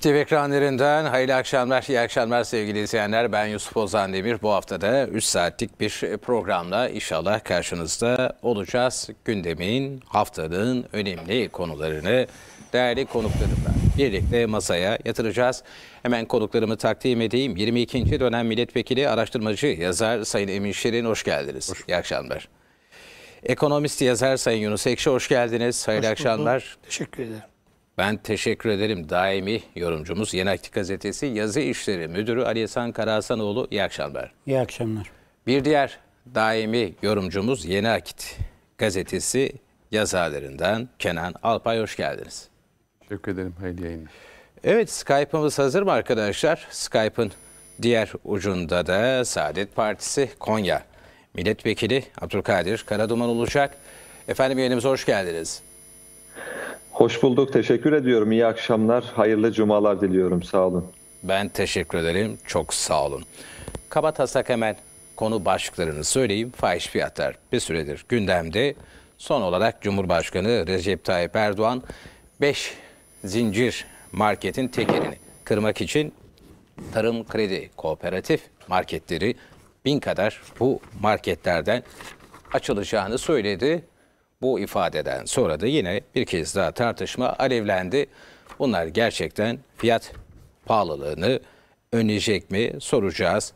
TV ekranlarından hayırlı akşamlar, iyi akşamlar sevgili izleyenler. Ben Yusuf Ozandemir. Bu hafta da 3 saatlik bir programla inşallah karşınızda olacağız. Gündemin, haftanın önemli konularını değerli konuklarımla birlikte masaya yatıracağız. Hemen konuklarımı takdim edeyim. 22. dönem milletvekili araştırmacı yazar Sayın Emin Şirin hoş geldiniz. Hoş. İyi akşamlar. Ekonomist yazar Sayın Yunus Ekşi hoş geldiniz. Hayırlı hoş akşamlar. Teşekkür ederim. Ben teşekkür ederim daimi yorumcumuz Yeni Gazetesi yazı İşleri müdürü Ali Hasan Karahasanoğlu. İyi akşamlar. İyi akşamlar. Bir diğer daimi yorumcumuz Yeni Akit Gazetesi yazarlarından Kenan Alpay hoş geldiniz. Teşekkür ederim. Hayırlı yayınlar. Evet Skype'ımız hazır mı arkadaşlar? Skype'ın diğer ucunda da Saadet Partisi Konya Milletvekili Abdülkadir Karaduman olacak. Efendim yayınımıza hoş geldiniz. Hoş bulduk. Teşekkür ediyorum. İyi akşamlar. Hayırlı cumalar diliyorum. Sağ olun. Ben teşekkür ederim. Çok sağ olun. Kabatasak hemen konu başlıklarını söyleyeyim. Fahiş fiyatlar bir süredir gündemde. Son olarak Cumhurbaşkanı Recep Tayyip Erdoğan 5 zincir marketin tekerini kırmak için Tarım Kredi Kooperatif marketleri bin kadar bu marketlerden açılacağını söyledi. Bu ifadeden sonra da yine bir kez daha tartışma alevlendi. Bunlar gerçekten fiyat pahalılığını önleyecek mi soracağız.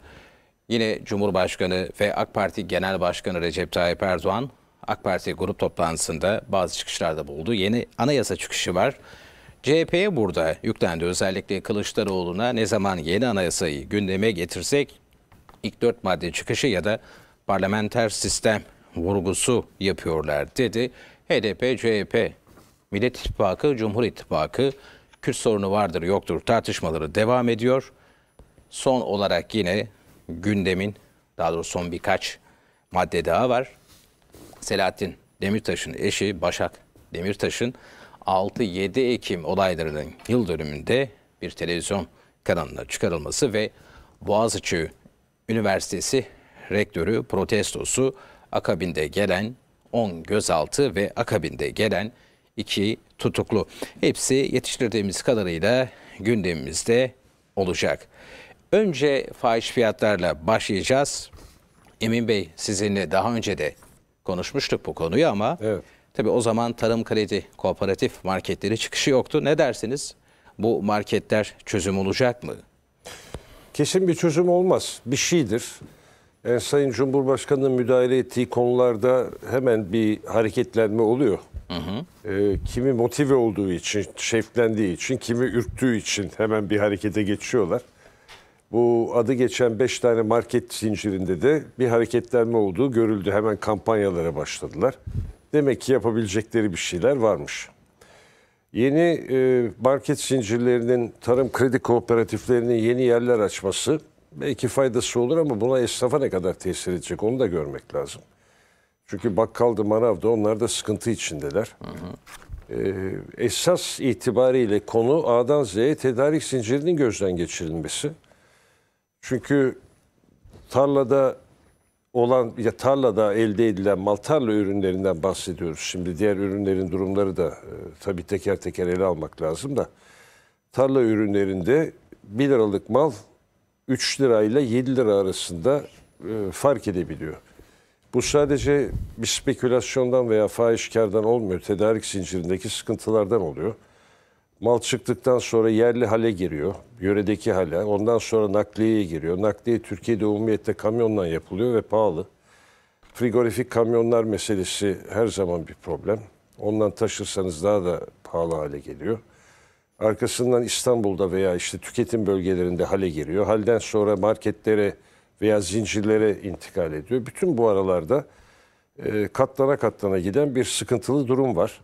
Yine Cumhurbaşkanı ve AK Parti Genel Başkanı Recep Tayyip Erdoğan AK Parti grup toplantısında bazı çıkışlarda buldu. Yeni anayasa çıkışı var. CHP'ye burada yüklendi özellikle Kılıçdaroğlu'na ne zaman yeni anayasayı gündeme getirsek ilk dört madde çıkışı ya da parlamenter sistem vurgusu yapıyorlar dedi. HDP, CHP, Millet İttifakı, Cumhur İttifakı Kürt sorunu vardır yoktur tartışmaları devam ediyor. Son olarak yine gündemin daha doğrusu son birkaç madde daha var. Selahattin Demirtaş'ın eşi Başak Demirtaş'ın 6-7 Ekim olaylarının yıl dönümünde bir televizyon kanalına çıkarılması ve Boğaziçi Üniversitesi rektörü protestosu akabinde gelen 10 gözaltı ve akabinde gelen 2 tutuklu. Hepsi yetiştirdiğimiz kadarıyla gündemimizde olacak. Önce fahiş fiyatlarla başlayacağız. Emin Bey sizinle daha önce de konuşmuştuk bu konuyu ama evet. tabii o zaman tarım kredi kooperatif marketleri çıkışı yoktu. Ne dersiniz? Bu marketler çözüm olacak mı? Kesin bir çözüm olmaz. Bir şeydir e, Sayın Cumhurbaşkanı'nın müdahale ettiği konularda hemen bir hareketlenme oluyor. Hı hı. E, kimi motive olduğu için, şeflendiği için, kimi ürktüğü için hemen bir harekete geçiyorlar. Bu adı geçen 5 tane market zincirinde de bir hareketlenme olduğu görüldü. Hemen kampanyalara başladılar. Demek ki yapabilecekleri bir şeyler varmış. Yeni e, market zincirlerinin tarım kredi kooperatiflerinin yeni yerler açması belki faydası olur ama buna esnafa ne kadar tesir edecek onu da görmek lazım. Çünkü bakkaldı, manavda onlar da sıkıntı içindeler. Hı hı. Ee, esas itibariyle konu A'dan Z'ye tedarik zincirinin gözden geçirilmesi. Çünkü tarlada olan ya tarlada elde edilen mal tarla ürünlerinden bahsediyoruz. Şimdi diğer ürünlerin durumları da e, tabii teker teker ele almak lazım da tarla ürünlerinde 1 liralık mal 3 lirayla 7 lira arasında e, fark edebiliyor. Bu sadece bir spekülasyondan veya fahişkardan olmuyor. Tedarik zincirindeki sıkıntılardan oluyor. Mal çıktıktan sonra yerli hale giriyor. Yöredeki hale. Ondan sonra nakliyeye giriyor. Nakliye Türkiye'de umumiyette kamyonla yapılıyor ve pahalı. Frigorifik kamyonlar meselesi her zaman bir problem. Ondan taşırsanız daha da pahalı hale geliyor. Arkasından İstanbul'da veya işte tüketim bölgelerinde hale giriyor. Halden sonra marketlere veya zincirlere intikal ediyor. Bütün bu aralarda e, katlana katlana giden bir sıkıntılı durum var.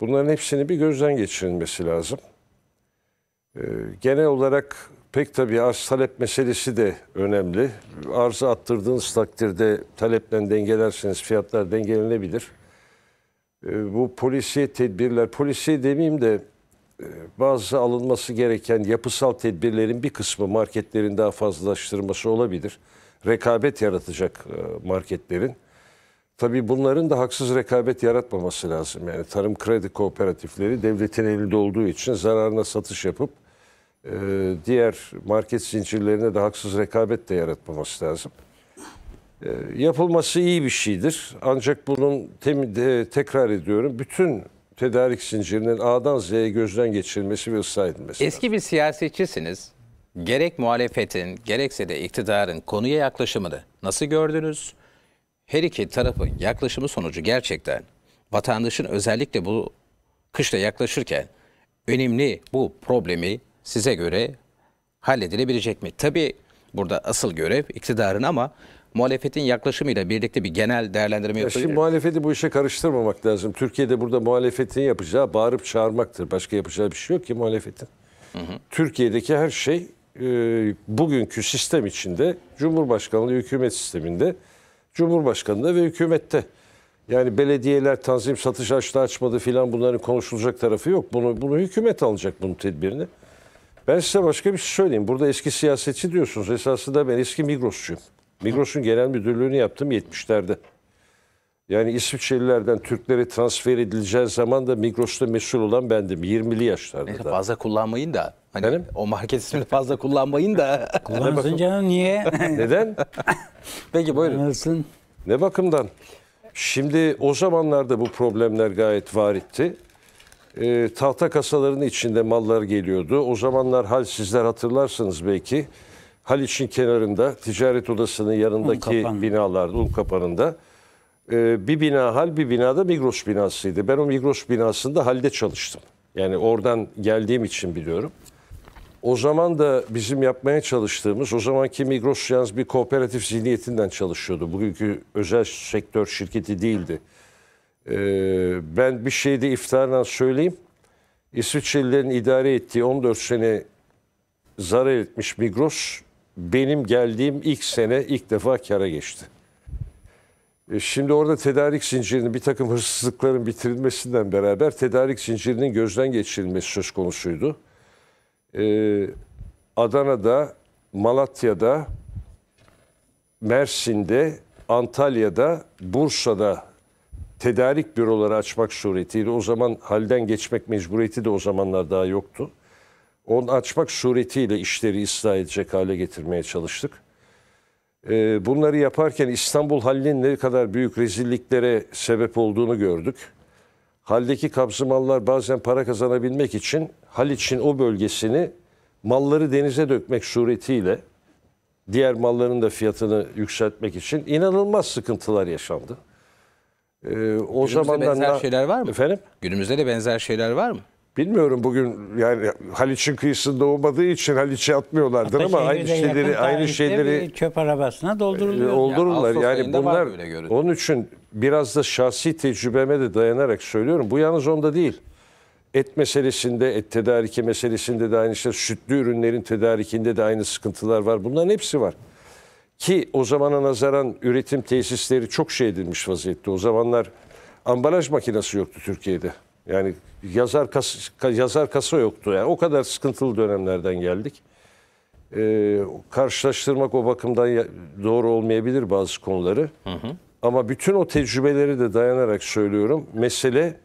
Bunların hepsini bir gözden geçirilmesi lazım. E, genel olarak pek tabii arz talep meselesi de önemli. Arzı attırdığınız takdirde taleple dengelerseniz fiyatlar dengelenebilir. E, bu polisiye tedbirler, polisiye demeyeyim de ee, bazı alınması gereken yapısal tedbirlerin bir kısmı marketlerin daha fazlalaştırması olabilir. Rekabet yaratacak e, marketlerin. Tabii bunların da haksız rekabet yaratmaması lazım. Yani tarım kredi kooperatifleri devletin elinde olduğu için zararına satış yapıp e, diğer market zincirlerine de haksız rekabet de yaratmaması lazım. E, yapılması iyi bir şeydir. Ancak bunun tekrar ediyorum bütün tedarik zincirinin A'dan Z'ye gözden geçirilmesi ve ıslah edilmesi. Eski bir siyasetçisiniz. Gerek muhalefetin gerekse de iktidarın konuya yaklaşımını nasıl gördünüz? Her iki tarafın yaklaşımı sonucu gerçekten vatandaşın özellikle bu kışla yaklaşırken önemli bu problemi size göre halledilebilecek mi? Tabii burada asıl görev iktidarın ama muhalefetin yaklaşımıyla birlikte bir genel değerlendirme yapabilir Şimdi muhalefeti bu işe karıştırmamak lazım. Türkiye'de burada muhalefetin yapacağı bağırıp çağırmaktır. Başka yapacağı bir şey yok ki muhalefetin. Hı hı. Türkiye'deki her şey e, bugünkü sistem içinde Cumhurbaşkanlığı hükümet sisteminde Cumhurbaşkanlığı ve hükümette. Yani belediyeler tanzim satış açtı açmadı filan bunların konuşulacak tarafı yok. Bunu, bunu hükümet alacak bunun tedbirini. Ben size başka bir şey söyleyeyim. Burada eski siyasetçi diyorsunuz. Esasında ben eski Migrosçuyum. Migros'un genel müdürlüğünü yaptım 70'lerde. Yani İsviçrelilerden Türklere transfer edileceği zaman da Migros'ta mesul olan bendim. 20'li yaşlarda. Neyse, fazla kullanmayın da. Hani Benim? o market ismini fazla kullanmayın da. Kullansın canım niye? Neden? Peki buyurun. Kullansın. Ne bakımdan? Şimdi o zamanlarda bu problemler gayet varitti. Ee, tahta kasaların içinde mallar geliyordu. O zamanlar hal sizler hatırlarsınız belki. Haliç'in kenarında ticaret odasının yanındaki Un binalarda, un e, ee, bir bina hal bir binada Migros binasıydı. Ben o Migros binasında halde çalıştım. Yani oradan geldiğim için biliyorum. O zaman da bizim yapmaya çalıştığımız, o zamanki Migros yalnız bir kooperatif zihniyetinden çalışıyordu. Bugünkü özel sektör şirketi değildi. Ee, ben bir şey de iftarla söyleyeyim. İsviçrelilerin idare ettiği 14 sene zarar etmiş Migros benim geldiğim ilk sene ilk defa kara geçti. E, şimdi orada tedarik zincirinin bir takım hırsızlıkların bitirilmesinden beraber tedarik zincirinin gözden geçirilmesi söz konusuydu. E, Adana'da, Malatya'da, Mersin'de, Antalya'da, Bursa'da tedarik büroları açmak suretiyle o zaman halden geçmek mecburiyeti de o zamanlar daha yoktu onu açmak suretiyle işleri ıslah edecek hale getirmeye çalıştık. E, bunları yaparken İstanbul Hali'nin ne kadar büyük rezilliklere sebep olduğunu gördük. Haldeki kabzımallar bazen para kazanabilmek için Hal için o bölgesini malları denize dökmek suretiyle diğer malların da fiyatını yükseltmek için inanılmaz sıkıntılar yaşandı. Ee, o Günümüzde zamandan benzer da... şeyler var mı? Efendim? Günümüzde de benzer şeyler var mı? Bilmiyorum bugün yani Haliç'in kıyısında olmadığı için Haliç'e atmıyorlardır ama aynı şeyleri aynı şeyleri çöp arabasına dolduruluyor. Doldururlar. Yani, yani bunlar onun için biraz da şahsi tecrübeme de dayanarak söylüyorum. Bu yalnız onda değil. Et meselesinde, et tedariki meselesinde de aynı şey. Sütlü ürünlerin tedarikinde de aynı sıkıntılar var. Bunların hepsi var. Ki o zamana nazaran üretim tesisleri çok şey edilmiş vaziyette. O zamanlar ambalaj makinesi yoktu Türkiye'de. Yani yazar kasa yazar kasa yoktu. Yani o kadar sıkıntılı dönemlerden geldik. Ee, karşılaştırmak o bakımdan doğru olmayabilir bazı konuları. Hı hı. Ama bütün o tecrübeleri de dayanarak söylüyorum. Mesele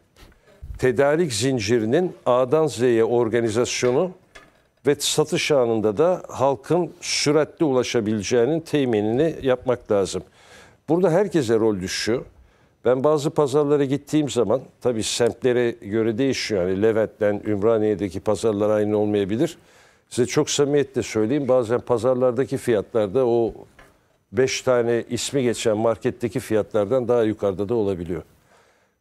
tedarik zincirinin A'dan Z'ye organizasyonu ve satış anında da halkın süratle ulaşabileceğinin teminini yapmak lazım. Burada herkese rol düşüyor. Ben bazı pazarlara gittiğim zaman tabii semtlere göre değişiyor. Yani Levent'ten Ümraniye'deki pazarlar aynı olmayabilir. Size çok samimiyetle söyleyeyim bazen pazarlardaki fiyatlarda o 5 tane ismi geçen marketteki fiyatlardan daha yukarıda da olabiliyor.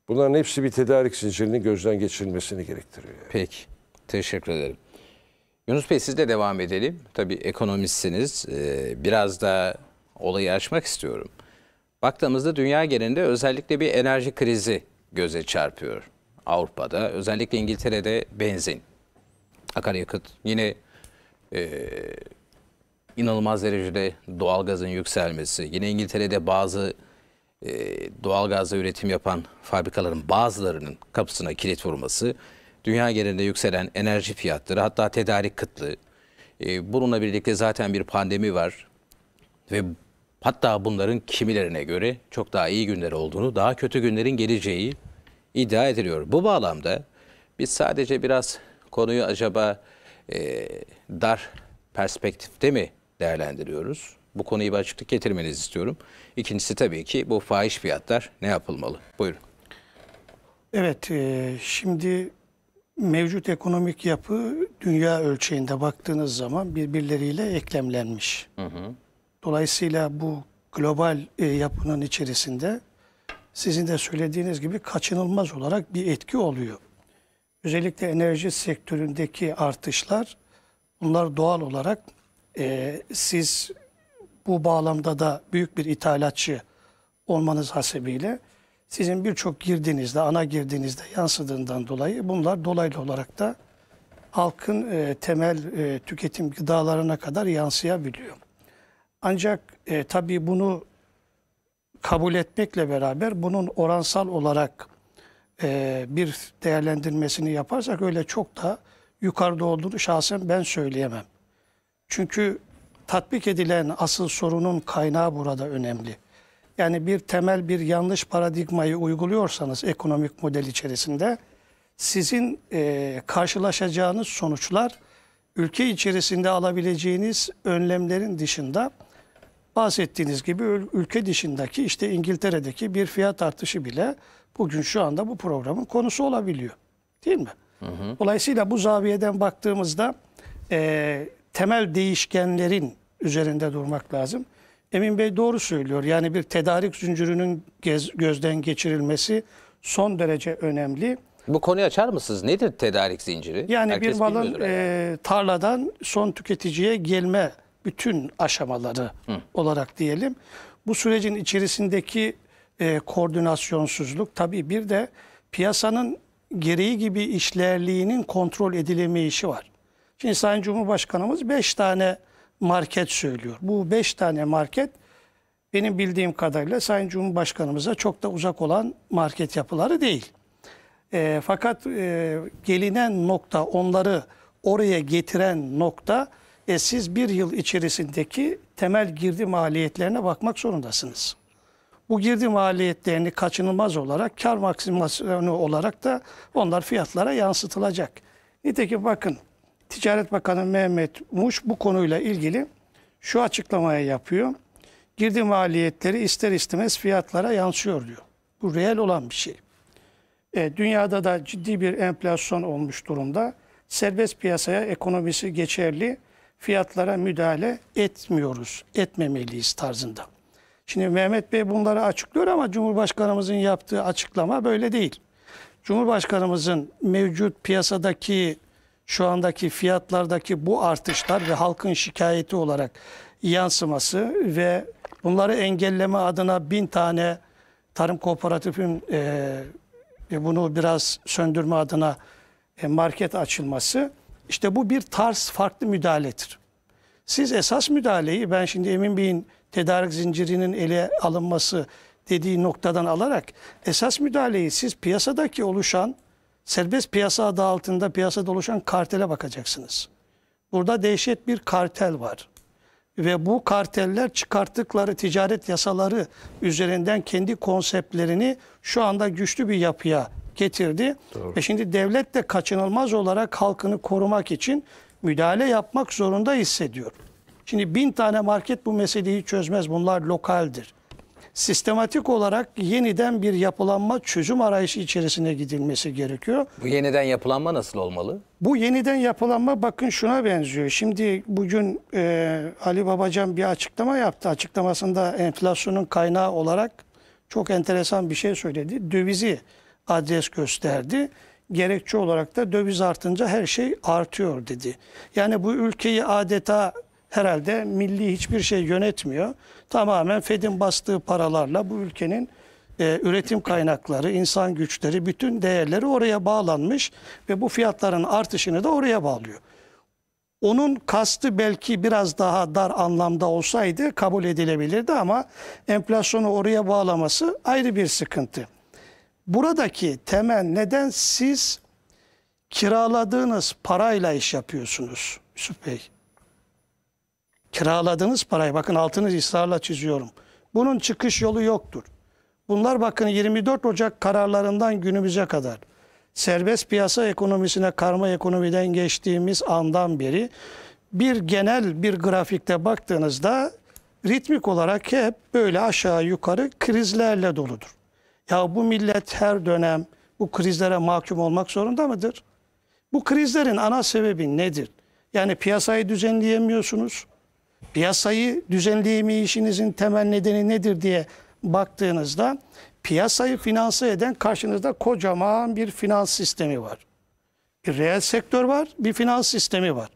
Bunların hepsi bir tedarik zincirinin gözden geçirilmesini gerektiriyor. Yani. Peki. Teşekkür ederim. Yunus Bey sizle devam edelim. Tabii ekonomistsiniz. Ee, biraz da olayı açmak istiyorum. Baktığımızda dünya genelinde özellikle bir enerji krizi göze çarpıyor. Avrupa'da özellikle İngiltere'de benzin, akaryakıt yine e, inanılmaz derecede doğalgazın yükselmesi. Yine İngiltere'de bazı e, doğalgazla üretim yapan fabrikaların bazılarının kapısına kilit vurması, dünya genelinde yükselen enerji fiyatları hatta tedarik kıtlığı. E, bununla birlikte zaten bir pandemi var ve Hatta bunların kimilerine göre çok daha iyi günler olduğunu, daha kötü günlerin geleceği iddia ediliyor. Bu bağlamda biz sadece biraz konuyu acaba e, dar perspektifte mi değerlendiriyoruz? Bu konuyu bir açıklık getirmenizi istiyorum. İkincisi tabii ki bu fahiş fiyatlar ne yapılmalı? Buyurun. Evet, e, şimdi mevcut ekonomik yapı dünya ölçeğinde baktığınız zaman birbirleriyle eklemlenmiş. Hı hı. Dolayısıyla bu global e, yapının içerisinde sizin de söylediğiniz gibi kaçınılmaz olarak bir etki oluyor. Özellikle enerji sektöründeki artışlar bunlar doğal olarak e, siz bu bağlamda da büyük bir ithalatçı olmanız hasebiyle sizin birçok girdiğinizde, ana girdiğinizde yansıdığından dolayı bunlar dolaylı olarak da halkın e, temel e, tüketim gıdalarına kadar yansıyabiliyor. Ancak e, tabii bunu kabul etmekle beraber bunun oransal olarak e, bir değerlendirmesini yaparsak öyle çok da yukarıda olduğunu şahsen ben söyleyemem. Çünkü tatbik edilen asıl sorunun kaynağı burada önemli. Yani bir temel bir yanlış paradigmayı uyguluyorsanız ekonomik model içerisinde sizin e, karşılaşacağınız sonuçlar ülke içerisinde alabileceğiniz önlemlerin dışında bahsettiğiniz gibi ülke dışındaki işte İngiltere'deki bir fiyat artışı bile bugün şu anda bu programın konusu olabiliyor. Değil mi? Hı hı. Dolayısıyla bu zaviyeden baktığımızda e, temel değişkenlerin üzerinde durmak lazım. Emin Bey doğru söylüyor. Yani bir tedarik zincirinin gez, gözden geçirilmesi son derece önemli. Bu konuyu açar mısınız? Nedir tedarik zinciri? Yani Herkes bir malın e, tarladan son tüketiciye gelme bütün aşamaları Hı. olarak diyelim. Bu sürecin içerisindeki e, koordinasyonsuzluk tabii bir de piyasanın gereği gibi işlerliğinin kontrol işi var. Şimdi Sayın Cumhurbaşkanımız 5 tane market söylüyor. Bu 5 tane market benim bildiğim kadarıyla Sayın Cumhurbaşkanımıza çok da uzak olan market yapıları değil. E, fakat e, gelinen nokta onları oraya getiren nokta e siz bir yıl içerisindeki temel girdi maliyetlerine bakmak zorundasınız. Bu girdi maliyetlerini kaçınılmaz olarak kar maksimasyonu olarak da onlar fiyatlara yansıtılacak. Nitekim bakın Ticaret Bakanı Mehmet Muş bu konuyla ilgili şu açıklamayı yapıyor. Girdi maliyetleri ister istemez fiyatlara yansıyor diyor. Bu reel olan bir şey. E, dünyada da ciddi bir enflasyon olmuş durumda. Serbest piyasaya ekonomisi geçerli fiyatlara müdahale etmiyoruz, etmemeliyiz tarzında. Şimdi Mehmet Bey bunları açıklıyor ama Cumhurbaşkanımızın yaptığı açıklama böyle değil. Cumhurbaşkanımızın mevcut piyasadaki şu andaki fiyatlardaki bu artışlar ve halkın şikayeti olarak yansıması ve bunları engelleme adına bin tane tarım kooperatifin e, e bunu biraz söndürme adına e, market açılması işte bu bir tarz farklı müdahaledir. Siz esas müdahaleyi ben şimdi Emin Bey'in tedarik zincirinin ele alınması dediği noktadan alarak esas müdahaleyi siz piyasadaki oluşan serbest piyasa adı altında piyasada oluşan kartele bakacaksınız. Burada dehşet bir kartel var. Ve bu karteller çıkarttıkları ticaret yasaları üzerinden kendi konseptlerini şu anda güçlü bir yapıya getirdi. Doğru. E şimdi devlet de kaçınılmaz olarak halkını korumak için müdahale yapmak zorunda hissediyor. Şimdi bin tane market bu meseleyi çözmez. Bunlar lokaldir. Sistematik olarak yeniden bir yapılanma çözüm arayışı içerisine gidilmesi gerekiyor. Bu yeniden yapılanma nasıl olmalı? Bu yeniden yapılanma bakın şuna benziyor. Şimdi bugün e, Ali Babacan bir açıklama yaptı. Açıklamasında enflasyonun kaynağı olarak çok enteresan bir şey söyledi. Dövizi adres gösterdi. Gerekçe olarak da döviz artınca her şey artıyor dedi. Yani bu ülkeyi adeta herhalde milli hiçbir şey yönetmiyor. Tamamen Fed'in bastığı paralarla bu ülkenin e, üretim kaynakları, insan güçleri, bütün değerleri oraya bağlanmış ve bu fiyatların artışını da oraya bağlıyor. Onun kastı belki biraz daha dar anlamda olsaydı kabul edilebilirdi ama enflasyonu oraya bağlaması ayrı bir sıkıntı buradaki temel neden siz kiraladığınız parayla iş yapıyorsunuz Yusuf Bey? Kiraladığınız parayı bakın altınız ısrarla çiziyorum. Bunun çıkış yolu yoktur. Bunlar bakın 24 Ocak kararlarından günümüze kadar serbest piyasa ekonomisine karma ekonomiden geçtiğimiz andan beri bir genel bir grafikte baktığınızda ritmik olarak hep böyle aşağı yukarı krizlerle doludur. Ya bu millet her dönem bu krizlere mahkum olmak zorunda mıdır? Bu krizlerin ana sebebi nedir? Yani piyasayı düzenleyemiyorsunuz. Piyasayı düzenleyemeyişinizin temel nedeni nedir diye baktığınızda piyasayı finanse eden karşınızda kocaman bir finans sistemi var. Bir reel sektör var, bir finans sistemi var.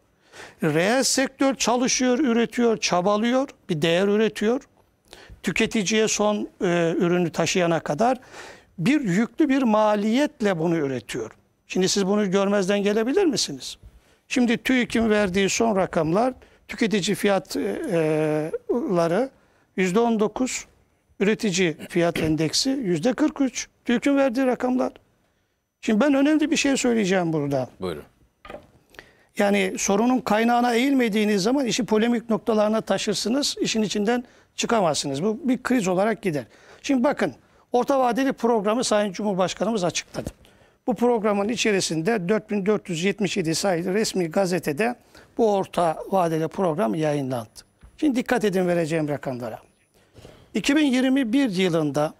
Reel sektör çalışıyor, üretiyor, çabalıyor, bir değer üretiyor tüketiciye son e, ürünü taşıyana kadar bir yüklü bir maliyetle bunu üretiyor. Şimdi siz bunu görmezden gelebilir misiniz? Şimdi TÜİK'in verdiği son rakamlar tüketici fiyatları e, e, yüzde %19, üretici fiyat endeksi yüzde %43. TÜİK'in verdiği rakamlar. Şimdi ben önemli bir şey söyleyeceğim burada. Buyurun. Yani sorunun kaynağına eğilmediğiniz zaman işi polemik noktalarına taşırsınız. İşin içinden çıkamazsınız. Bu bir kriz olarak gider. Şimdi bakın orta vadeli programı Sayın Cumhurbaşkanımız açıkladı. Bu programın içerisinde 4477 sayılı resmi gazetede bu orta vadeli program yayınlandı. Şimdi dikkat edin vereceğim rakamlara. 2021 yılında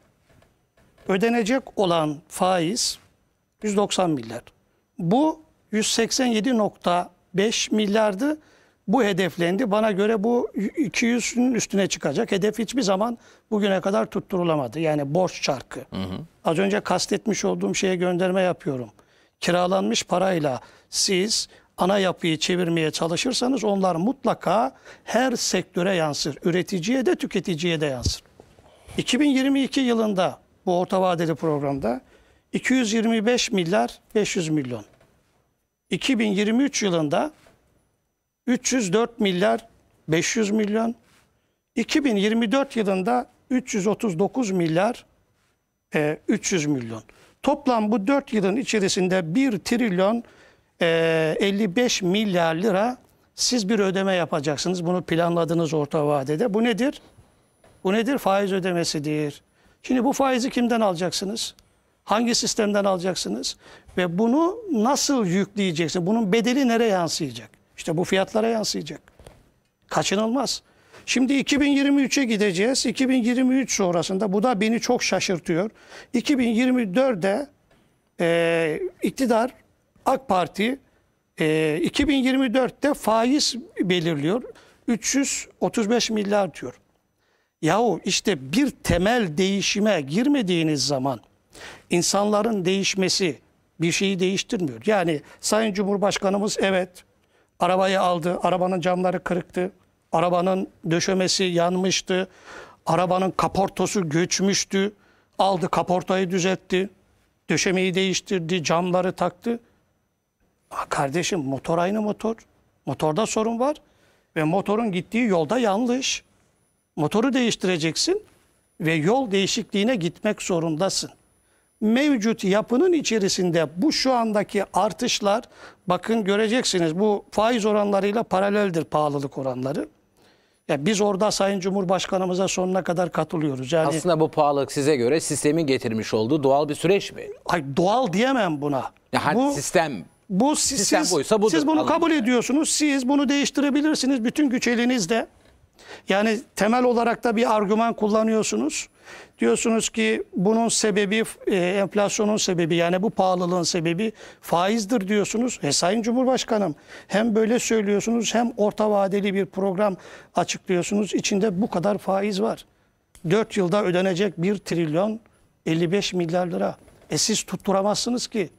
ödenecek olan faiz 190 milyar. Bu 187.5 milyardı bu hedeflendi. Bana göre bu 200'ün üstüne çıkacak. Hedef hiçbir zaman bugüne kadar tutturulamadı. Yani borç çarkı. Hı hı. Az önce kastetmiş olduğum şeye gönderme yapıyorum. Kiralanmış parayla siz ana yapıyı çevirmeye çalışırsanız onlar mutlaka her sektöre yansır. Üreticiye de tüketiciye de yansır. 2022 yılında bu orta vadeli programda 225 milyar 500 milyon. 2023 yılında 304 milyar 500 milyon. 2024 yılında 339 milyar e, 300 milyon. Toplam bu 4 yılın içerisinde 1 trilyon e, 55 milyar lira siz bir ödeme yapacaksınız. Bunu planladınız orta vadede. Bu nedir? Bu nedir? Faiz ödemesidir. Şimdi bu faizi kimden alacaksınız? Hangi sistemden alacaksınız? Ve bunu nasıl yükleyeceksiniz? Bunun bedeli nereye yansıyacak? İşte bu fiyatlara yansıyacak. Kaçınılmaz. Şimdi 2023'e gideceğiz. 2023 sonrasında bu da beni çok şaşırtıyor. 2024'de e, iktidar AK Parti e, 2024'te faiz belirliyor. 335 milyar diyor. Yahu işte bir temel değişime girmediğiniz zaman insanların değişmesi bir şeyi değiştirmiyor. Yani Sayın Cumhurbaşkanımız evet Arabayı aldı. Arabanın camları kırıktı. Arabanın döşemesi yanmıştı. Arabanın kaportosu göçmüştü. Aldı kaportayı düzeltti. Döşemeyi değiştirdi. Camları taktı. Ha kardeşim motor aynı motor. Motorda sorun var. Ve motorun gittiği yolda yanlış. Motoru değiştireceksin ve yol değişikliğine gitmek zorundasın mevcut yapının içerisinde bu şu andaki artışlar bakın göreceksiniz bu faiz oranlarıyla paraleldir pahalılık oranları. Ya biz orada Sayın Cumhurbaşkanımıza sonuna kadar katılıyoruz. Yani Aslında bu pahalılık size göre sistemin getirmiş olduğu doğal bir süreç mi? Ay doğal diyemem buna. Yani bu, sistem bu siz, sistem buysa budur. Siz bunu Alın. kabul ediyorsunuz. Siz bunu değiştirebilirsiniz bütün güç elinizde. Yani temel olarak da bir argüman kullanıyorsunuz. Diyorsunuz ki bunun sebebi e, enflasyonun sebebi yani bu pahalılığın sebebi faizdir diyorsunuz. E Sayın Cumhurbaşkanım hem böyle söylüyorsunuz hem orta vadeli bir program açıklıyorsunuz. İçinde bu kadar faiz var. 4 yılda ödenecek 1 trilyon 55 milyar lira. E siz tutturamazsınız ki.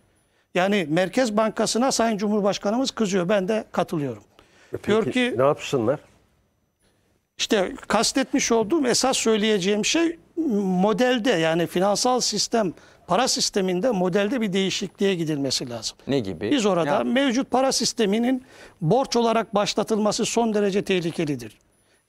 Yani Merkez Bankası'na Sayın Cumhurbaşkanımız kızıyor. Ben de katılıyorum. E Diyor ki ne yapsınlar? İşte kastetmiş olduğum esas söyleyeceğim şey modelde yani finansal sistem para sisteminde modelde bir değişikliğe gidilmesi lazım. Ne gibi? Biz orada ya. mevcut para sisteminin borç olarak başlatılması son derece tehlikelidir.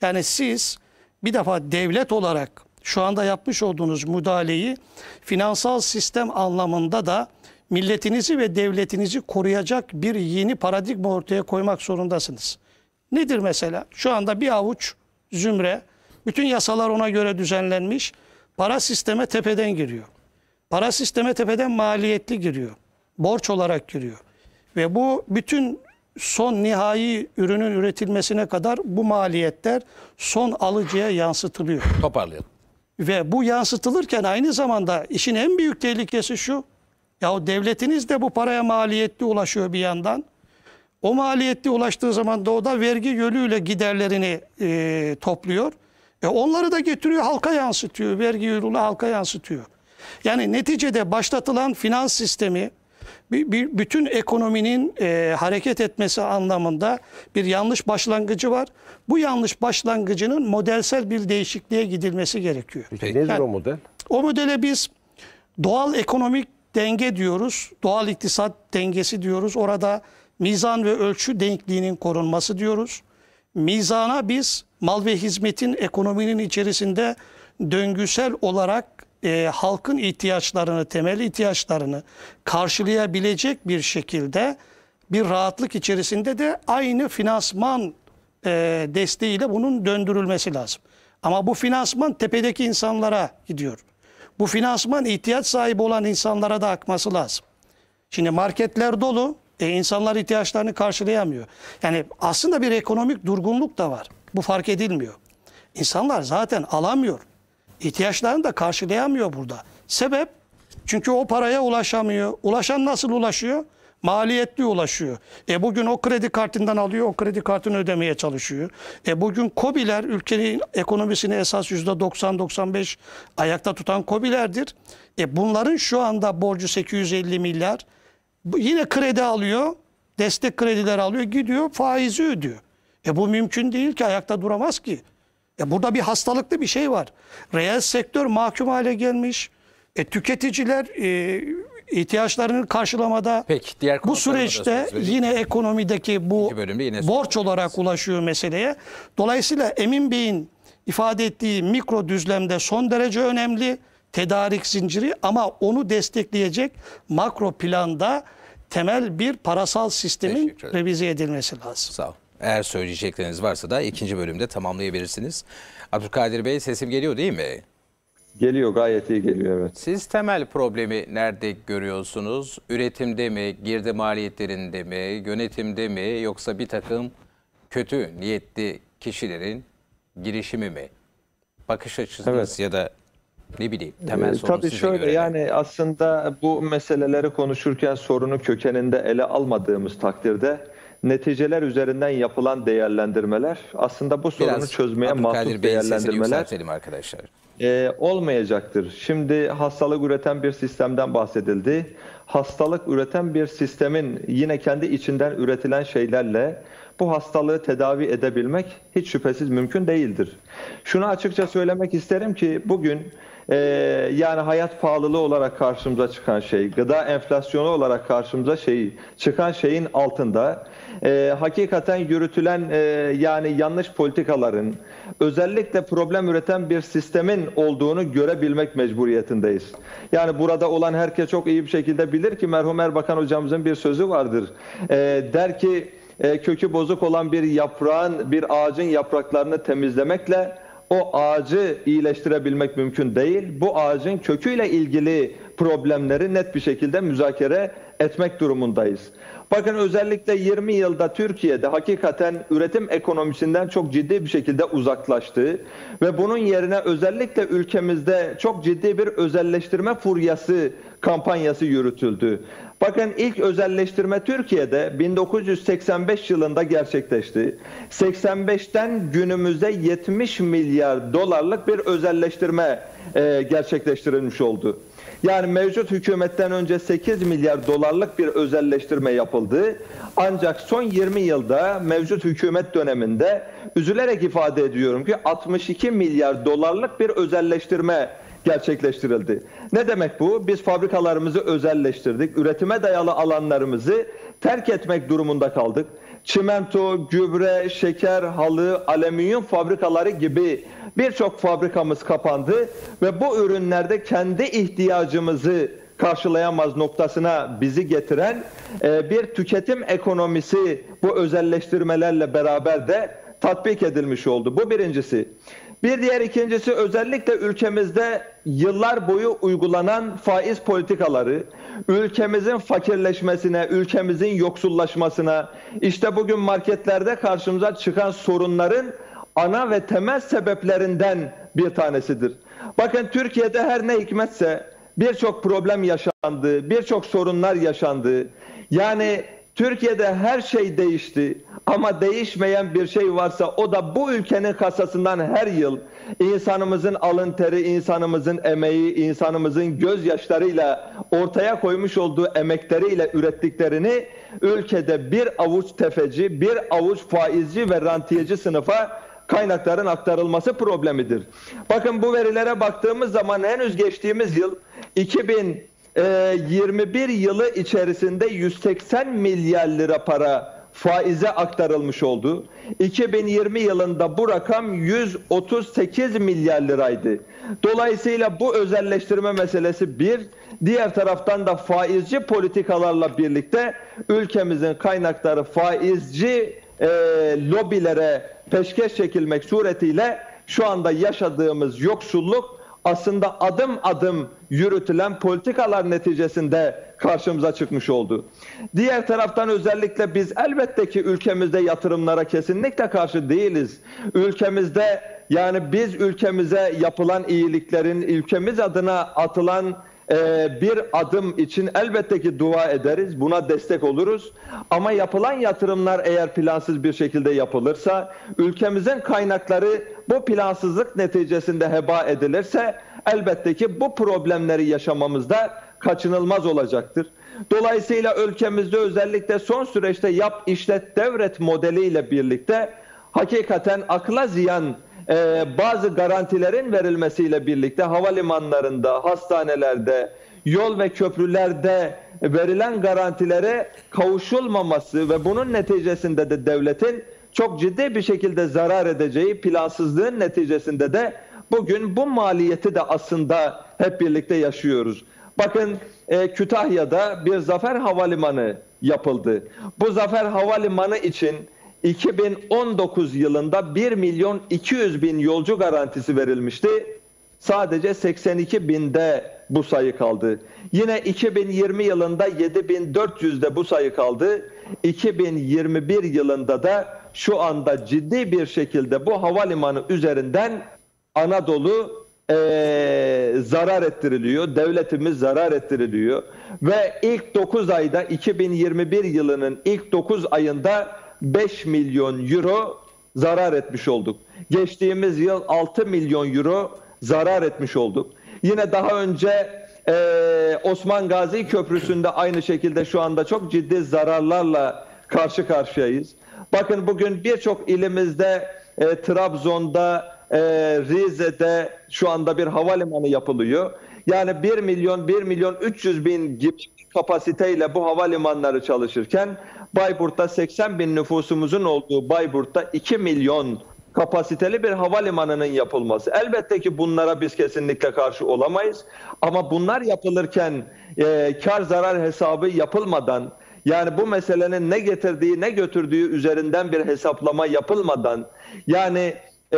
Yani siz bir defa devlet olarak şu anda yapmış olduğunuz müdahaleyi finansal sistem anlamında da milletinizi ve devletinizi koruyacak bir yeni paradigma ortaya koymak zorundasınız. Nedir mesela? Şu anda bir avuç zümre bütün yasalar ona göre düzenlenmiş. Para sisteme tepeden giriyor. Para sisteme tepeden maliyetli giriyor. Borç olarak giriyor. Ve bu bütün son nihai ürünün üretilmesine kadar bu maliyetler son alıcıya yansıtılıyor. Toparlayalım. Ve bu yansıtılırken aynı zamanda işin en büyük tehlikesi şu. Ya devletiniz de bu paraya maliyetli ulaşıyor bir yandan. O maliyetli ulaştığı zaman da o da vergi yönüyle giderlerini e, topluyor. E onları da getiriyor halka yansıtıyor. Vergi yoluyla halka yansıtıyor. Yani neticede başlatılan finans sistemi bütün ekonominin e, hareket etmesi anlamında bir yanlış başlangıcı var. Bu yanlış başlangıcının modelsel bir değişikliğe gidilmesi gerekiyor. Peki, yani, nedir o model? O modele biz doğal ekonomik denge diyoruz. Doğal iktisat dengesi diyoruz. Orada mizan ve ölçü denkliğinin korunması diyoruz. Mizana biz mal ve hizmetin ekonominin içerisinde döngüsel olarak e, halkın ihtiyaçlarını, temel ihtiyaçlarını karşılayabilecek bir şekilde bir rahatlık içerisinde de aynı finansman e, desteğiyle bunun döndürülmesi lazım. Ama bu finansman tepedeki insanlara gidiyor. Bu finansman ihtiyaç sahibi olan insanlara da akması lazım. Şimdi marketler dolu, e, insanlar ihtiyaçlarını karşılayamıyor. Yani aslında bir ekonomik durgunluk da var. Bu fark edilmiyor. İnsanlar zaten alamıyor. İhtiyaçlarını da karşılayamıyor burada. Sebep çünkü o paraya ulaşamıyor. Ulaşan nasıl ulaşıyor? maliyetli ulaşıyor. E bugün o kredi kartından alıyor, o kredi kartını ödemeye çalışıyor. E bugün kobiler ülkenin ekonomisini esas yüzde %90-95 ayakta tutan kobilerdir. E bunların şu anda borcu 850 milyar. Yine kredi alıyor, destek krediler alıyor, gidiyor faizi ödüyor. E bu mümkün değil ki, ayakta duramaz ki. E burada bir hastalıklı bir şey var. Reel sektör mahkum hale gelmiş. E tüketiciler e, ihtiyaçlarını karşılamada Peki, diğer bu süreçte yine ekonomideki bu yine borç olarak ulaşıyor meseleye. Dolayısıyla Emin Bey'in ifade ettiği mikro düzlemde son derece önemli tedarik zinciri ama onu destekleyecek makro planda temel bir parasal sistemin revize edilmesi lazım. Sağ ol. Eğer söyleyecekleriniz varsa da ikinci bölümde tamamlayabilirsiniz. Abdülkadir Bey sesim geliyor değil mi? Geliyor gayet iyi geliyor evet. Siz temel problemi nerede görüyorsunuz? Üretimde mi, girdi maliyetlerinde mi, yönetimde mi yoksa bir takım kötü niyetli kişilerin girişimi mi? Bakış açınız evet. ya da ne bileyim ee, temel sorun Tabii size şöyle göre. yani aslında bu meseleleri konuşurken sorunu kökeninde ele almadığımız takdirde neticeler üzerinden yapılan değerlendirmeler aslında bu sorunu Biraz çözmeye mahsus değerlendirmeler arkadaşlar. E, olmayacaktır. Şimdi hastalık üreten bir sistemden bahsedildi. Hastalık üreten bir sistemin yine kendi içinden üretilen şeylerle bu hastalığı tedavi edebilmek hiç şüphesiz mümkün değildir. Şunu açıkça söylemek isterim ki bugün e, yani hayat pahalılığı olarak karşımıza çıkan şey, gıda enflasyonu olarak karşımıza şey, çıkan şeyin altında e, hakikaten yürütülen e, yani yanlış politikaların özellikle problem üreten bir sistemin olduğunu görebilmek mecburiyetindeyiz. Yani burada olan herkes çok iyi bir şekilde bilir ki merhum Erbakan hocamızın bir sözü vardır. E, der ki e, kökü bozuk olan bir yaprağın, bir ağacın yapraklarını temizlemekle o ağacı iyileştirebilmek mümkün değil. Bu ağacın köküyle ilgili problemleri net bir şekilde müzakere etmek durumundayız. Bakın özellikle 20 yılda Türkiye'de hakikaten üretim ekonomisinden çok ciddi bir şekilde uzaklaştı ve bunun yerine özellikle ülkemizde çok ciddi bir özelleştirme furyası kampanyası yürütüldü. Bakın ilk özelleştirme Türkiye'de 1985 yılında gerçekleşti. 85'ten günümüze 70 milyar dolarlık bir özelleştirme e, gerçekleştirilmiş oldu. Yani mevcut hükümetten önce 8 milyar dolarlık bir özelleştirme yapıldı. Ancak son 20 yılda mevcut hükümet döneminde üzülerek ifade ediyorum ki 62 milyar dolarlık bir özelleştirme gerçekleştirildi. Ne demek bu? Biz fabrikalarımızı özelleştirdik. Üretime dayalı alanlarımızı terk etmek durumunda kaldık. Çimento, gübre, şeker, halı, alüminyum fabrikaları gibi birçok fabrikamız kapandı ve bu ürünlerde kendi ihtiyacımızı karşılayamaz noktasına bizi getiren e, bir tüketim ekonomisi bu özelleştirmelerle beraber de tatbik edilmiş oldu. Bu birincisi. Bir diğer ikincisi özellikle ülkemizde yıllar boyu uygulanan faiz politikaları, ülkemizin fakirleşmesine, ülkemizin yoksullaşmasına, işte bugün marketlerde karşımıza çıkan sorunların ana ve temel sebeplerinden bir tanesidir. Bakın Türkiye'de her ne hikmetse birçok problem yaşandı, birçok sorunlar yaşandı. Yani Türkiye'de her şey değişti ama değişmeyen bir şey varsa o da bu ülkenin kasasından her yıl insanımızın alın teri, insanımızın emeği, insanımızın gözyaşlarıyla ortaya koymuş olduğu emekleriyle ürettiklerini ülkede bir avuç tefeci, bir avuç faizci ve rantiyeci sınıfa kaynakların aktarılması problemidir. Bakın bu verilere baktığımız zaman henüz geçtiğimiz yıl 2000 21 ee, yılı içerisinde 180 milyar lira para faize aktarılmış oldu. 2020 yılında bu rakam 138 milyar liraydı. Dolayısıyla bu özelleştirme meselesi bir, diğer taraftan da faizci politikalarla birlikte ülkemizin kaynakları faizci e, lobilere peşkeş çekilmek suretiyle şu anda yaşadığımız yoksulluk aslında adım adım yürütülen politikalar neticesinde karşımıza çıkmış oldu. Diğer taraftan özellikle biz elbette ki ülkemizde yatırımlara kesinlikle karşı değiliz. Ülkemizde yani biz ülkemize yapılan iyiliklerin, ülkemiz adına atılan ee, bir adım için elbette ki dua ederiz, buna destek oluruz. Ama yapılan yatırımlar eğer plansız bir şekilde yapılırsa, ülkemizin kaynakları bu plansızlık neticesinde heba edilirse elbette ki bu problemleri yaşamamızda kaçınılmaz olacaktır. Dolayısıyla ülkemizde özellikle son süreçte yap işlet devret modeliyle birlikte hakikaten akla ziyan e, bazı garantilerin verilmesiyle birlikte havalimanlarında, hastanelerde, yol ve köprülerde verilen garantilere kavuşulmaması ve bunun neticesinde de devletin çok ciddi bir şekilde zarar edeceği plansızlığın neticesinde de Bugün bu maliyeti de aslında hep birlikte yaşıyoruz. Bakın e, Kütahya'da bir zafer havalimanı yapıldı. Bu zafer havalimanı için 2019 yılında 1 milyon 200 bin yolcu garantisi verilmişti. Sadece 82 binde bu sayı kaldı. Yine 2020 yılında 7400'de bu sayı kaldı. 2021 yılında da şu anda ciddi bir şekilde bu havalimanı üzerinden Anadolu e, zarar ettiriliyor. Devletimiz zarar ettiriliyor. Ve ilk 9 ayda 2021 yılının ilk 9 ayında 5 milyon euro zarar etmiş olduk. Geçtiğimiz yıl 6 milyon euro zarar etmiş olduk. Yine daha önce e, Osman Gazi Köprüsü'nde aynı şekilde şu anda çok ciddi zararlarla karşı karşıyayız. Bakın bugün birçok ilimizde e, Trabzon'da, ee, Rize'de şu anda bir havalimanı yapılıyor. Yani 1 milyon 1 milyon 300 bin gibi kapasiteyle bu havalimanları çalışırken Bayburt'ta 80 bin nüfusumuzun olduğu Bayburt'ta 2 milyon kapasiteli bir havalimanının yapılması. Elbette ki bunlara biz kesinlikle karşı olamayız. Ama bunlar yapılırken e, kar zarar hesabı yapılmadan yani bu meselenin ne getirdiği ne götürdüğü üzerinden bir hesaplama yapılmadan yani e,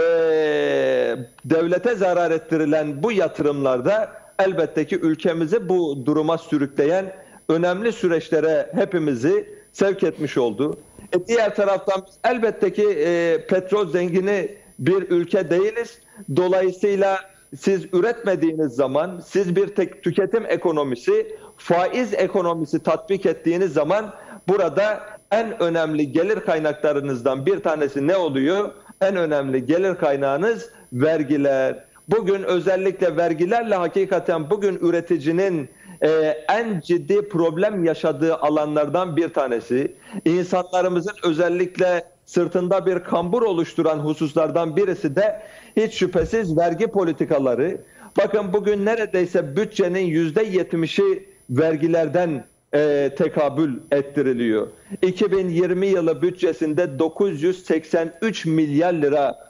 devlete zarar ettirilen bu yatırımlarda elbette ki ülkemizi bu duruma sürükleyen önemli süreçlere hepimizi sevk etmiş oldu. E, diğer taraftan biz elbette ki e, petrol zengini bir ülke değiliz. Dolayısıyla siz üretmediğiniz zaman, siz bir tek tüketim ekonomisi, faiz ekonomisi tatbik ettiğiniz zaman burada en önemli gelir kaynaklarınızdan bir tanesi ne oluyor? en önemli gelir kaynağınız vergiler. Bugün özellikle vergilerle hakikaten bugün üreticinin e, en ciddi problem yaşadığı alanlardan bir tanesi. İnsanlarımızın özellikle sırtında bir kambur oluşturan hususlardan birisi de hiç şüphesiz vergi politikaları. Bakın bugün neredeyse bütçenin yüzde yetmişi vergilerden e, tekabül ettiriliyor. 2020 yılı bütçesinde 983 milyar lira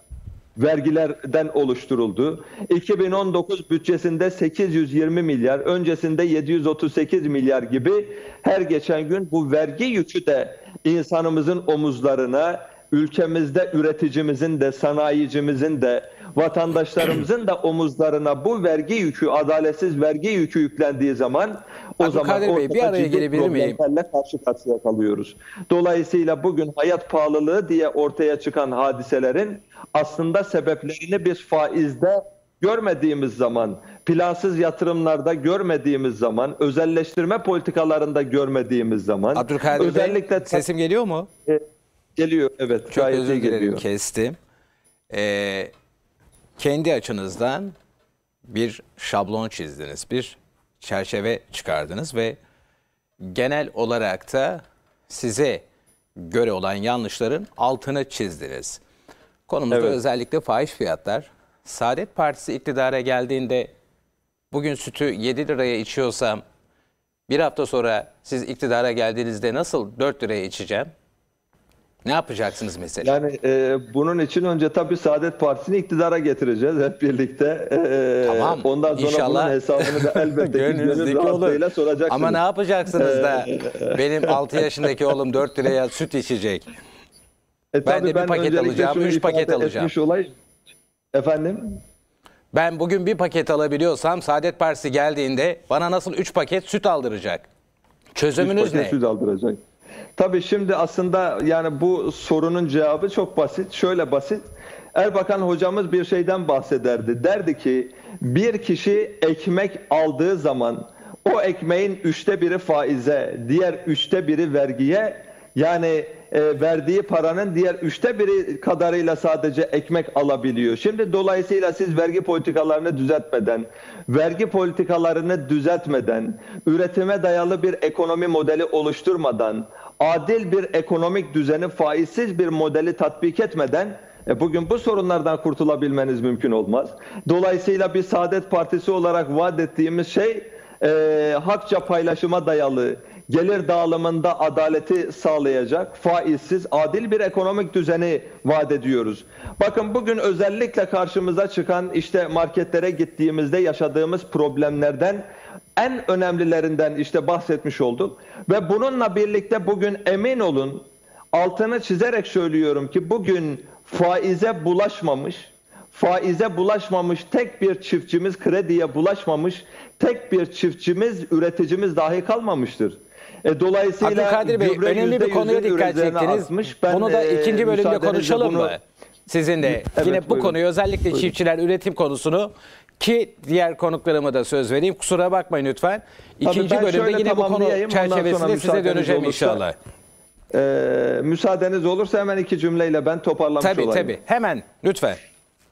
vergilerden oluşturuldu. 2019 bütçesinde 820 milyar, öncesinde 738 milyar gibi her geçen gün bu vergi yükü de insanımızın omuzlarına, ülkemizde üreticimizin de, sanayicimizin de, vatandaşlarımızın da omuzlarına bu vergi yükü, adaletsiz vergi yükü yüklendiği zaman o zaman Bey, bir araya gelebilir miyim? karşı karşıya kalıyoruz. Dolayısıyla bugün hayat pahalılığı diye ortaya çıkan hadiselerin aslında sebeplerini biz faizde görmediğimiz zaman, plansız yatırımlarda görmediğimiz zaman, özelleştirme politikalarında görmediğimiz zaman Abdülkadir özellikle Bey, sesim geliyor mu? E, geliyor evet. Çok özür dilerim kestim. Ee, kendi açınızdan bir şablon çizdiniz, bir çerçeve çıkardınız ve genel olarak da size göre olan yanlışların altını çizdiniz. Konumuzda evet. özellikle fahiş fiyatlar. Saadet Partisi iktidara geldiğinde bugün sütü 7 liraya içiyorsam bir hafta sonra siz iktidara geldiğinizde nasıl 4 liraya içeceğim? Ne yapacaksınız mesela? Yani e, bunun için önce tabii Saadet Partisi'ni iktidara getireceğiz hep birlikte. E, tamam. Ondan sonra İnşallah. bunun hesabını da elbette gönlünüzdeki olur. soracaksınız. Ama ne yapacaksınız da e, benim 6 yaşındaki oğlum 4 liraya süt içecek. E, ben de bir ben paket alacağım, 3 paket alacağım. Efendim? Ben bugün bir paket alabiliyorsam Saadet Partisi geldiğinde bana nasıl 3 paket süt aldıracak? Çözümünüz ne? paket Süt aldıracak. Tabii şimdi aslında yani bu sorunun cevabı çok basit. Şöyle basit. Erbakan hocamız bir şeyden bahsederdi. Derdi ki bir kişi ekmek aldığı zaman o ekmeğin üçte biri faize, diğer üçte biri vergiye yani e, verdiği paranın diğer üçte biri kadarıyla sadece ekmek alabiliyor. Şimdi dolayısıyla siz vergi politikalarını düzeltmeden, vergi politikalarını düzeltmeden, üretime dayalı bir ekonomi modeli oluşturmadan, adil bir ekonomik düzeni faizsiz bir modeli tatbik etmeden e, bugün bu sorunlardan kurtulabilmeniz mümkün olmaz. Dolayısıyla bir Saadet Partisi olarak vaat ettiğimiz şey e, hakça paylaşıma dayalı, gelir dağılımında adaleti sağlayacak, faizsiz, adil bir ekonomik düzeni vaat ediyoruz. Bakın bugün özellikle karşımıza çıkan işte marketlere gittiğimizde yaşadığımız problemlerden en önemlilerinden işte bahsetmiş olduk. Ve bununla birlikte bugün emin olun altını çizerek söylüyorum ki bugün faize bulaşmamış, faize bulaşmamış tek bir çiftçimiz, krediye bulaşmamış tek bir çiftçimiz, üreticimiz dahi kalmamıştır. E, dolayısıyla Abdülkadir Bey önemli bir konuya dikkat çektiniz. bunu da e, ikinci bölümde konuşalım bunu... mı? Sizin de evet, yine bu buyurun. konuyu özellikle buyurun. çiftçiler üretim konusunu ki diğer konuklarıma da söz vereyim. Kusura bakmayın lütfen. İkinci bölümde yine bu konu çerçevesinde size döneceğim olursa, inşallah. E, müsaadeniz olursa hemen iki cümleyle ben toparlamış tabii, olayım. Tabii tabii. Hemen lütfen.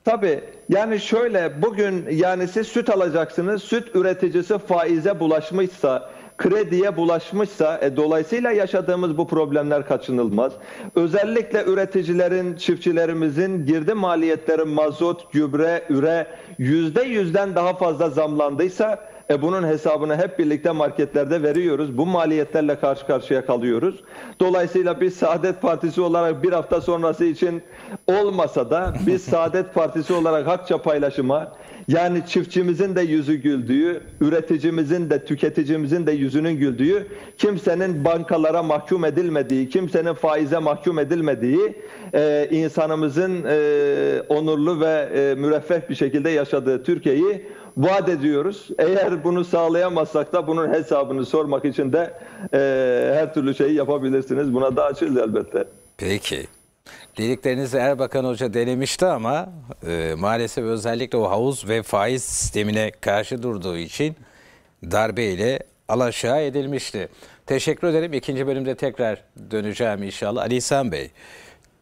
Tabii yani şöyle bugün yani siz süt alacaksınız. Süt üreticisi faize bulaşmışsa krediye bulaşmışsa e, dolayısıyla yaşadığımız bu problemler kaçınılmaz. Özellikle üreticilerin, çiftçilerimizin girdi maliyetleri mazot, gübre, üre yüzde yüzden daha fazla zamlandıysa e bunun hesabını hep birlikte marketlerde veriyoruz. Bu maliyetlerle karşı karşıya kalıyoruz. Dolayısıyla biz Saadet Partisi olarak bir hafta sonrası için olmasa da biz Saadet Partisi olarak hakça paylaşıma, yani çiftçimizin de yüzü güldüğü, üreticimizin de tüketicimizin de yüzünün güldüğü, kimsenin bankalara mahkum edilmediği, kimsenin faize mahkum edilmediği, e, insanımızın e, onurlu ve e, müreffeh bir şekilde yaşadığı Türkiye'yi vaat ediyoruz. Eğer bunu sağlayamazsak da bunun hesabını sormak için de e, her türlü şeyi yapabilirsiniz. Buna da açığız elbette. Peki dediklerinizi Erbakan Hoca denemişti ama e, maalesef özellikle o havuz ve faiz sistemine karşı durduğu için darbeyle alaşağı edilmişti. Teşekkür ederim. İkinci bölümde tekrar döneceğim inşallah. Ali İhsan Bey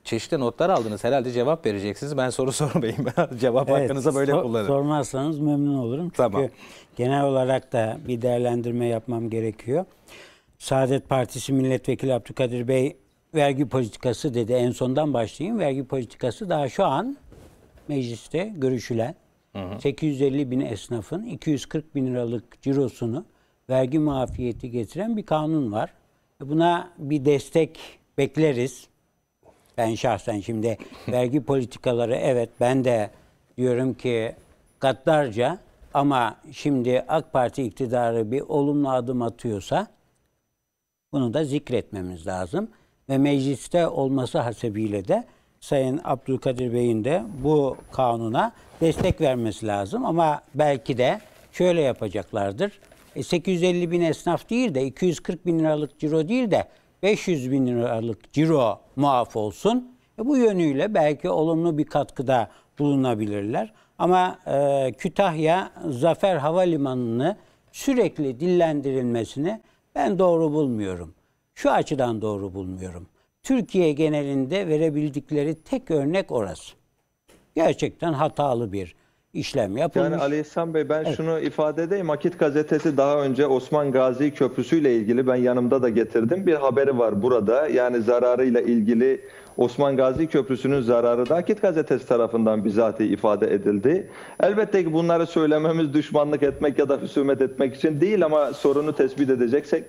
çeşitli notlar aldınız. Herhalde cevap vereceksiniz. Ben soru sormayayım. cevap evet, hakkınıza böyle so- kullanın. Sormazsanız memnun olurum. Çünkü tamam. genel olarak da bir değerlendirme yapmam gerekiyor. Saadet Partisi Milletvekili Abdülkadir Bey vergi politikası dedi. En sondan başlayayım. Vergi politikası daha şu an mecliste görüşülen hı hı. 850 bin esnafın 240 bin liralık cirosunu vergi muafiyeti getiren bir kanun var. Buna bir destek bekleriz. Ben şahsen şimdi vergi politikaları evet ben de diyorum ki katlarca ama şimdi AK Parti iktidarı bir olumlu adım atıyorsa bunu da zikretmemiz lazım ve mecliste olması hasebiyle de Sayın Abdülkadir Bey'in de bu kanuna destek vermesi lazım. Ama belki de şöyle yapacaklardır. 850 e, bin esnaf değil de 240 bin liralık ciro değil de 500 bin liralık ciro muaf olsun. E bu yönüyle belki olumlu bir katkıda bulunabilirler. Ama e, Kütahya Zafer Havalimanı'nı sürekli dillendirilmesini ben doğru bulmuyorum şu açıdan doğru bulmuyorum. Türkiye genelinde verebildikleri tek örnek orası. Gerçekten hatalı bir işlem yapılmış. Yani Ali İhsan Bey ben evet. şunu ifade edeyim. Akit gazetesi daha önce Osman Gazi Köprüsü ile ilgili ben yanımda da getirdim. Bir haberi var burada. Yani zararıyla ilgili Osman Gazi Köprüsü'nün zararı da Akit gazetesi tarafından bizatihi ifade edildi. Elbette ki bunları söylememiz düşmanlık etmek ya da husumet etmek için değil ama sorunu tespit edeceksek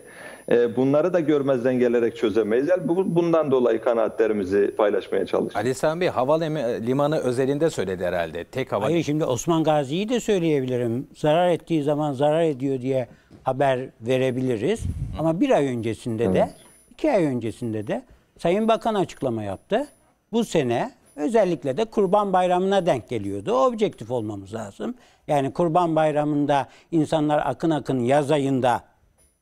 e, bunları da görmezden gelerek çözemeyiz. Yani bundan dolayı kanaatlerimizi paylaşmaya çalışıyoruz. Ali Sami Bey havalimanı e, özelinde söyledi herhalde. Tek hava. Hayır şimdi Osman Gazi'yi de söyleyebilirim. Zarar ettiği zaman zarar ediyor diye haber verebiliriz. Hı. Ama bir ay öncesinde evet. de iki ay öncesinde de Sayın Bakan açıklama yaptı. Bu sene özellikle de Kurban Bayramı'na denk geliyordu. Objektif olmamız lazım. Yani Kurban Bayramı'nda insanlar akın akın yaz ayında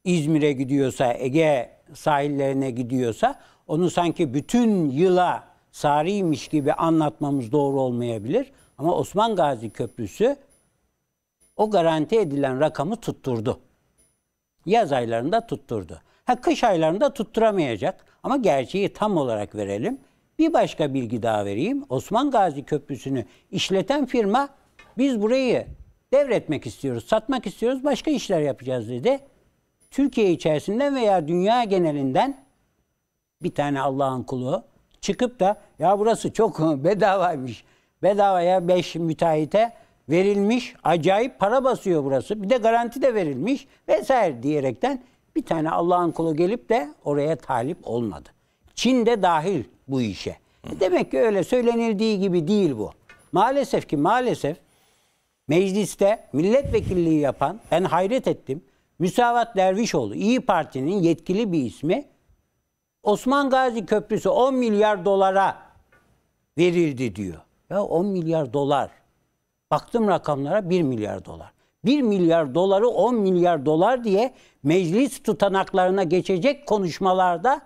İzmir'e gidiyorsa, Ege sahillerine gidiyorsa onu sanki bütün yıla sarıymış gibi anlatmamız doğru olmayabilir. Ama Osman Gazi Köprüsü o garanti edilen rakamı tutturdu. Yaz aylarında tutturdu. Ha kış aylarında tutturamayacak ama gerçeği tam olarak verelim. Bir başka bilgi daha vereyim. Osman Gazi Köprüsü'nü işleten firma biz burayı devretmek istiyoruz, satmak istiyoruz, başka işler yapacağız dedi. Türkiye içerisinde veya dünya genelinden bir tane Allah'ın kulu çıkıp da ya burası çok bedavaymış. Bedavaya 5 müteahhite verilmiş. Acayip para basıyor burası. Bir de garanti de verilmiş vesaire diyerekten bir tane Allah'ın kulu gelip de oraya talip olmadı. Çin de dahil bu işe. Hı. E demek ki öyle söylenildiği gibi değil bu. Maalesef ki maalesef mecliste milletvekilliği yapan ben hayret ettim. Müsavat Dervişoğlu, İyi Parti'nin yetkili bir ismi. Osman Gazi Köprüsü 10 milyar dolara verildi diyor. Ya 10 milyar dolar. Baktım rakamlara 1 milyar dolar. 1 milyar doları 10 milyar dolar diye meclis tutanaklarına geçecek konuşmalarda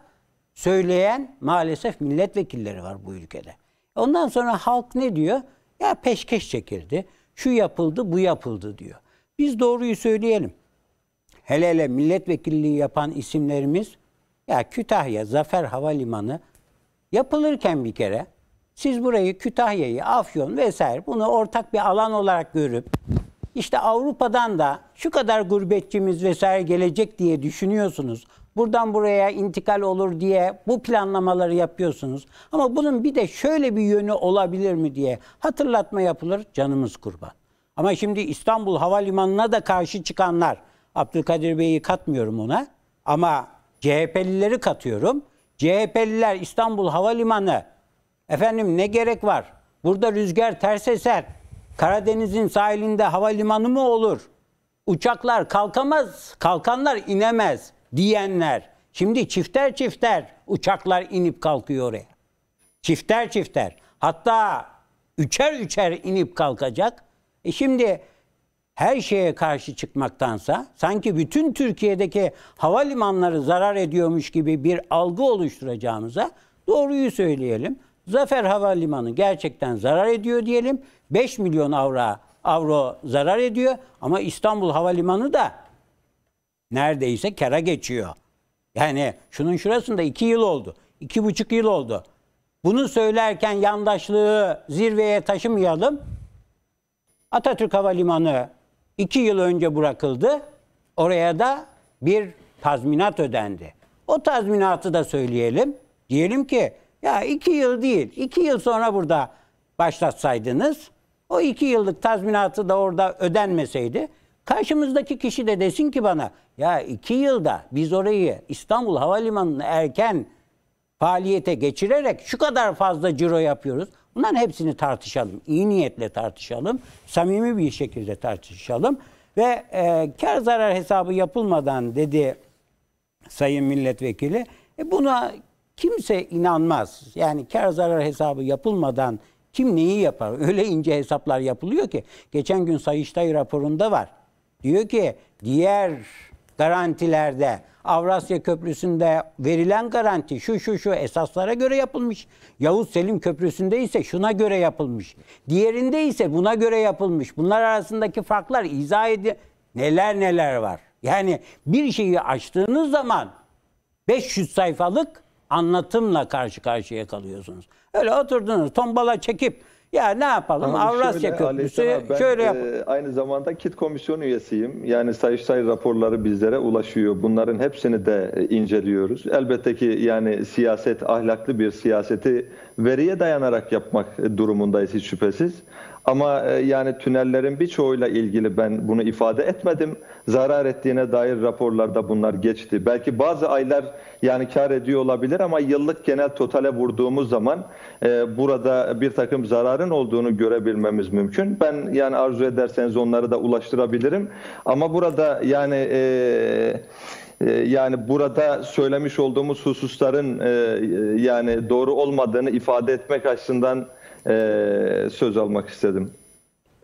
söyleyen maalesef milletvekilleri var bu ülkede. Ondan sonra halk ne diyor? Ya peşkeş çekildi. Şu yapıldı, bu yapıldı diyor. Biz doğruyu söyleyelim. Hele hele milletvekilliği yapan isimlerimiz ya Kütahya Zafer Havalimanı yapılırken bir kere siz burayı Kütahya'yı, Afyon vesaire bunu ortak bir alan olarak görüp işte Avrupa'dan da şu kadar gurbetçimiz vesaire gelecek diye düşünüyorsunuz. Buradan buraya intikal olur diye bu planlamaları yapıyorsunuz. Ama bunun bir de şöyle bir yönü olabilir mi diye hatırlatma yapılır canımız kurban. Ama şimdi İstanbul Havalimanı'na da karşı çıkanlar Abdülkadir Bey'i katmıyorum ona. Ama CHP'lileri katıyorum. CHP'liler İstanbul Havalimanı efendim ne gerek var? Burada rüzgar ters eser. Karadeniz'in sahilinde havalimanı mı olur? Uçaklar kalkamaz, kalkanlar inemez diyenler. Şimdi çifter çifter uçaklar inip kalkıyor oraya. Çifter çifter. Hatta üçer üçer inip kalkacak. E şimdi her şeye karşı çıkmaktansa sanki bütün Türkiye'deki havalimanları zarar ediyormuş gibi bir algı oluşturacağımıza doğruyu söyleyelim. Zafer Havalimanı gerçekten zarar ediyor diyelim. 5 milyon avro, avro zarar ediyor ama İstanbul Havalimanı da neredeyse kara geçiyor. Yani şunun şurasında 2 yıl oldu. 2,5 yıl oldu. Bunu söylerken yandaşlığı zirveye taşımayalım. Atatürk Havalimanı iki yıl önce bırakıldı. Oraya da bir tazminat ödendi. O tazminatı da söyleyelim. Diyelim ki ya iki yıl değil, iki yıl sonra burada başlatsaydınız o iki yıllık tazminatı da orada ödenmeseydi karşımızdaki kişi de desin ki bana ya iki yılda biz orayı İstanbul Havalimanı'nı erken faaliyete geçirerek şu kadar fazla ciro yapıyoruz. Bunların hepsini tartışalım. İyi niyetle tartışalım. Samimi bir şekilde tartışalım. Ve e, kar zarar hesabı yapılmadan dedi Sayın Milletvekili. E buna kimse inanmaz. Yani kar zarar hesabı yapılmadan kim neyi yapar? Öyle ince hesaplar yapılıyor ki. Geçen gün Sayıştay raporunda var. Diyor ki diğer garantilerde Avrasya Köprüsü'nde verilen garanti şu şu şu esaslara göre yapılmış. Yavuz Selim Köprüsü'nde ise şuna göre yapılmış. Diğerinde ise buna göre yapılmış. Bunlar arasındaki farklar izah edin. Neler neler var. Yani bir şeyi açtığınız zaman 500 sayfalık anlatımla karşı karşıya kalıyorsunuz. Öyle oturdunuz tombala çekip ya ne yapalım? Abi Avrasya şöyle, Köprüsü şöyle yap. E, aynı zamanda KIT komisyon üyesiyim. Yani Sayıştay raporları bizlere ulaşıyor. Bunların hepsini de e, inceliyoruz. Elbette ki yani siyaset ahlaklı bir siyaseti veriye dayanarak yapmak durumundayız hiç şüphesiz. Ama e, yani tünellerin birçoğuyla ilgili ben bunu ifade etmedim. Zarar ettiğine dair raporlarda bunlar geçti. Belki bazı aylar yani kar ediyor olabilir ama yıllık genel totale vurduğumuz zaman e, burada bir takım zararın olduğunu görebilmemiz mümkün. Ben yani arzu ederseniz onları da ulaştırabilirim. Ama burada yani... E, e yani burada söylemiş olduğumuz hususların e, yani doğru olmadığını ifade etmek açısından ee, söz almak istedim.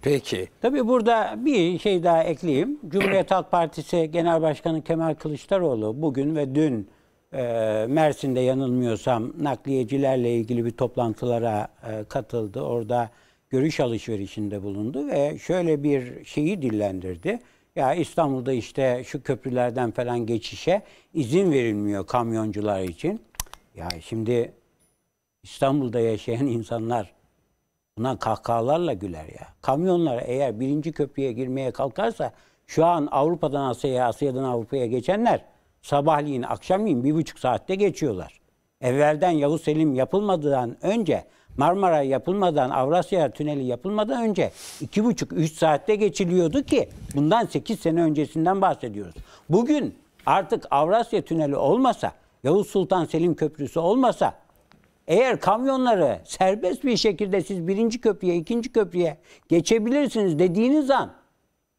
Peki. Tabii burada bir şey daha ekleyeyim. Cumhuriyet Halk Partisi Genel Başkanı Kemal Kılıçdaroğlu bugün ve dün e, Mersin'de yanılmıyorsam nakliyecilerle ilgili bir toplantılara e, katıldı. Orada görüş alışverişinde bulundu ve şöyle bir şeyi dillendirdi. Ya İstanbul'da işte şu köprülerden falan geçişe izin verilmiyor kamyoncular için. Ya şimdi İstanbul'da yaşayan insanlar Buna kahkahalarla güler ya. Kamyonlar eğer birinci köprüye girmeye kalkarsa şu an Avrupa'dan Asya'ya, Asya'dan Avrupa'ya geçenler sabahleyin, akşamleyin bir buçuk saatte geçiyorlar. Evvelden Yavuz Selim yapılmadan önce, Marmara yapılmadan, Avrasya Tüneli yapılmadan önce iki buçuk, üç saatte geçiliyordu ki bundan sekiz sene öncesinden bahsediyoruz. Bugün artık Avrasya Tüneli olmasa, Yavuz Sultan Selim Köprüsü olmasa eğer kamyonları serbest bir şekilde siz birinci köprüye, ikinci köprüye geçebilirsiniz dediğiniz an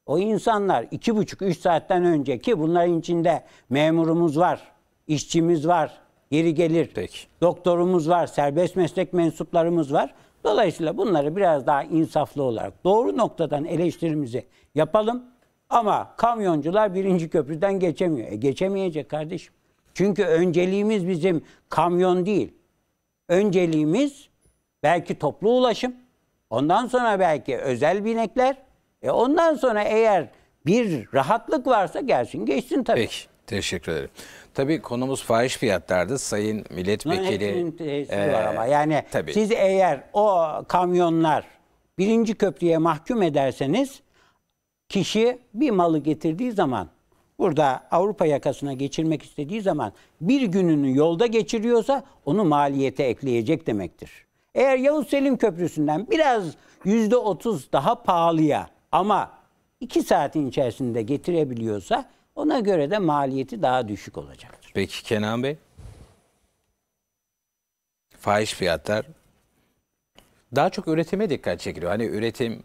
o insanlar iki buçuk, üç saatten önceki bunların içinde memurumuz var, işçimiz var, yeri gelir, Peki. doktorumuz var, serbest meslek mensuplarımız var. Dolayısıyla bunları biraz daha insaflı olarak doğru noktadan eleştirimizi yapalım. Ama kamyoncular birinci köprüden geçemiyor. E geçemeyecek kardeşim. Çünkü önceliğimiz bizim kamyon değil önceliğimiz belki toplu ulaşım, ondan sonra belki özel binekler. E ondan sonra eğer bir rahatlık varsa gelsin geçsin tabii. Peki. Teşekkür ederim. Tabii konumuz fahiş fiyatlardı. Sayın milletvekili... E, var ama yani tabii. siz eğer o kamyonlar birinci köprüye mahkum ederseniz kişi bir malı getirdiği zaman burada Avrupa yakasına geçirmek istediği zaman bir gününü yolda geçiriyorsa onu maliyete ekleyecek demektir. Eğer Yavuz Selim Köprüsü'nden biraz yüzde otuz daha pahalıya ama iki saatin içerisinde getirebiliyorsa ona göre de maliyeti daha düşük olacaktır. Peki Kenan Bey? Fahiş fiyatlar daha çok üretime dikkat çekiliyor. Hani üretim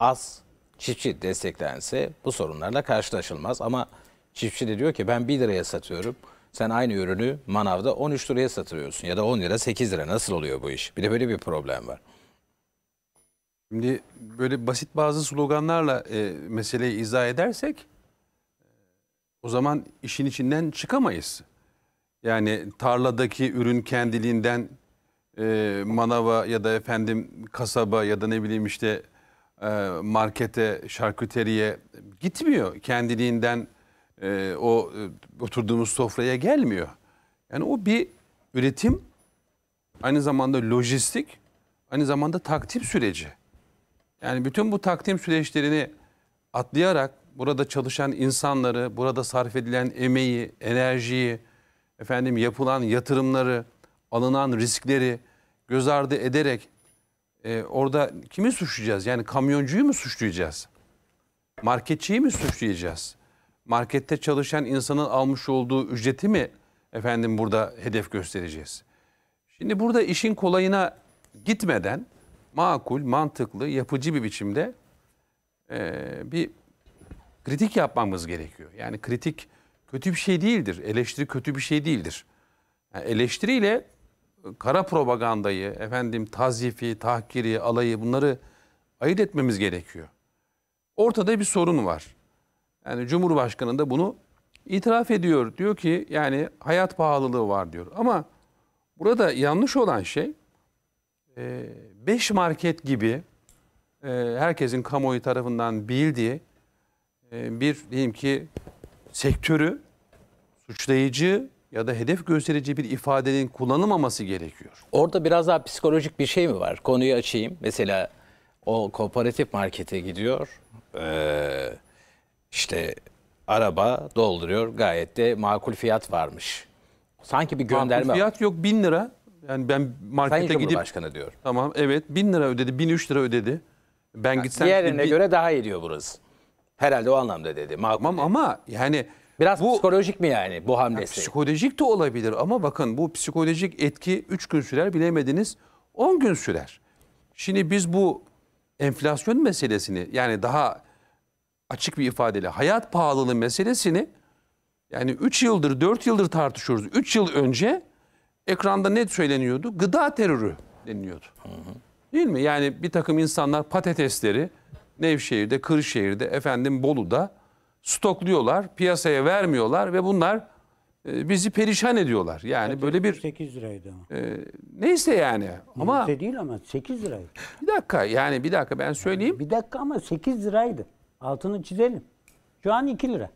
az çiftçi desteklense bu sorunlarla karşılaşılmaz. Ama çiftçi de diyor ki ben 1 liraya satıyorum. Sen aynı ürünü manavda 13 liraya satıyorsun ya da 10 lira 8 lira nasıl oluyor bu iş? Bir de böyle bir problem var. Şimdi böyle basit bazı sloganlarla e, meseleyi izah edersek o zaman işin içinden çıkamayız. Yani tarladaki ürün kendiliğinden e, manava ya da efendim kasaba ya da ne bileyim işte e, markete, şarküteriye gitmiyor. Kendiliğinden e, o e, oturduğumuz sofraya gelmiyor. Yani o bir üretim, aynı zamanda lojistik, aynı zamanda takdim süreci. Yani bütün bu takdim süreçlerini atlayarak burada çalışan insanları, burada sarf edilen emeği, enerjiyi, efendim yapılan yatırımları, alınan riskleri göz ardı ederek e, orada kimi suçlayacağız? Yani kamyoncuyu mu suçlayacağız? Marketçiyi mi suçlayacağız? Markette çalışan insanın almış olduğu ücreti mi efendim burada hedef göstereceğiz? Şimdi burada işin kolayına gitmeden makul, mantıklı, yapıcı bir biçimde e, bir kritik yapmamız gerekiyor. Yani kritik kötü bir şey değildir. Eleştiri kötü bir şey değildir. Yani eleştiriyle kara propagandayı, efendim tazifi, tahkiri, alayı bunları ayırt etmemiz gerekiyor. Ortada bir sorun var. Yani Cumhurbaşkanı da bunu itiraf ediyor. Diyor ki yani hayat pahalılığı var diyor. Ama burada yanlış olan şey 5 e, market gibi e, herkesin kamuoyu tarafından bildiği e, bir diyeyim ki sektörü suçlayıcı ya da hedef gösterici bir ifadenin kullanılmaması gerekiyor. Orada biraz daha psikolojik bir şey mi var? Konuyu açayım. Mesela o kooperatif markete gidiyor. Ee, işte araba dolduruyor. Gayet de makul fiyat varmış. Sanki bir gönderme makul fiyat yok. Bin lira. Yani ben markete Sayın gidip... Cumhurbaşkanı diyor. Tamam evet. Bin lira ödedi. Bin üç lira ödedi. Ben yani gitsem... Diğerine bin... göre daha iyi diyor burası. Herhalde o anlamda dedi. Makul tamam dedi. ama yani Biraz bu, psikolojik mi yani bu hamlesi? Yani psikolojik de olabilir ama bakın bu psikolojik etki 3 gün sürer bilemediniz 10 gün sürer. Şimdi biz bu enflasyon meselesini yani daha açık bir ifadeyle hayat pahalılığı meselesini yani 3 yıldır 4 yıldır tartışıyoruz. 3 yıl önce ekranda ne söyleniyordu? Gıda terörü deniliyordu. Hı hı. Değil mi? Yani bir takım insanlar patatesleri Nevşehir'de, Kırşehir'de, efendim Bolu'da stokluyorlar, piyasaya vermiyorlar ve bunlar e, bizi perişan ediyorlar. Yani Zaten böyle bir 8 liraydı ama. E, neyse yani. Ama Neyse değil ama 8 liraydı. bir dakika yani bir dakika ben söyleyeyim. Bir dakika ama 8 liraydı. Altını çizelim. Şu an 2 lira.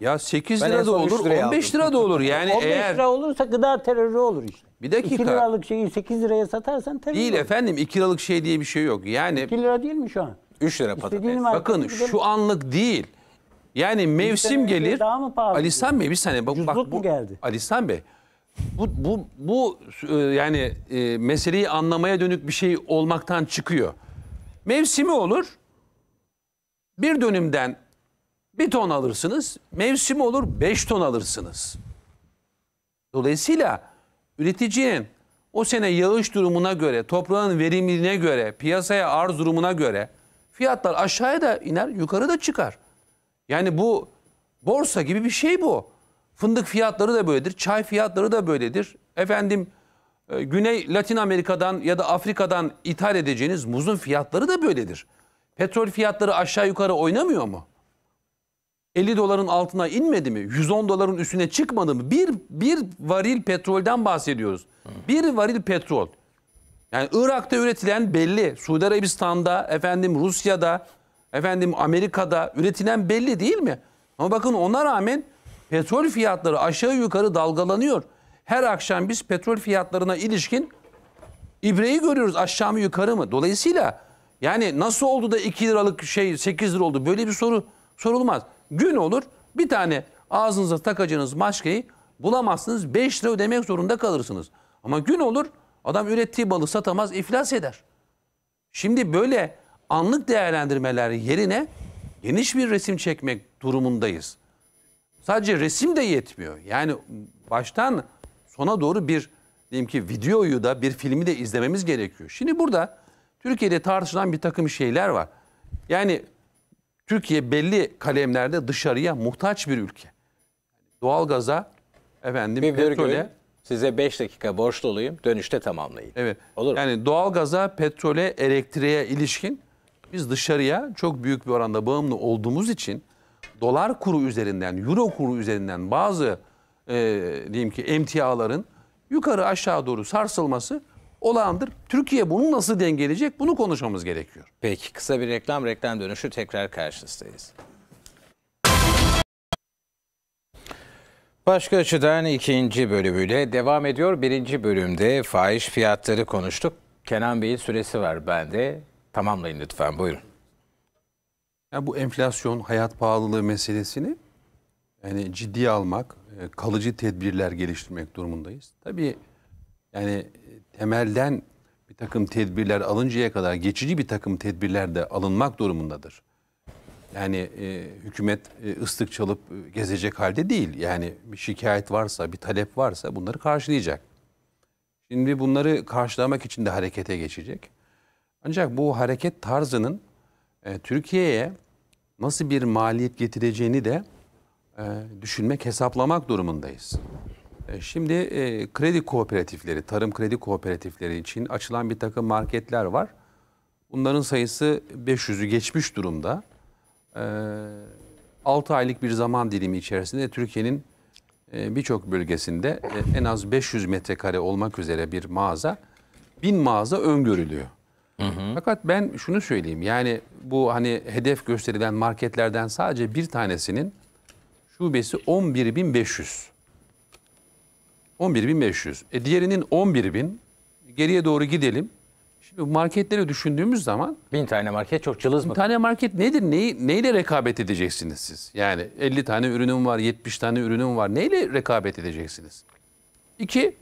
Ya 8 lira da olur, liraya 15 lira da olur. Yani 15 eğer lira olursa gıda terörü olur işte. Bir dakika. 2 liralık şeyi 8 liraya satarsan terör değil olur. efendim 2 liralık şey diye bir şey yok. Yani 2 lira değil mi şu an? 3 lira patates. Bakın şu anlık değil. Yani mevsim Bizde gelir. Daha mı pahalı? Ali Sami Bey bir saniye bak bak bu geldi. Ali Sami Bey bu bu bu e, yani e, meseleyi anlamaya dönük bir şey olmaktan çıkıyor. Mevsimi olur. Bir dönümden bir ton alırsınız. Mevsimi olur beş ton alırsınız. Dolayısıyla üreticinin o sene yağış durumuna göre, toprağın verimliliğine göre, piyasaya arz durumuna göre fiyatlar aşağıya da iner, yukarı da çıkar. Yani bu borsa gibi bir şey bu. Fındık fiyatları da böyledir, çay fiyatları da böyledir. Efendim e, Güney Latin Amerika'dan ya da Afrika'dan ithal edeceğiniz muzun fiyatları da böyledir. Petrol fiyatları aşağı yukarı oynamıyor mu? 50 doların altına inmedi mi? 110 doların üstüne çıkmadı mı? Bir, bir varil petrolden bahsediyoruz. Bir varil petrol. Yani Irak'ta üretilen belli. Suudi Arabistan'da, efendim Rusya'da, Efendim Amerika'da üretilen belli değil mi? Ama bakın ona rağmen petrol fiyatları aşağı yukarı dalgalanıyor. Her akşam biz petrol fiyatlarına ilişkin ibreyi görüyoruz aşağı mı yukarı mı? Dolayısıyla yani nasıl oldu da 2 liralık şey 8 lira oldu böyle bir soru sorulmaz. Gün olur bir tane ağzınıza takacağınız maskeyi bulamazsınız 5 lira ödemek zorunda kalırsınız. Ama gün olur adam ürettiği balı satamaz iflas eder. Şimdi böyle anlık değerlendirmeler yerine geniş bir resim çekmek durumundayız. Sadece resim de yetmiyor. Yani baştan sona doğru bir diyelim ki videoyu da bir filmi de izlememiz gerekiyor. Şimdi burada Türkiye'de tartışılan bir takım şeyler var. Yani Türkiye belli kalemlerde dışarıya muhtaç bir ülke. Doğalgaza, efendim bir petrole... size 5 dakika borçlu olayım, dönüşte tamamlayayım. Evet. Olur mu? Yani doğalgaza, petrole, elektriğe ilişkin biz dışarıya çok büyük bir oranda bağımlı olduğumuz için dolar kuru üzerinden, euro kuru üzerinden bazı e, diyeyim ki emtiaların yukarı aşağı doğru sarsılması olağandır. Türkiye bunu nasıl dengeleyecek bunu konuşmamız gerekiyor. Peki kısa bir reklam reklam dönüşü tekrar karşınızdayız. Başka açıdan ikinci bölümüyle devam ediyor. Birinci bölümde fahiş fiyatları konuştuk. Kenan Bey'in süresi var bende. Tamamlayın lütfen buyurun. Ya bu enflasyon, hayat pahalılığı meselesini yani ciddiye almak, e, kalıcı tedbirler geliştirmek durumundayız. Tabii yani e, temelden bir takım tedbirler alıncaya kadar geçici bir takım tedbirler de alınmak durumundadır. Yani e, hükümet e, ıslık çalıp e, gezecek halde değil. Yani bir şikayet varsa, bir talep varsa bunları karşılayacak. Şimdi bunları karşılamak için de harekete geçecek. Ancak bu hareket tarzının e, Türkiye'ye nasıl bir maliyet getireceğini de e, düşünmek, hesaplamak durumundayız. E, şimdi e, kredi kooperatifleri, tarım kredi kooperatifleri için açılan bir takım marketler var. Bunların sayısı 500'ü geçmiş durumda. E, 6 aylık bir zaman dilimi içerisinde Türkiye'nin e, birçok bölgesinde e, en az 500 metrekare olmak üzere bir mağaza, bin mağaza öngörülüyor. Hı hı. Fakat ben şunu söyleyeyim yani bu hani hedef gösterilen marketlerden sadece bir tanesinin şubesi 11.500. 11.500. E diğerinin 11.000. Geriye doğru gidelim. Şimdi marketleri düşündüğümüz zaman... Bin tane market çok cılız mı? Bin tane market nedir? Neyi, neyle rekabet edeceksiniz siz? Yani 50 tane ürünüm var, 70 tane ürünüm var. Neyle rekabet edeceksiniz? İki,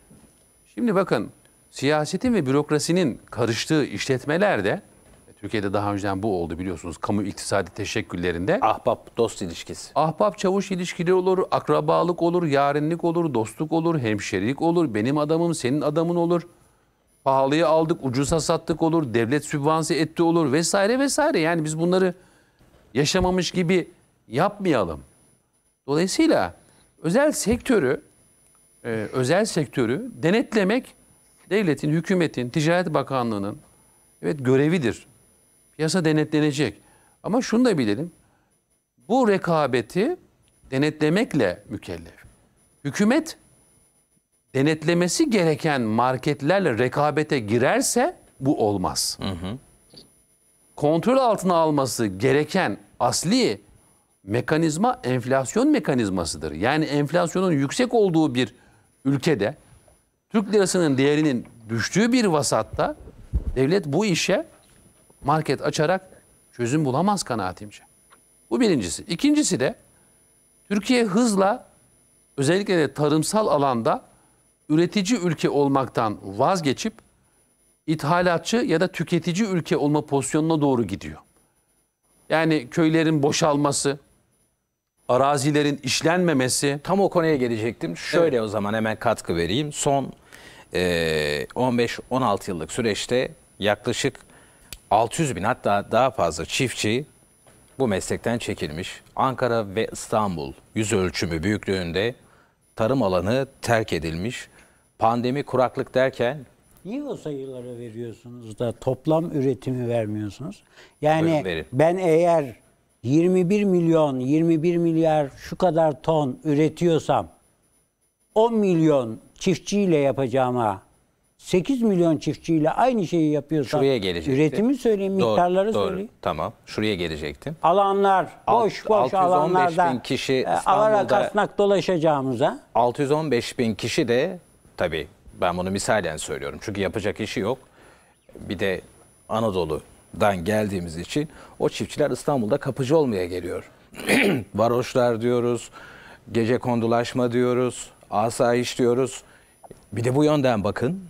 şimdi bakın siyasetin ve bürokrasinin karıştığı işletmelerde Türkiye'de daha önceden bu oldu biliyorsunuz kamu iktisadi teşekküllerinde. Ahbap dost ilişkisi. Ahbap çavuş ilişkili olur, akrabalık olur, yarenlik olur, dostluk olur, hemşerilik olur, benim adamım senin adamın olur. Pahalıya aldık, ucuza sattık olur, devlet sübvanse etti olur vesaire vesaire. Yani biz bunları yaşamamış gibi yapmayalım. Dolayısıyla özel sektörü e, özel sektörü denetlemek devletin, hükümetin, Ticaret Bakanlığı'nın evet görevidir. Piyasa denetlenecek. Ama şunu da bilelim. Bu rekabeti denetlemekle mükellef. Hükümet denetlemesi gereken marketlerle rekabete girerse bu olmaz. Hı hı. Kontrol altına alması gereken asli mekanizma enflasyon mekanizmasıdır. Yani enflasyonun yüksek olduğu bir ülkede Türk lirasının değerinin düştüğü bir vasatta devlet bu işe market açarak çözüm bulamaz kanaatimce. Bu birincisi. İkincisi de Türkiye hızla özellikle de tarımsal alanda üretici ülke olmaktan vazgeçip ithalatçı ya da tüketici ülke olma pozisyonuna doğru gidiyor. Yani köylerin boşalması, arazilerin işlenmemesi. Tam o konuya gelecektim. Şöyle evet. o zaman hemen katkı vereyim. Son e, 15-16 yıllık süreçte yaklaşık 600 bin hatta daha fazla çiftçi bu meslekten çekilmiş. Ankara ve İstanbul yüz ölçümü büyüklüğünde tarım alanı terk edilmiş. Pandemi kuraklık derken Niye o sayıları veriyorsunuz da toplam üretimi vermiyorsunuz? Yani ben eğer 21 milyon, 21 milyar şu kadar ton üretiyorsam 10 milyon çiftçiyle yapacağıma 8 milyon çiftçiyle aynı şeyi yapıyorsam Şuraya gelecekti. üretimi söyleyeyim, doğru, miktarları doğru. söyleyeyim. Tamam. Şuraya gelecektim. Alanlar, boş Alt, boş alanlarda bin kişi e, alarak asnak dolaşacağımıza. 615 bin kişi de tabii ben bunu misalen söylüyorum. Çünkü yapacak işi yok. Bir de Anadolu dan geldiğimiz için o çiftçiler İstanbul'da kapıcı olmaya geliyor. Varoşlar diyoruz, gece kondulaşma diyoruz, asayiş diyoruz. Bir de bu yönden bakın.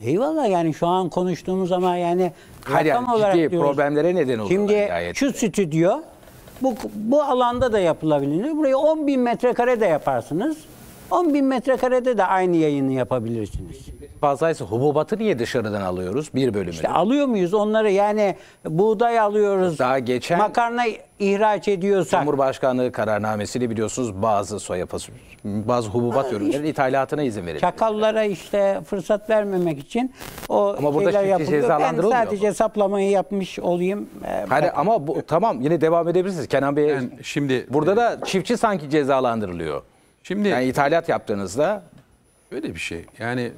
Eyvallah yani şu an konuştuğumuz ama yani Hayır, rakam yani olarak diyoruz. problemlere neden oluyor. Şimdi gayet. şu stüdyo bu, bu alanda da yapılabilir. Burayı 10 bin metrekare de yaparsınız. 10 bin metrekarede de aynı yayını yapabilirsiniz. Fazlaysa hububatı niye dışarıdan alıyoruz bir bölümü. İşte alıyor muyuz onları yani buğday alıyoruz, Daha geçen makarna ihraç ediyorsak. Cumhurbaşkanlığı kararnamesini biliyorsunuz bazı soya fasulye, bazı hububat ha, ürünlerin ithalatına izin verildi. Çakallara işte fırsat vermemek için o ama burada şeyler yapılıyor. Ben sadece mu? hesaplamayı yapmış olayım. E, Hayır, hani ama bu, tamam yine devam edebilirsiniz Kenan Bey. Yani şimdi burada e, da çiftçi sanki cezalandırılıyor. Şimdi yani ithalat yaptığınızda öyle bir şey. Yani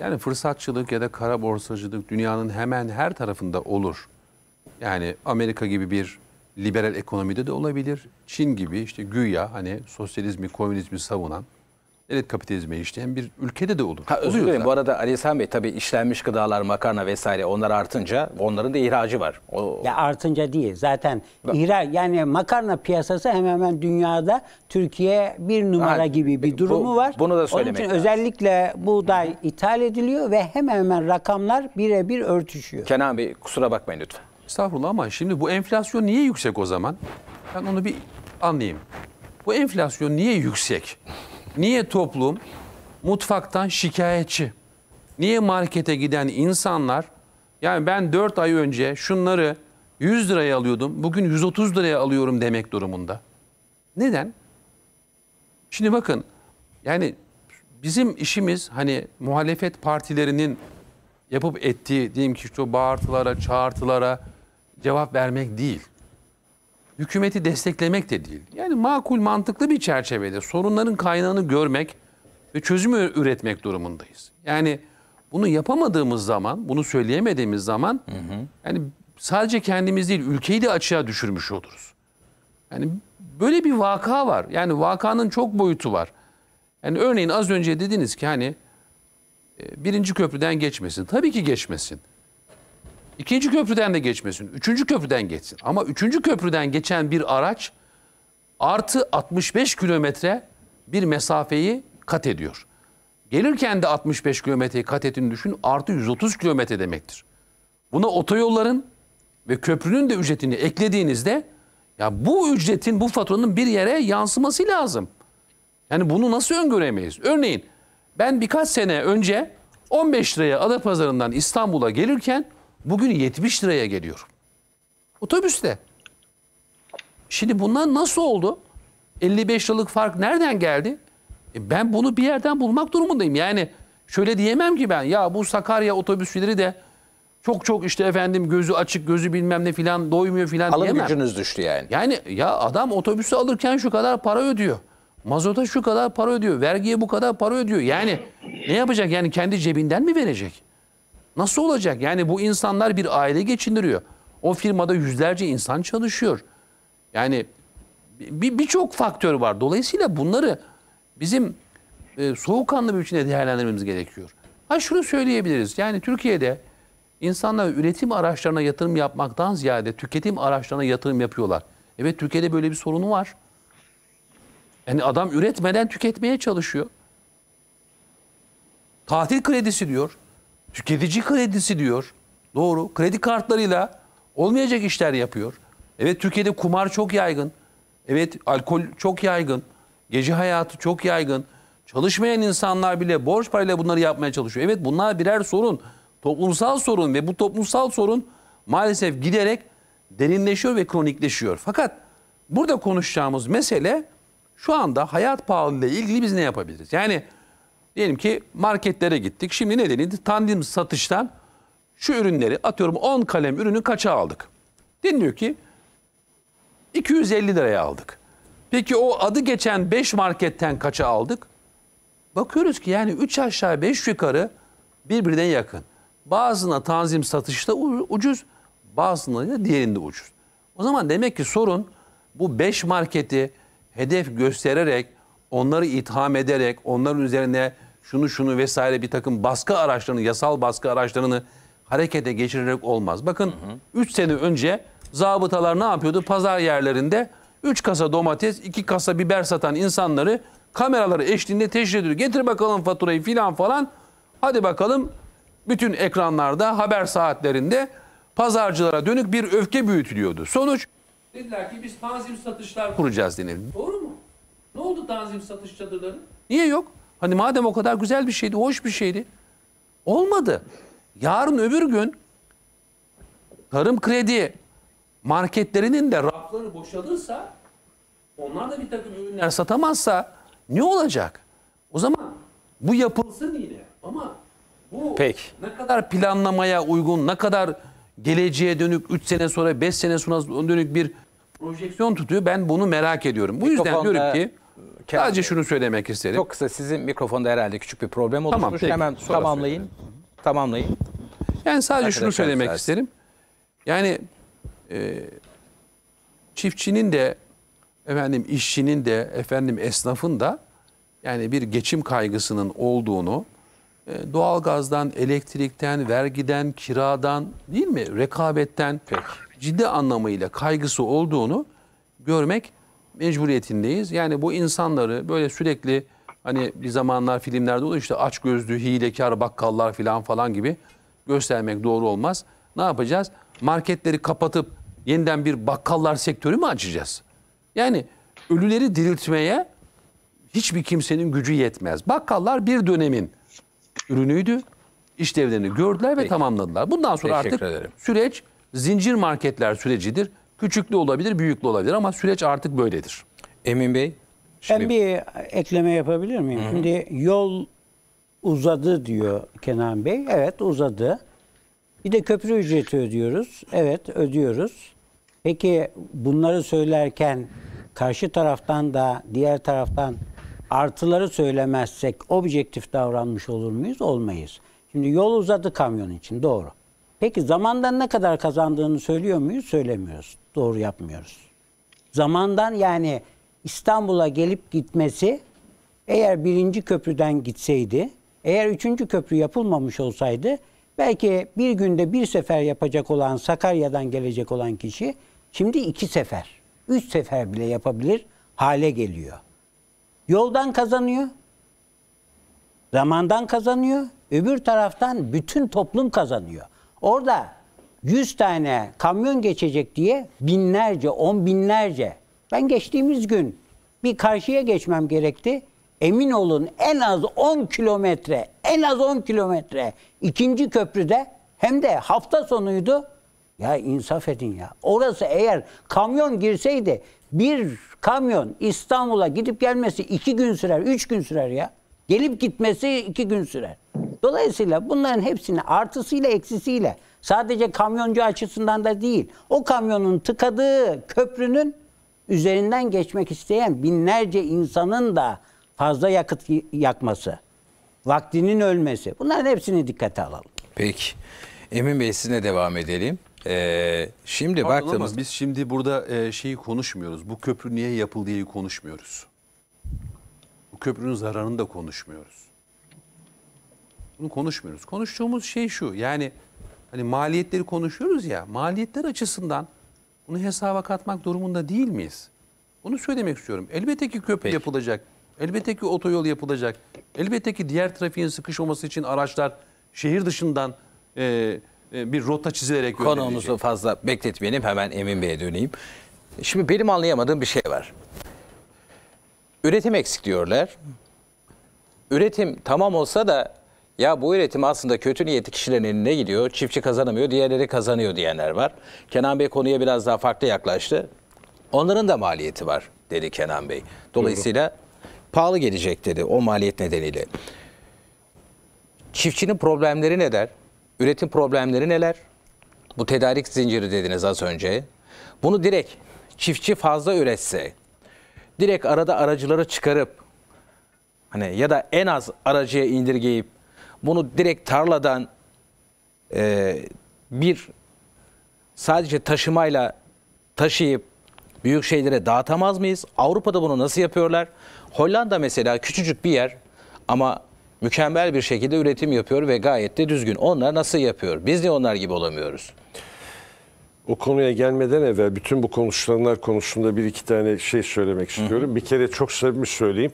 yani fırsatçılık ya da kara borsacılık dünyanın hemen her tarafında olur. Yani Amerika gibi bir liberal ekonomide de olabilir. Çin gibi işte güya hani sosyalizmi, komünizmi savunan Evet kapitalizme işleyen bir ülkede de olur. Ha, özür dilerim bu arada Ali İhsan Bey tabii işlenmiş gıdalar, makarna vesaire onlar artınca onların da ihracı var. O... Ya artınca değil zaten ihraç yani makarna piyasası hemen hemen dünyada Türkiye bir numara ha, gibi bir durumu bu, var. Bunu da söylemek Onun için lazım. özellikle buğday ithal ediliyor ve hemen hemen rakamlar birebir örtüşüyor. Kenan Bey kusura bakmayın lütfen. Estağfurullah ama şimdi bu enflasyon niye yüksek o zaman? Ben onu bir anlayayım. Bu enflasyon niye yüksek? Niye toplum mutfaktan şikayetçi? Niye markete giden insanlar yani ben 4 ay önce şunları 100 liraya alıyordum bugün 130 liraya alıyorum demek durumunda. Neden? Şimdi bakın yani bizim işimiz hani muhalefet partilerinin yapıp ettiği diyeyim ki şu bağırtılara, çağırtılara cevap vermek değil hükümeti desteklemek de değil. Yani makul mantıklı bir çerçevede sorunların kaynağını görmek ve çözümü üretmek durumundayız. Yani bunu yapamadığımız zaman, bunu söyleyemediğimiz zaman hı hı. yani sadece kendimiz değil ülkeyi de açığa düşürmüş oluruz. Yani böyle bir vaka var. Yani vakanın çok boyutu var. Yani örneğin az önce dediniz ki hani e, birinci köprüden geçmesin. Tabii ki geçmesin. İkinci köprüden de geçmesin. Üçüncü köprüden geçsin. Ama üçüncü köprüden geçen bir araç artı 65 kilometre bir mesafeyi kat ediyor. Gelirken de 65 kilometreyi kat ettiğini düşün artı 130 kilometre demektir. Buna otoyolların ve köprünün de ücretini eklediğinizde ya bu ücretin bu faturanın bir yere yansıması lazım. Yani bunu nasıl öngöremeyiz? Örneğin ben birkaç sene önce 15 liraya Adapazarı'ndan İstanbul'a gelirken bugün 70 liraya geliyor. Otobüste. Şimdi bunlar nasıl oldu? 55 liralık fark nereden geldi? E ben bunu bir yerden bulmak durumundayım. Yani şöyle diyemem ki ben ya bu Sakarya otobüsçüleri de çok çok işte efendim gözü açık gözü bilmem ne filan doymuyor filan Alım gücünüz düştü yani. Yani ya adam otobüsü alırken şu kadar para ödüyor. Mazota şu kadar para ödüyor. Vergiye bu kadar para ödüyor. Yani ne yapacak? Yani kendi cebinden mi verecek? Nasıl olacak? Yani bu insanlar bir aile geçindiriyor. O firmada yüzlerce insan çalışıyor. Yani birçok bir faktör var. Dolayısıyla bunları bizim e, soğukkanlı bir biçimde değerlendirmemiz gerekiyor. Ha şunu söyleyebiliriz. Yani Türkiye'de insanlar üretim araçlarına yatırım yapmaktan ziyade tüketim araçlarına yatırım yapıyorlar. Evet Türkiye'de böyle bir sorunu var. Yani adam üretmeden tüketmeye çalışıyor. Tatil kredisi diyor. Tüketici kredisi diyor. Doğru. Kredi kartlarıyla olmayacak işler yapıyor. Evet Türkiye'de kumar çok yaygın. Evet alkol çok yaygın. Gece hayatı çok yaygın. Çalışmayan insanlar bile borç parayla bunları yapmaya çalışıyor. Evet bunlar birer sorun. Toplumsal sorun ve bu toplumsal sorun maalesef giderek derinleşiyor ve kronikleşiyor. Fakat burada konuşacağımız mesele şu anda hayat pahalılığı ile ilgili biz ne yapabiliriz? Yani Diyelim ki marketlere gittik. Şimdi ne denildi? Tandim satıştan şu ürünleri atıyorum 10 kalem ürünü kaça aldık? Deniliyor ki 250 liraya aldık. Peki o adı geçen 5 marketten kaça aldık? Bakıyoruz ki yani 3 aşağı 5 yukarı birbirine yakın. Bazına tanzim satışta ucuz, bazına da diğerinde ucuz. O zaman demek ki sorun bu 5 marketi hedef göstererek, onları itham ederek, onların üzerine şunu şunu vesaire bir takım baskı araçlarını, yasal baskı araçlarını harekete geçirerek olmaz. Bakın 3 sene önce zabıtalar ne yapıyordu? Pazar yerlerinde 3 kasa domates, 2 kasa biber satan insanları kameraları eşliğinde teşhir ediyor. Getir bakalım faturayı filan falan. Hadi bakalım bütün ekranlarda, haber saatlerinde pazarcılara dönük bir öfke büyütülüyordu. Sonuç dediler ki biz tanzim satışlar kuracağız denildi. Doğru mu? Ne oldu tanzim satış çadırları? Niye yok? Hani madem o kadar güzel bir şeydi, hoş bir şeydi. Olmadı. Yarın öbür gün tarım kredi marketlerinin de rafları boşalırsa onlar da bir takım ürünler satamazsa ne olacak? O zaman bu yapılsın yine ama bu Peki. ne kadar planlamaya uygun, ne kadar geleceğe dönük 3 sene sonra 5 sene sonra dönük bir projeksiyon tutuyor. Ben bunu merak ediyorum. Bu bir yüzden diyorum e, ki Kenan Sadece Bey. şunu söylemek istedim. Çok kısa sizin mikrofonda herhalde küçük bir problem oluşmuş. Tamam, peki. Hemen Sonra tamamlayın. Söyleyelim. Tamamlayın. Yani sadece Arkadaşlar şunu söylemek sersin. isterim. Yani e, çiftçinin de efendim işçinin de efendim esnafın da yani bir geçim kaygısının olduğunu e, doğalgazdan, elektrikten, vergiden, kiradan değil mi? Rekabetten Peki. ciddi anlamıyla kaygısı olduğunu görmek mecburiyetindeyiz. Yani bu insanları böyle sürekli hani bir zamanlar filmlerde olur işte aç gözlü, hilekar bakkallar falan falan gibi göstermek doğru olmaz. Ne yapacağız? Marketleri kapatıp yeniden bir bakkallar sektörü mü açacağız? Yani ölüleri diriltmeye hiçbir kimsenin gücü yetmez. Bakkallar bir dönemin ürünüydü. İşlevlerini gördüler ve Peki. tamamladılar. Bundan sonra Teşekkür artık ederim. süreç zincir marketler sürecidir. Küçüklü olabilir, büyüklü olabilir ama süreç artık böyledir. Emin Bey? Şimdi... Ben bir ekleme yapabilir miyim? Hı-hı. Şimdi yol uzadı diyor Kenan Bey. Evet uzadı. Bir de köprü ücreti ödüyoruz. Evet ödüyoruz. Peki bunları söylerken karşı taraftan da diğer taraftan artıları söylemezsek objektif davranmış olur muyuz? Olmayız. Şimdi yol uzadı kamyon için doğru. Peki zamandan ne kadar kazandığını söylüyor muyuz? Söylemiyoruz doğru yapmıyoruz. Zamandan yani İstanbul'a gelip gitmesi eğer birinci köprüden gitseydi, eğer üçüncü köprü yapılmamış olsaydı belki bir günde bir sefer yapacak olan Sakarya'dan gelecek olan kişi şimdi iki sefer, üç sefer bile yapabilir hale geliyor. Yoldan kazanıyor, zamandan kazanıyor, öbür taraftan bütün toplum kazanıyor. Orada 100 tane kamyon geçecek diye binlerce, on binlerce. Ben geçtiğimiz gün bir karşıya geçmem gerekti. Emin olun en az 10 kilometre, en az 10 kilometre ikinci köprüde hem de hafta sonuydu. Ya insaf edin ya. Orası eğer kamyon girseydi bir kamyon İstanbul'a gidip gelmesi iki gün sürer, üç gün sürer ya. Gelip gitmesi iki gün sürer. Dolayısıyla bunların hepsini artısıyla eksisiyle Sadece kamyoncu açısından da değil. O kamyonun tıkadığı köprünün üzerinden geçmek isteyen binlerce insanın da fazla yakıt yakması, vaktinin ölmesi. Bunların hepsini dikkate alalım. Peki. Emin Bey sizinle devam edelim. Ee, şimdi Pardon baktığımız... Ama biz şimdi burada e, şeyi konuşmuyoruz. Bu köprü niye yapıldı konuşmuyoruz. Bu köprünün zararını da konuşmuyoruz. Bunu konuşmuyoruz. Konuştuğumuz şey şu. Yani hani maliyetleri konuşuyoruz ya maliyetler açısından bunu hesaba katmak durumunda değil miyiz? Bunu söylemek istiyorum. Elbette ki köprü yapılacak. Elbette ki otoyol yapılacak. Elbette ki diğer trafiğin sıkışmaması için araçlar şehir dışından e, e, bir rota çizilerek Konumuzu fazla bekletmeyelim. Hemen Emin Bey'e döneyim. Şimdi benim anlayamadığım bir şey var. Üretim eksik diyorlar. Üretim tamam olsa da ya bu üretim aslında kötü niyetli kişilerin eline gidiyor. Çiftçi kazanamıyor, diğerleri kazanıyor diyenler var. Kenan Bey konuya biraz daha farklı yaklaştı. Onların da maliyeti var dedi Kenan Bey. Dolayısıyla Doğru. pahalı gelecek dedi o maliyet nedeniyle. Çiftçinin problemleri neler? Üretim problemleri neler? Bu tedarik zinciri dediniz az önce. Bunu direkt çiftçi fazla üretse, direkt arada aracıları çıkarıp hani ya da en az aracıya indirgeyip bunu direkt tarladan e, bir sadece taşımayla taşıyıp büyük şeylere dağıtamaz mıyız? Avrupa'da bunu nasıl yapıyorlar? Hollanda mesela küçücük bir yer ama mükemmel bir şekilde üretim yapıyor ve gayet de düzgün. Onlar nasıl yapıyor? Biz de onlar gibi olamıyoruz? O konuya gelmeden evvel bütün bu konuşulanlar konusunda bir iki tane şey söylemek istiyorum. Hı hı. Bir kere çok sevmiş söyleyeyim.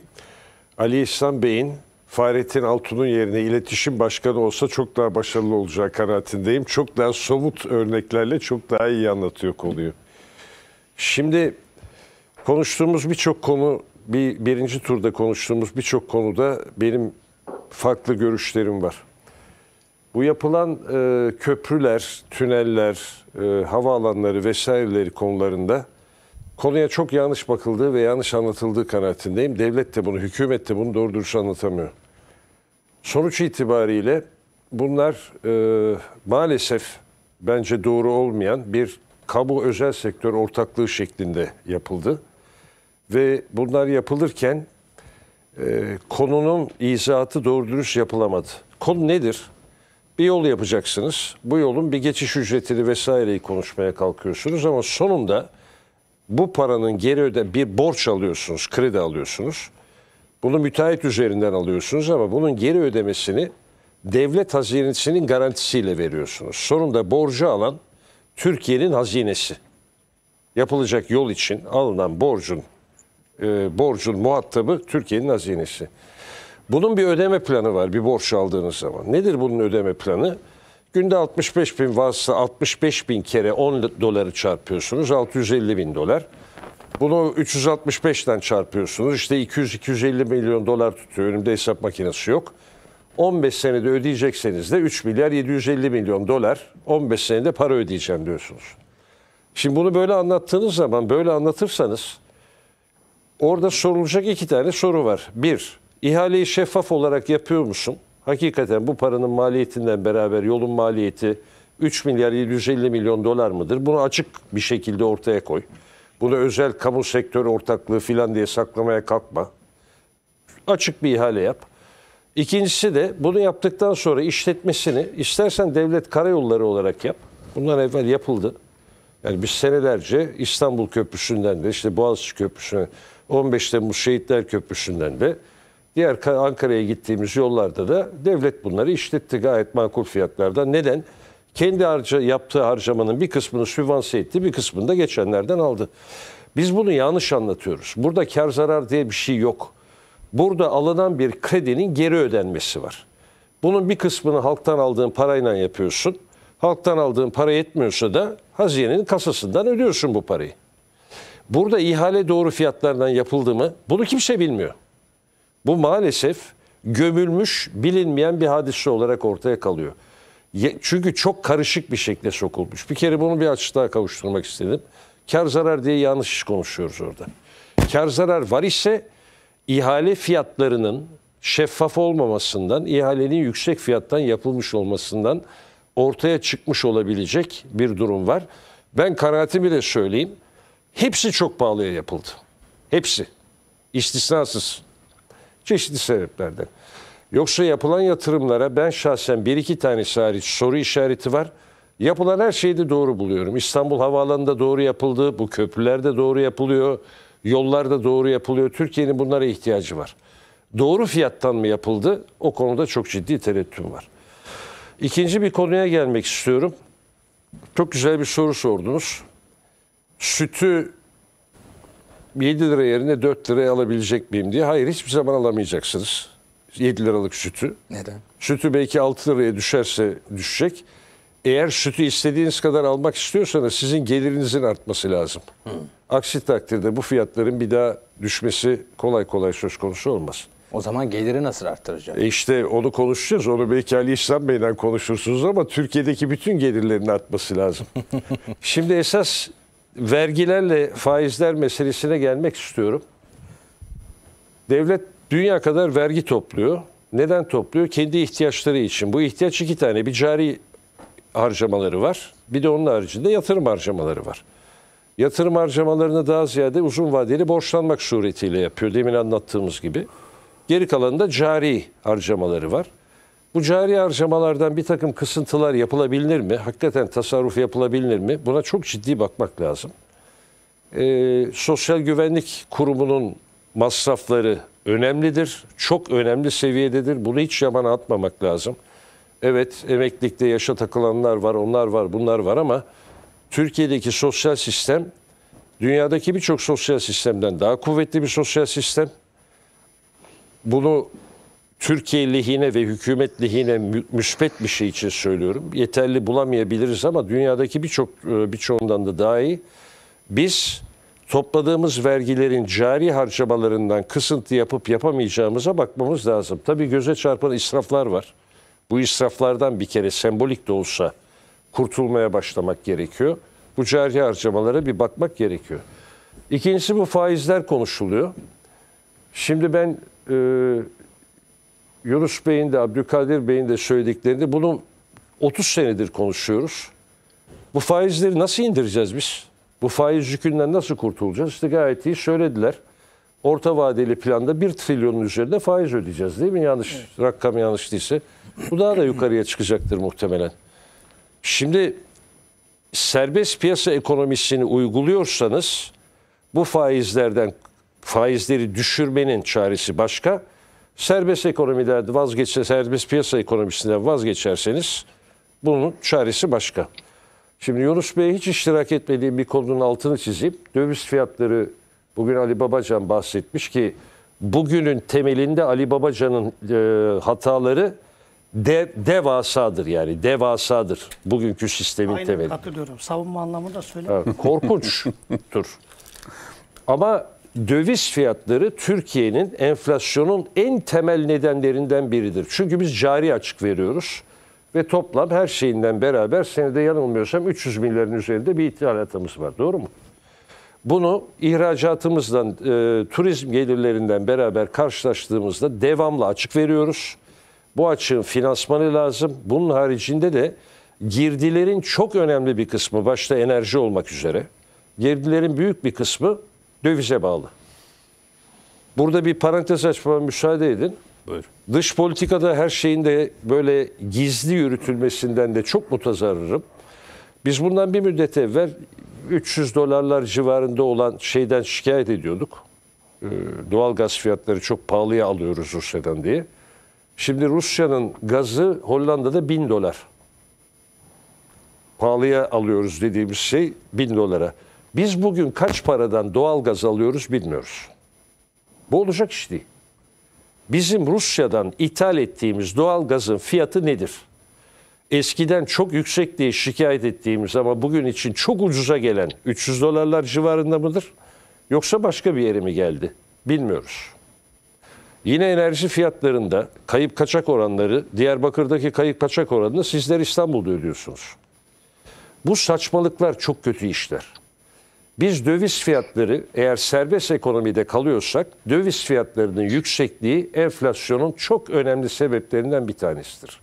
Ali İhsan Bey'in Fahrettin Altun'un yerine iletişim başkanı olsa çok daha başarılı olacağı kanaatindeyim. Çok daha somut örneklerle çok daha iyi anlatıyor konuyu. Şimdi konuştuğumuz birçok konu, bir birinci turda konuştuğumuz birçok konuda benim farklı görüşlerim var. Bu yapılan e, köprüler, tüneller, e, havaalanları vesaireleri konularında konuya çok yanlış bakıldığı ve yanlış anlatıldığı kanaatindeyim. Devlet de bunu, hükümet de bunu doğru dürüst anlatamıyor. Sonuç itibariyle bunlar e, maalesef bence doğru olmayan bir kamu özel sektör ortaklığı şeklinde yapıldı. Ve bunlar yapılırken e, konunun izahatı doğru dürüst yapılamadı. Konu nedir? Bir yol yapacaksınız. Bu yolun bir geçiş ücretini vesaireyi konuşmaya kalkıyorsunuz ama sonunda bu paranın geri öde bir borç alıyorsunuz, kredi alıyorsunuz. Bunu müteahhit üzerinden alıyorsunuz ama bunun geri ödemesini devlet hazinesinin garantisiyle veriyorsunuz. Sonunda borcu alan Türkiye'nin hazinesi. Yapılacak yol için alınan borcun e, borcun muhatabı Türkiye'nin hazinesi. Bunun bir ödeme planı var bir borç aldığınız zaman. Nedir bunun ödeme planı? Günde 65 bin vasıta 65 bin kere 10 doları çarpıyorsunuz 650 bin dolar. Bunu 365'ten çarpıyorsunuz. İşte 200-250 milyon dolar tutuyor. Önümde hesap makinesi yok. 15 senede ödeyecekseniz de 3 milyar 750 milyon dolar 15 senede para ödeyeceğim diyorsunuz. Şimdi bunu böyle anlattığınız zaman, böyle anlatırsanız orada sorulacak iki tane soru var. Bir, ihaleyi şeffaf olarak yapıyor musun? Hakikaten bu paranın maliyetinden beraber yolun maliyeti 3 milyar 750 milyon dolar mıdır? Bunu açık bir şekilde ortaya koy. Bunu özel kamu sektör ortaklığı filan diye saklamaya kalkma. Açık bir ihale yap. İkincisi de bunu yaptıktan sonra işletmesini istersen devlet karayolları olarak yap. Bundan evvel yapıldı. Yani biz senelerce İstanbul Köprüsü'nden de işte Boğaziçi Köprüsü'ne 15 Temmuz Şehitler Köprüsü'nden de diğer Ankara'ya gittiğimiz yollarda da devlet bunları işletti gayet makul fiyatlardan. Neden? kendi harca, yaptığı harcamanın bir kısmını sübvanse etti, bir kısmını da geçenlerden aldı. Biz bunu yanlış anlatıyoruz. Burada kar zarar diye bir şey yok. Burada alınan bir kredinin geri ödenmesi var. Bunun bir kısmını halktan aldığın parayla yapıyorsun. Halktan aldığın para yetmiyorsa da hazinenin kasasından ödüyorsun bu parayı. Burada ihale doğru fiyatlardan yapıldı mı? Bunu kimse bilmiyor. Bu maalesef gömülmüş, bilinmeyen bir hadise olarak ortaya kalıyor. Çünkü çok karışık bir şekilde sokulmuş. Bir kere bunu bir açıklığa kavuşturmak istedim. Kar zarar diye yanlış iş konuşuyoruz orada. Kar zarar var ise ihale fiyatlarının şeffaf olmamasından, ihalenin yüksek fiyattan yapılmış olmasından ortaya çıkmış olabilecek bir durum var. Ben kanaatimi de söyleyeyim. Hepsi çok pahalıya yapıldı. Hepsi. İstisnasız. Çeşitli sebeplerden. Yoksa yapılan yatırımlara ben şahsen bir iki tane hariç soru işareti var. Yapılan her şeyi de doğru buluyorum. İstanbul Havaalanı'nda doğru yapıldı, bu köprüler de doğru yapılıyor, yollar da doğru yapılıyor. Türkiye'nin bunlara ihtiyacı var. Doğru fiyattan mı yapıldı? O konuda çok ciddi tereddütüm var. İkinci bir konuya gelmek istiyorum. Çok güzel bir soru sordunuz. Sütü 7 lira yerine 4 liraya alabilecek miyim diye. Hayır hiçbir zaman alamayacaksınız. 7 liralık sütü. Neden? Sütü belki 6 liraya düşerse düşecek. Eğer sütü istediğiniz kadar almak istiyorsanız sizin gelirinizin artması lazım. Hı. Hmm. Aksi takdirde bu fiyatların bir daha düşmesi kolay kolay söz konusu olmaz. O zaman geliri nasıl arttıracak? E işte onu konuşacağız. Onu belki Ali İhsan Bey'den konuşursunuz ama Türkiye'deki bütün gelirlerin artması lazım. Şimdi esas vergilerle faizler meselesine gelmek istiyorum. Devlet Dünya kadar vergi topluyor. Neden topluyor? Kendi ihtiyaçları için. Bu ihtiyaç iki tane. Bir cari harcamaları var. Bir de onun haricinde yatırım harcamaları var. Yatırım harcamalarını daha ziyade uzun vadeli borçlanmak suretiyle yapıyor. Demin anlattığımız gibi. Geri kalanında cari harcamaları var. Bu cari harcamalardan bir takım kısıntılar yapılabilir mi? Hakikaten tasarruf yapılabilir mi? Buna çok ciddi bakmak lazım. Ee, Sosyal Güvenlik Kurumu'nun masrafları önemlidir. Çok önemli seviyededir. Bunu hiç yabana atmamak lazım. Evet emeklilikte yaşa takılanlar var, onlar var, bunlar var ama Türkiye'deki sosyal sistem dünyadaki birçok sosyal sistemden daha kuvvetli bir sosyal sistem. Bunu Türkiye lehine ve hükümet lehine müspet bir şey için söylüyorum. Yeterli bulamayabiliriz ama dünyadaki birçok e, birçoğundan da daha iyi. Biz topladığımız vergilerin cari harcamalarından kısıntı yapıp yapamayacağımıza bakmamız lazım. Tabii göze çarpan israflar var. Bu israflardan bir kere sembolik de olsa kurtulmaya başlamak gerekiyor. Bu cari harcamalara bir bakmak gerekiyor. İkincisi bu faizler konuşuluyor. Şimdi ben e, Yunus Bey'in de Abdülkadir Bey'in de söylediklerini bunu 30 senedir konuşuyoruz. Bu faizleri nasıl indireceğiz biz? Bu faiz yükünden nasıl kurtulacağız? İşte gayet iyi söylediler. Orta vadeli planda 1 trilyonun üzerinde faiz ödeyeceğiz değil mi? Yanlış evet. rakam yanlış değilse. Bu daha da yukarıya çıkacaktır muhtemelen. Şimdi serbest piyasa ekonomisini uyguluyorsanız bu faizlerden faizleri düşürmenin çaresi başka. Serbest ekonomiden vazgeçse serbest piyasa ekonomisinden vazgeçerseniz bunun çaresi başka. Şimdi Yunus Bey hiç iştirak etmediğim bir konunun altını çizeyim. Döviz fiyatları bugün Ali Babacan bahsetmiş ki bugünün temelinde Ali Babacan'ın e, hataları de, devasadır yani devasadır bugünkü sistemin Aynen, temeli. katılıyorum. Savunma anlamında söyle. Evet, korkunçtur. Ama döviz fiyatları Türkiye'nin enflasyonun en temel nedenlerinden biridir. Çünkü biz cari açık veriyoruz. Ve toplam her şeyinden beraber senede yanılmıyorsam 300 milyarın üzerinde bir ithalatımız var. Doğru mu? Bunu ihracatımızdan, e, turizm gelirlerinden beraber karşılaştığımızda devamlı açık veriyoruz. Bu açığın finansmanı lazım. Bunun haricinde de girdilerin çok önemli bir kısmı, başta enerji olmak üzere, girdilerin büyük bir kısmı dövize bağlı. Burada bir parantez açmama müsaade edin. Buyur. Dış politikada her şeyin de böyle gizli yürütülmesinden de çok mutazarırım. Biz bundan bir müddet evvel 300 dolarlar civarında olan şeyden şikayet ediyorduk. Ee, doğal gaz fiyatları çok pahalıya alıyoruz Rusya'dan diye. Şimdi Rusya'nın gazı Hollanda'da 1000 dolar. Pahalıya alıyoruz dediğimiz şey 1000 dolara. Biz bugün kaç paradan doğal gaz alıyoruz bilmiyoruz. Bu olacak iş değil bizim Rusya'dan ithal ettiğimiz doğal gazın fiyatı nedir? Eskiden çok yüksek diye şikayet ettiğimiz ama bugün için çok ucuza gelen 300 dolarlar civarında mıdır? Yoksa başka bir yere mi geldi? Bilmiyoruz. Yine enerji fiyatlarında kayıp kaçak oranları, Diyarbakır'daki kayıp kaçak oranını sizler İstanbul'da ödüyorsunuz. Bu saçmalıklar çok kötü işler. Biz döviz fiyatları eğer serbest ekonomide kalıyorsak döviz fiyatlarının yüksekliği enflasyonun çok önemli sebeplerinden bir tanesidir.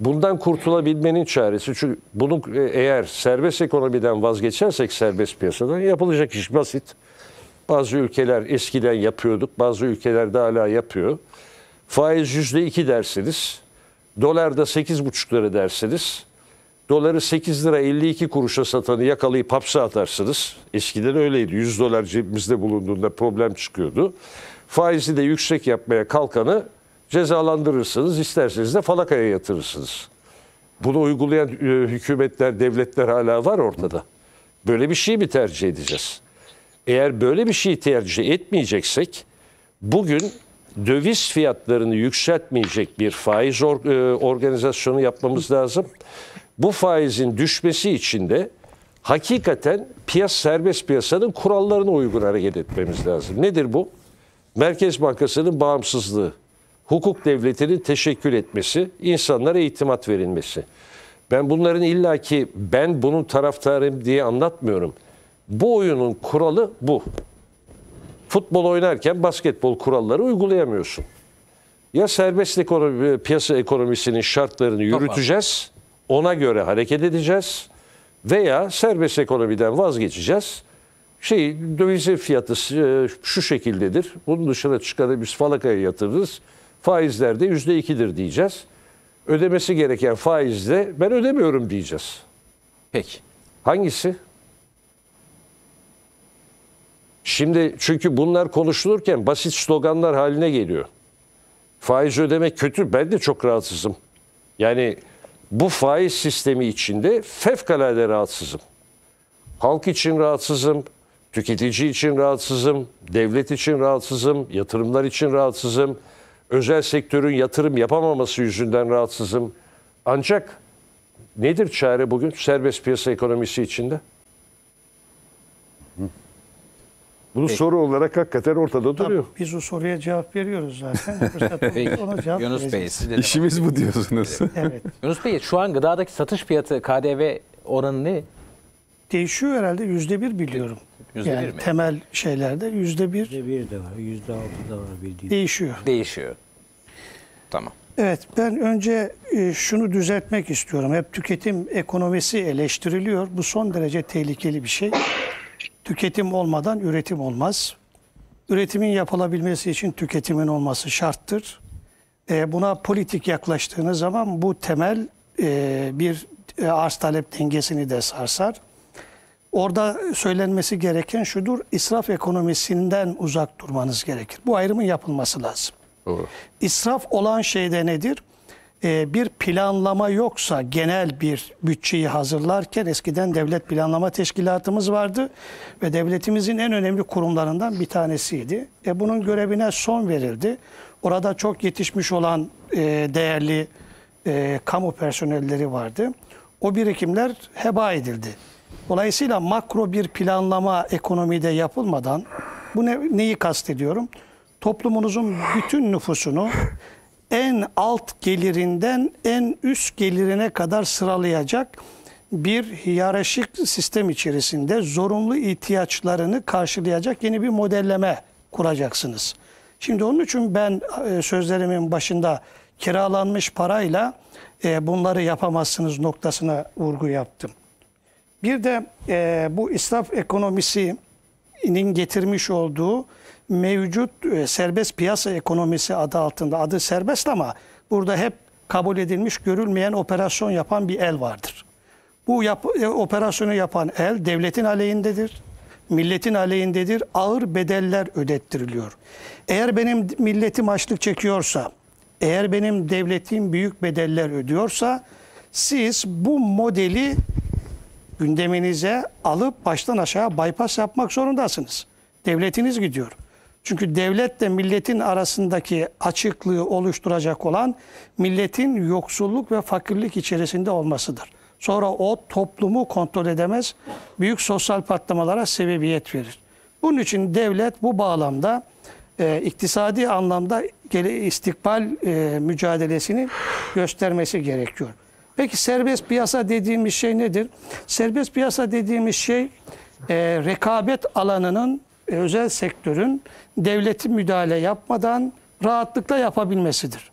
Bundan kurtulabilmenin çaresi çünkü bunu e, eğer serbest ekonomiden vazgeçersek serbest piyasadan yapılacak iş basit. Bazı ülkeler eskiden yapıyorduk, bazı ülkeler de hala yapıyor. Faiz yüzde iki dersiniz, dolar da sekiz buçukları dersiniz doları 8 lira 52 kuruşa satanı yakalayıp hapse atarsınız. Eskiden öyleydi. 100 dolar cebimizde bulunduğunda problem çıkıyordu. Faizi de yüksek yapmaya kalkanı cezalandırırsınız. isterseniz de falakaya yatırırsınız. Bunu uygulayan e, hükümetler, devletler hala var ortada. Böyle bir şey mi tercih edeceğiz? Eğer böyle bir şey tercih etmeyeceksek bugün döviz fiyatlarını yükseltmeyecek bir faiz e, organizasyonu yapmamız lazım bu faizin düşmesi için de hakikaten piyas serbest piyasanın kurallarına uygun hareket etmemiz lazım. Nedir bu? Merkez Bankası'nın bağımsızlığı, hukuk devletinin teşekkür etmesi, insanlara itimat verilmesi. Ben bunların illaki ben bunun taraftarıyım diye anlatmıyorum. Bu oyunun kuralı bu. Futbol oynarken basketbol kuralları uygulayamıyorsun. Ya serbest ekonomi, piyasa ekonomisinin şartlarını yürüteceğiz. Tamam ona göre hareket edeceğiz veya serbest ekonomiden vazgeçeceğiz. Şey döviz fiyatı e, şu şekildedir. Bunun dışına çıkarıp biz falakaya yatırırız. Faizler de yüzde %2'dir diyeceğiz. Ödemesi gereken faiz de ben ödemiyorum diyeceğiz. Peki. Hangisi? Şimdi çünkü bunlar konuşulurken basit sloganlar haline geliyor. Faiz ödemek kötü. Ben de çok rahatsızım. Yani bu faiz sistemi içinde fevkalade rahatsızım. Halk için rahatsızım, tüketici için rahatsızım, devlet için rahatsızım, yatırımlar için rahatsızım, özel sektörün yatırım yapamaması yüzünden rahatsızım. Ancak nedir çare bugün serbest piyasa ekonomisi içinde? Bunu Peki. soru olarak hakikaten ortada duruyor. biz o soruya cevap veriyoruz zaten. Ona cevap Yunus Bey İşimiz bu diyorsunuz. Evet. Yunus Bey şu an gıdadaki satış fiyatı KDV oranı ne? Değişiyor herhalde yüzde bir biliyorum. %1 yani mi? temel şeylerde yüzde bir bir de var, yüzde altı da var bildiğim. değişiyor. Değişiyor. Tamam. Evet ben önce e, şunu düzeltmek istiyorum. Hep tüketim ekonomisi eleştiriliyor. Bu son derece tehlikeli bir şey. Tüketim olmadan üretim olmaz. Üretimin yapılabilmesi için tüketimin olması şarttır. E, buna politik yaklaştığınız zaman bu temel e, bir e, arz talep dengesini de sarsar. Orada söylenmesi gereken şudur, israf ekonomisinden uzak durmanız gerekir. Bu ayrımın yapılması lazım. Doğru. İsraf olan şey de nedir? E, bir planlama yoksa genel bir bütçeyi hazırlarken eskiden devlet planlama teşkilatımız vardı ve devletimizin en önemli kurumlarından bir tanesiydi. E bunun görevine son verildi. Orada çok yetişmiş olan e, değerli e, kamu personelleri vardı. O birikimler heba edildi. Dolayısıyla makro bir planlama ekonomide yapılmadan bu ne, neyi kastediyorum? Toplumunuzun bütün nüfusunu en alt gelirinden en üst gelirine kadar sıralayacak bir hiyerarşik sistem içerisinde zorunlu ihtiyaçlarını karşılayacak yeni bir modelleme kuracaksınız. Şimdi onun için ben e, sözlerimin başında kiralanmış parayla e, bunları yapamazsınız noktasına vurgu yaptım. Bir de e, bu israf ekonomisinin getirmiş olduğu mevcut e, serbest piyasa ekonomisi adı altında adı serbest ama burada hep kabul edilmiş görülmeyen operasyon yapan bir el vardır. Bu yap e, operasyonu yapan el devletin aleyhindedir, milletin aleyhindedir, ağır bedeller ödettiriliyor. Eğer benim milletim açlık çekiyorsa, eğer benim devletim büyük bedeller ödüyorsa siz bu modeli gündeminize alıp baştan aşağı bypass yapmak zorundasınız. Devletiniz gidiyor. Çünkü devletle milletin arasındaki açıklığı oluşturacak olan milletin yoksulluk ve fakirlik içerisinde olmasıdır. Sonra o toplumu kontrol edemez, büyük sosyal patlamalara sebebiyet verir. Bunun için devlet bu bağlamda e, iktisadi anlamda istikbal e, mücadelesini göstermesi gerekiyor. Peki serbest piyasa dediğimiz şey nedir? Serbest piyasa dediğimiz şey e, rekabet alanının e, özel sektörün devletin müdahale yapmadan rahatlıkla yapabilmesidir.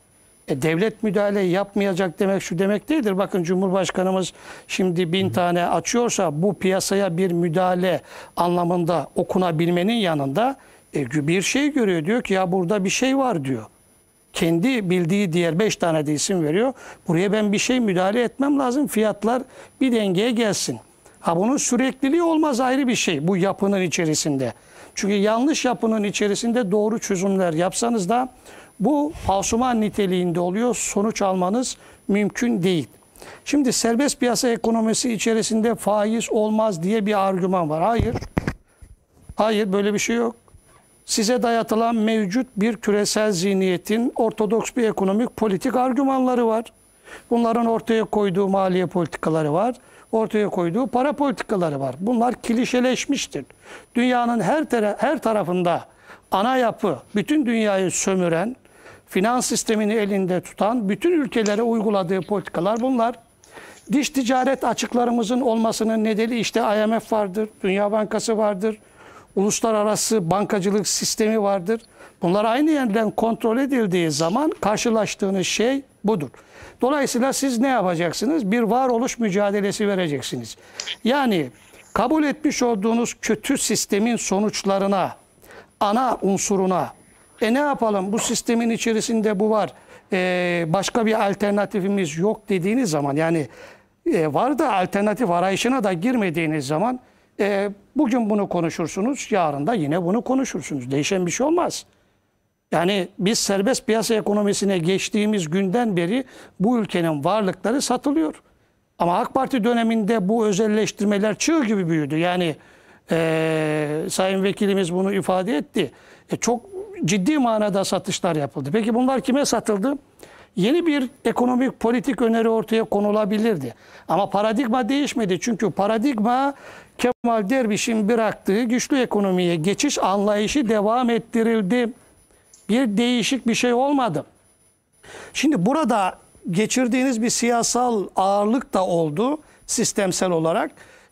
E, devlet müdahale yapmayacak demek şu demek değildir. Bakın Cumhurbaşkanımız şimdi bin tane açıyorsa bu piyasaya bir müdahale anlamında okunabilmenin yanında e, bir şey görüyor. Diyor ki ya burada bir şey var diyor. Kendi bildiği diğer beş tane de isim veriyor. Buraya ben bir şey müdahale etmem lazım. Fiyatlar bir dengeye gelsin. Ha bunun sürekliliği olmaz ayrı bir şey bu yapının içerisinde. Çünkü yanlış yapının içerisinde doğru çözümler yapsanız da bu pasuman niteliğinde oluyor. Sonuç almanız mümkün değil. Şimdi serbest piyasa ekonomisi içerisinde faiz olmaz diye bir argüman var. Hayır. Hayır böyle bir şey yok. Size dayatılan mevcut bir küresel zihniyetin ortodoks bir ekonomik politik argümanları var. Bunların ortaya koyduğu maliye politikaları var ortaya koyduğu para politikaları var. Bunlar kilişeleşmiştir. Dünyanın her, tara her tarafında ana yapı, bütün dünyayı sömüren, finans sistemini elinde tutan, bütün ülkelere uyguladığı politikalar bunlar. Diş ticaret açıklarımızın olmasının nedeni işte IMF vardır, Dünya Bankası vardır, uluslararası bankacılık sistemi vardır. Bunlar aynı yerden kontrol edildiği zaman karşılaştığınız şey budur. Dolayısıyla siz ne yapacaksınız? Bir varoluş mücadelesi vereceksiniz. Yani kabul etmiş olduğunuz kötü sistemin sonuçlarına, ana unsuruna, e ne yapalım bu sistemin içerisinde bu var, e, başka bir alternatifimiz yok dediğiniz zaman yani e, var da alternatif arayışına da girmediğiniz zaman e, bugün bunu konuşursunuz, yarın da yine bunu konuşursunuz. Değişen bir şey olmaz. Yani biz serbest piyasa ekonomisine geçtiğimiz günden beri bu ülkenin varlıkları satılıyor. Ama AK Parti döneminde bu özelleştirmeler çığ gibi büyüdü. Yani e, Sayın Vekilimiz bunu ifade etti. E, çok ciddi manada satışlar yapıldı. Peki bunlar kime satıldı? Yeni bir ekonomik politik öneri ortaya konulabilirdi. Ama paradigma değişmedi. Çünkü paradigma Kemal Derviş'in bıraktığı güçlü ekonomiye geçiş anlayışı devam ettirildi bir değişik bir şey olmadı. Şimdi burada geçirdiğiniz bir siyasal ağırlık da oldu sistemsel olarak.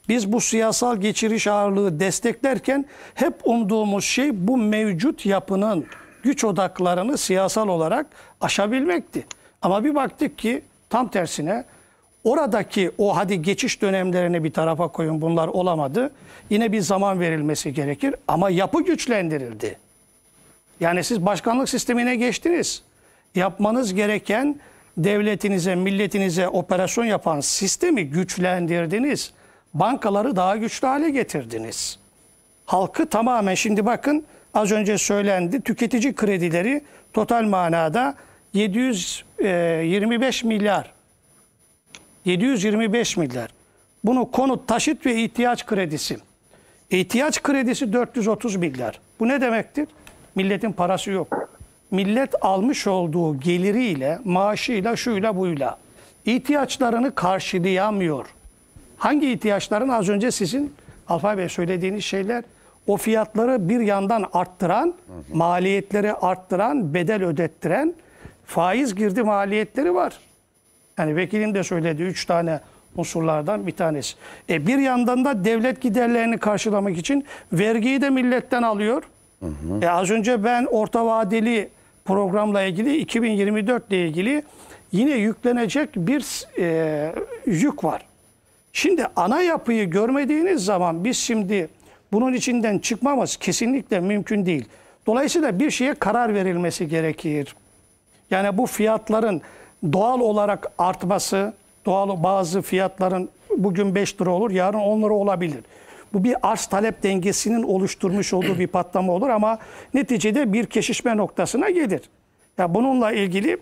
Biz bu siyasal geçiriş ağırlığı desteklerken hep umduğumuz şey bu mevcut yapının güç odaklarını siyasal olarak aşabilmekti. Ama bir baktık ki tam tersine oradaki o hadi geçiş dönemlerini bir tarafa koyun bunlar olamadı. Yine bir zaman verilmesi gerekir ama yapı güçlendirildi. Yani siz başkanlık sistemine geçtiniz. Yapmanız gereken devletinize, milletinize operasyon yapan sistemi güçlendirdiniz. Bankaları daha güçlü hale getirdiniz. Halkı tamamen şimdi bakın az önce söylendi tüketici kredileri total manada 725 e, milyar. 725 milyar. Bunu konut, taşıt ve ihtiyaç kredisi. İhtiyaç kredisi 430 milyar. Bu ne demektir? Milletin parası yok. Millet almış olduğu geliriyle, maaşıyla, şuyla buyla ihtiyaçlarını karşılayamıyor. Hangi ihtiyaçların az önce sizin Alfa Bey söylediğiniz şeyler o fiyatları bir yandan arttıran, maliyetleri arttıran, bedel ödettiren faiz girdi maliyetleri var. Yani vekilin de söylediği üç tane unsurlardan bir tanesi. E bir yandan da devlet giderlerini karşılamak için vergiyi de milletten alıyor. Hı hı. E az önce ben orta vadeli programla ilgili 2024 ile ilgili yine yüklenecek bir e, yük var. Şimdi ana yapıyı görmediğiniz zaman biz şimdi bunun içinden çıkmamız kesinlikle mümkün değil. Dolayısıyla bir şeye karar verilmesi gerekir. Yani bu fiyatların doğal olarak artması, doğal bazı fiyatların bugün 5 lira olur, yarın 10 lira olabilir. Bu bir arz talep dengesinin oluşturmuş olduğu bir patlama olur ama neticede bir keşişme noktasına gelir. Ya bununla ilgili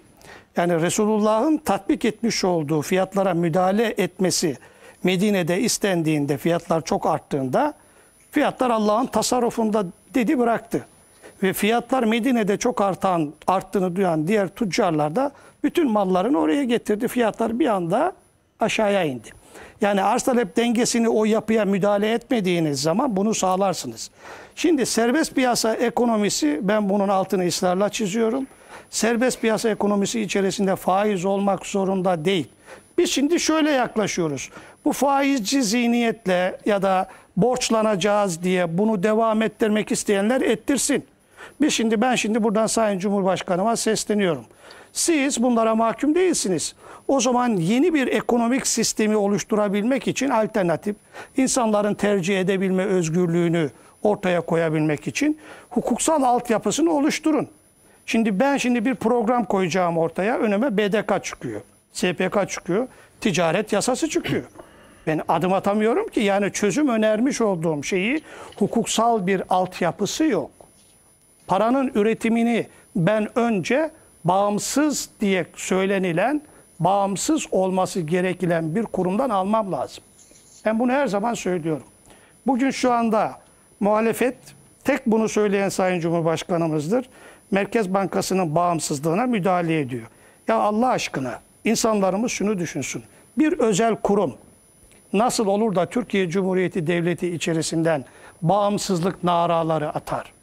yani Resulullah'ın tatbik etmiş olduğu fiyatlara müdahale etmesi Medine'de istendiğinde fiyatlar çok arttığında fiyatlar Allah'ın tasarrufunda dedi bıraktı. Ve fiyatlar Medine'de çok artan arttığını duyan diğer tüccarlar da bütün mallarını oraya getirdi. Fiyatlar bir anda aşağıya indi. Yani arz talep dengesini o yapıya müdahale etmediğiniz zaman bunu sağlarsınız. Şimdi serbest piyasa ekonomisi ben bunun altını ısrarla çiziyorum. Serbest piyasa ekonomisi içerisinde faiz olmak zorunda değil. Biz şimdi şöyle yaklaşıyoruz. Bu faizci zihniyetle ya da borçlanacağız diye bunu devam ettirmek isteyenler ettirsin. Biz şimdi ben şimdi buradan Sayın Cumhurbaşkanıma sesleniyorum. Siz bunlara mahkum değilsiniz. O zaman yeni bir ekonomik sistemi oluşturabilmek için alternatif, insanların tercih edebilme özgürlüğünü ortaya koyabilmek için hukuksal altyapısını oluşturun. Şimdi ben şimdi bir program koyacağım ortaya. Önüme BDK çıkıyor. SPK çıkıyor. Ticaret yasası çıkıyor. Ben adım atamıyorum ki yani çözüm önermiş olduğum şeyi hukuksal bir altyapısı yok. Paranın üretimini ben önce bağımsız diye söylenilen, bağımsız olması gerekilen bir kurumdan almam lazım. Ben bunu her zaman söylüyorum. Bugün şu anda muhalefet tek bunu söyleyen Sayın Cumhurbaşkanımızdır. Merkez Bankası'nın bağımsızlığına müdahale ediyor. Ya Allah aşkına insanlarımız şunu düşünsün. Bir özel kurum nasıl olur da Türkiye Cumhuriyeti Devleti içerisinden bağımsızlık naraları atar?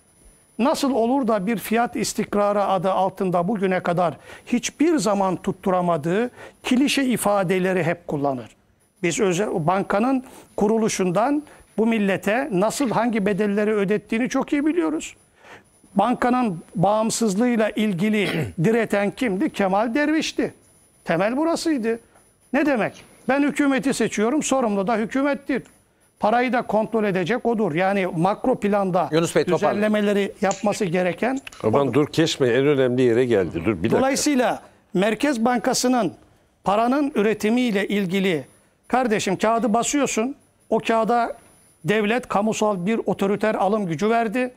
Nasıl olur da bir fiyat istikrarı adı altında bugüne kadar hiçbir zaman tutturamadığı klişe ifadeleri hep kullanır. Biz özel bankanın kuruluşundan bu millete nasıl hangi bedelleri ödettiğini çok iyi biliyoruz. Bankanın bağımsızlığıyla ilgili direten kimdi? Kemal Derviş'ti. Temel burasıydı. Ne demek? Ben hükümeti seçiyorum, sorumlu da hükümettir. Parayı da kontrol edecek odur. Yani makro planda Yunus Bey, düzenlemeleri yapması gereken Aman odur. dur kesme en önemli yere geldi. Dur bir Dolayısıyla dakika. Merkez Bankası'nın paranın üretimiyle ilgili kardeşim kağıdı basıyorsun. O kağıda devlet kamusal bir otoriter alım gücü verdi.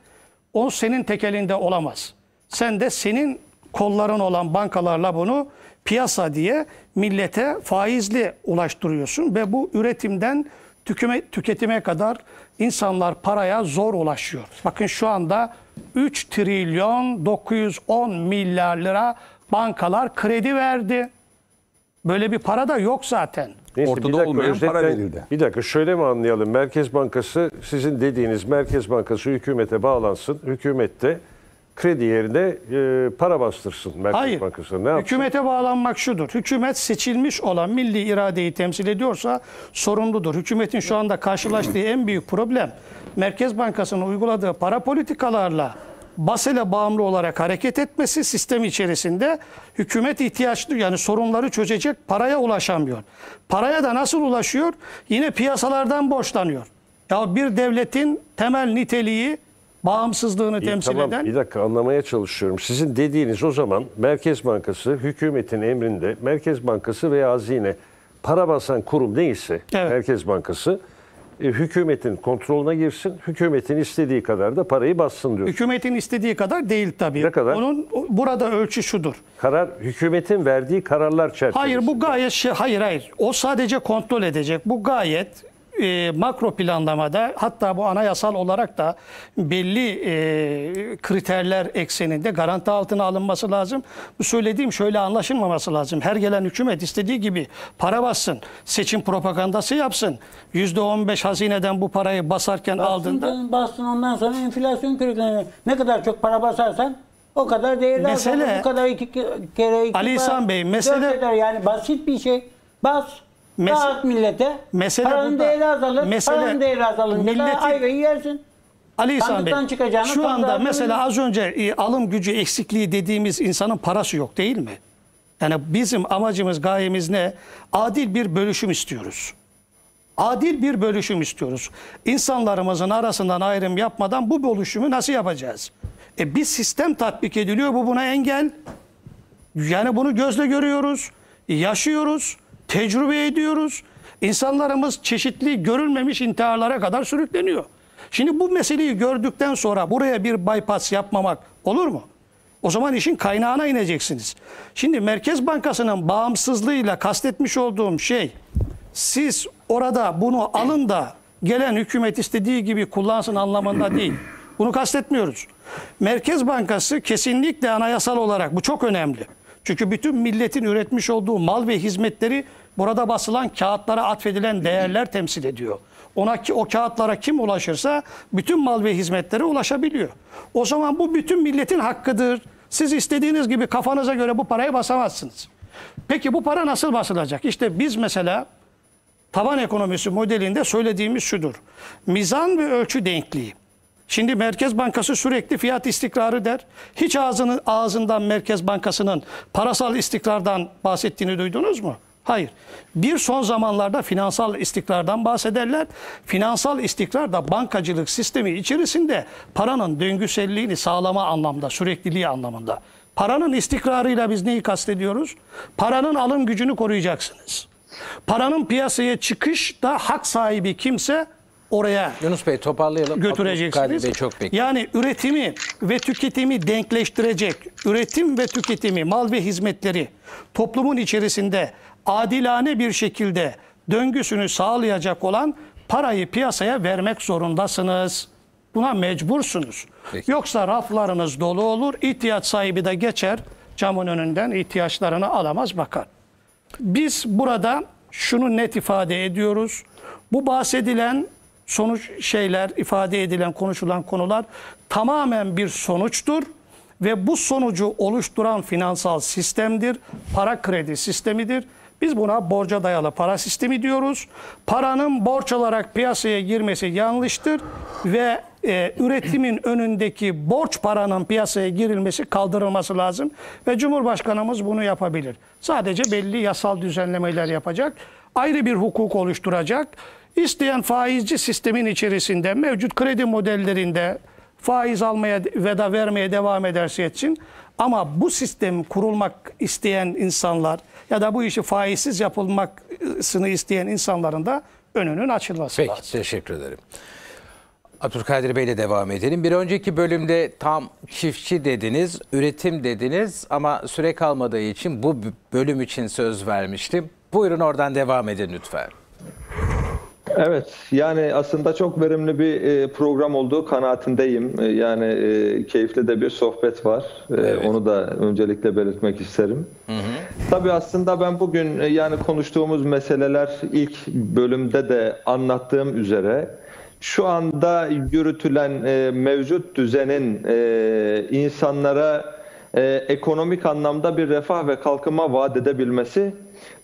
O senin tekelinde olamaz. Sen de senin kolların olan bankalarla bunu piyasa diye millete faizli ulaştırıyorsun ve bu üretimden tüküme, tüketime kadar insanlar paraya zor ulaşıyor. Bakın şu anda 3 trilyon 910 milyar lira bankalar kredi verdi. Böyle bir para da yok zaten. Neyse, Ortada dakika, olmayan özetle, para verildi. Bir dakika şöyle mi anlayalım? Merkez Bankası sizin dediğiniz Merkez Bankası hükümete bağlansın. Hükümette kredi yerine e, para bastırsın Merkez Hayır. Bankası. Ne Hükümete yapsın? bağlanmak şudur. Hükümet seçilmiş olan milli iradeyi temsil ediyorsa sorumludur. Hükümetin şu anda karşılaştığı en büyük problem Merkez Bankası'nın uyguladığı para politikalarla basıyla bağımlı olarak hareket etmesi sistem içerisinde hükümet ihtiyaçlı yani sorunları çözecek paraya ulaşamıyor. Paraya da nasıl ulaşıyor? Yine piyasalardan borçlanıyor. Ya bir devletin temel niteliği bağımsızlığını temsil tamam, eden... Bir dakika anlamaya çalışıyorum. Sizin dediğiniz o zaman Merkez Bankası hükümetin emrinde Merkez Bankası veya hazine para basan kurum neyse evet. Merkez Bankası e, hükümetin kontrolüne girsin. Hükümetin istediği kadar da parayı bassın diyor. Hükümetin istediği kadar değil tabii. Ne kadar? Onun burada ölçü şudur. Karar hükümetin verdiği kararlar çerçevesinde. Hayır bu gayet şey hayır hayır. O sadece kontrol edecek. Bu gayet e, makro planlamada hatta bu anayasal olarak da belli e, kriterler ekseninde garanti altına alınması lazım. Bu söylediğim şöyle anlaşılmaması lazım. Her gelen hükümet istediği gibi para bassın, seçim propagandası yapsın. %15 hazineden bu parayı basarken bassın, aldığında... Bassın ondan sonra enflasyon körüklenir. Ne kadar çok para basarsan o kadar değerli mesele, bu kadar iki kere iki Ali İhsan Bey mesele yani basit bir şey. Bas. Mes- Dağıt millete. Mesele paranın burada. değeri azalır. Mesele, paranın değeri azalınca milleti, ayvayı yersin. Ali İhsan Bey, şu anda mesela az önce e, alım gücü eksikliği dediğimiz insanın parası yok değil mi? Yani bizim amacımız, gayemiz ne? Adil bir bölüşüm istiyoruz. Adil bir bölüşüm istiyoruz. İnsanlarımızın arasından ayrım yapmadan bu bölüşümü nasıl yapacağız? E bir sistem tatbik ediliyor, bu buna engel. Yani bunu gözle görüyoruz, yaşıyoruz tecrübe ediyoruz. İnsanlarımız çeşitli görülmemiş intiharlara kadar sürükleniyor. Şimdi bu meseleyi gördükten sonra buraya bir bypass yapmamak olur mu? O zaman işin kaynağına ineceksiniz. Şimdi Merkez Bankası'nın bağımsızlığıyla kastetmiş olduğum şey siz orada bunu alın da gelen hükümet istediği gibi kullansın anlamında değil. Bunu kastetmiyoruz. Merkez Bankası kesinlikle anayasal olarak bu çok önemli. Çünkü bütün milletin üretmiş olduğu mal ve hizmetleri burada basılan kağıtlara atfedilen değerler temsil ediyor. Ona ki o kağıtlara kim ulaşırsa bütün mal ve hizmetlere ulaşabiliyor. O zaman bu bütün milletin hakkıdır. Siz istediğiniz gibi kafanıza göre bu parayı basamazsınız. Peki bu para nasıl basılacak? İşte biz mesela taban ekonomisi modelinde söylediğimiz şudur. Mizan ve ölçü denkliği. Şimdi Merkez Bankası sürekli fiyat istikrarı der. Hiç ağzını, ağzından Merkez Bankası'nın parasal istikrardan bahsettiğini duydunuz mu? Hayır. Bir son zamanlarda finansal istikrardan bahsederler. Finansal istikrar da bankacılık sistemi içerisinde paranın döngüselliğini sağlama anlamda, sürekliliği anlamında. Paranın istikrarıyla biz neyi kastediyoruz? Paranın alım gücünü koruyacaksınız. Paranın piyasaya çıkış da hak sahibi kimse oraya Yunus Bey toparlayalım. götüreceksiniz. Abdülkadir Bey çok bekliyor. Yani üretimi ve tüketimi denkleştirecek, üretim ve tüketimi, mal ve hizmetleri toplumun içerisinde adilane bir şekilde döngüsünü sağlayacak olan parayı piyasaya vermek zorundasınız. Buna mecbursunuz. Peki. Yoksa raflarınız dolu olur, ihtiyaç sahibi de geçer, camın önünden ihtiyaçlarını alamaz bakar. Biz burada şunu net ifade ediyoruz. Bu bahsedilen sonuç şeyler, ifade edilen, konuşulan konular tamamen bir sonuçtur ve bu sonucu oluşturan finansal sistemdir. Para kredi sistemidir. Biz buna borca dayalı para sistemi diyoruz. Paranın borç olarak piyasaya girmesi yanlıştır ve e, üretimin önündeki borç paranın piyasaya girilmesi kaldırılması lazım ve Cumhurbaşkanımız bunu yapabilir. Sadece belli yasal düzenlemeler yapacak. Ayrı bir hukuk oluşturacak İsteyen faizci sistemin içerisinde mevcut kredi modellerinde faiz almaya veda vermeye devam ederse etsin. Ama bu sistem kurulmak isteyen insanlar ya da bu işi faizsiz yapılmasını isteyen insanların da önünün açılması Peki, lazım. Peki teşekkür ederim. Abdülkadir Bey ile devam edelim. Bir önceki bölümde tam çiftçi dediniz, üretim dediniz ama süre kalmadığı için bu bölüm için söz vermiştim. Buyurun oradan devam edin lütfen. Evet, yani aslında çok verimli bir e, program olduğu kanaatindeyim. E, yani e, keyifli de bir sohbet var. Evet. Onu da öncelikle belirtmek isterim. Hı hı. Tabii aslında ben bugün yani konuştuğumuz meseleler ilk bölümde de anlattığım üzere şu anda yürütülen mevcut düzenin insanlara ekonomik anlamda bir refah ve kalkınma vaat edebilmesi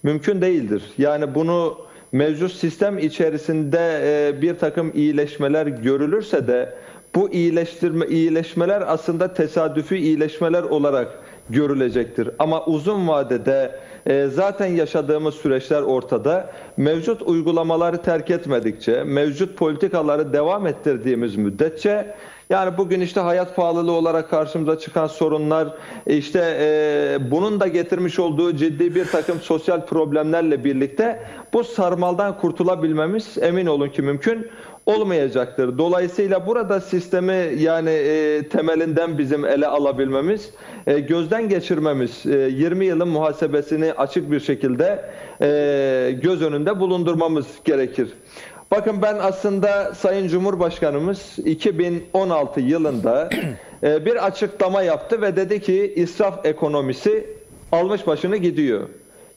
mümkün değildir. Yani bunu mevcut sistem içerisinde e, bir takım iyileşmeler görülürse de bu iyileştirme iyileşmeler aslında tesadüfi iyileşmeler olarak görülecektir. Ama uzun vadede e, zaten yaşadığımız süreçler ortada. Mevcut uygulamaları terk etmedikçe, mevcut politikaları devam ettirdiğimiz müddetçe yani bugün işte hayat pahalılığı olarak karşımıza çıkan sorunlar e, işte e, bunun da getirmiş olduğu ciddi bir takım sosyal problemlerle birlikte bu sarmaldan kurtulabilmemiz emin olun ki mümkün olmayacaktır. Dolayısıyla burada sistemi yani e, temelinden bizim ele alabilmemiz, e, gözden geçirmemiz, e, 20 yılın muhasebesini açık bir şekilde e, göz önünde bulundurmamız gerekir. Bakın ben aslında Sayın Cumhurbaşkanımız 2016 yılında e, bir açıklama yaptı ve dedi ki israf ekonomisi almış başını gidiyor.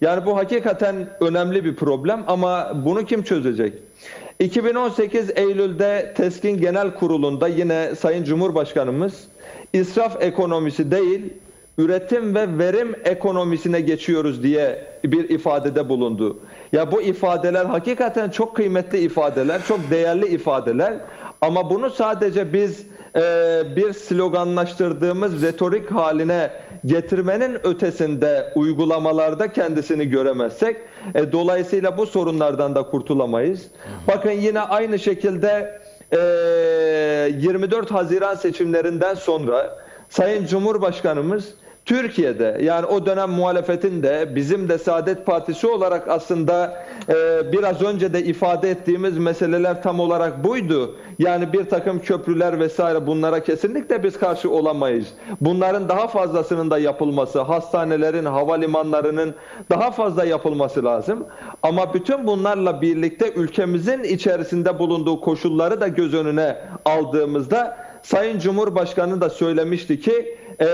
Yani bu hakikaten önemli bir problem ama bunu kim çözecek? 2018 Eylül'de TESK'in genel kurulunda yine Sayın Cumhurbaşkanımız israf ekonomisi değil üretim ve verim ekonomisine geçiyoruz diye bir ifadede bulundu. Ya bu ifadeler hakikaten çok kıymetli ifadeler, çok değerli ifadeler. Ama bunu sadece biz e, bir sloganlaştırdığımız retorik haline getirmenin ötesinde uygulamalarda kendisini göremezsek e, dolayısıyla bu sorunlardan da kurtulamayız. Bakın yine aynı şekilde e, 24 Haziran seçimlerinden sonra Sayın Cumhurbaşkanımız Türkiye'de yani o dönem muhalefetin de bizim de Saadet Partisi olarak aslında e, biraz önce de ifade ettiğimiz meseleler tam olarak buydu. Yani bir takım köprüler vesaire bunlara kesinlikle biz karşı olamayız. Bunların daha fazlasının da yapılması, hastanelerin, havalimanlarının daha fazla yapılması lazım. Ama bütün bunlarla birlikte ülkemizin içerisinde bulunduğu koşulları da göz önüne aldığımızda Sayın Cumhurbaşkanı da söylemişti ki e,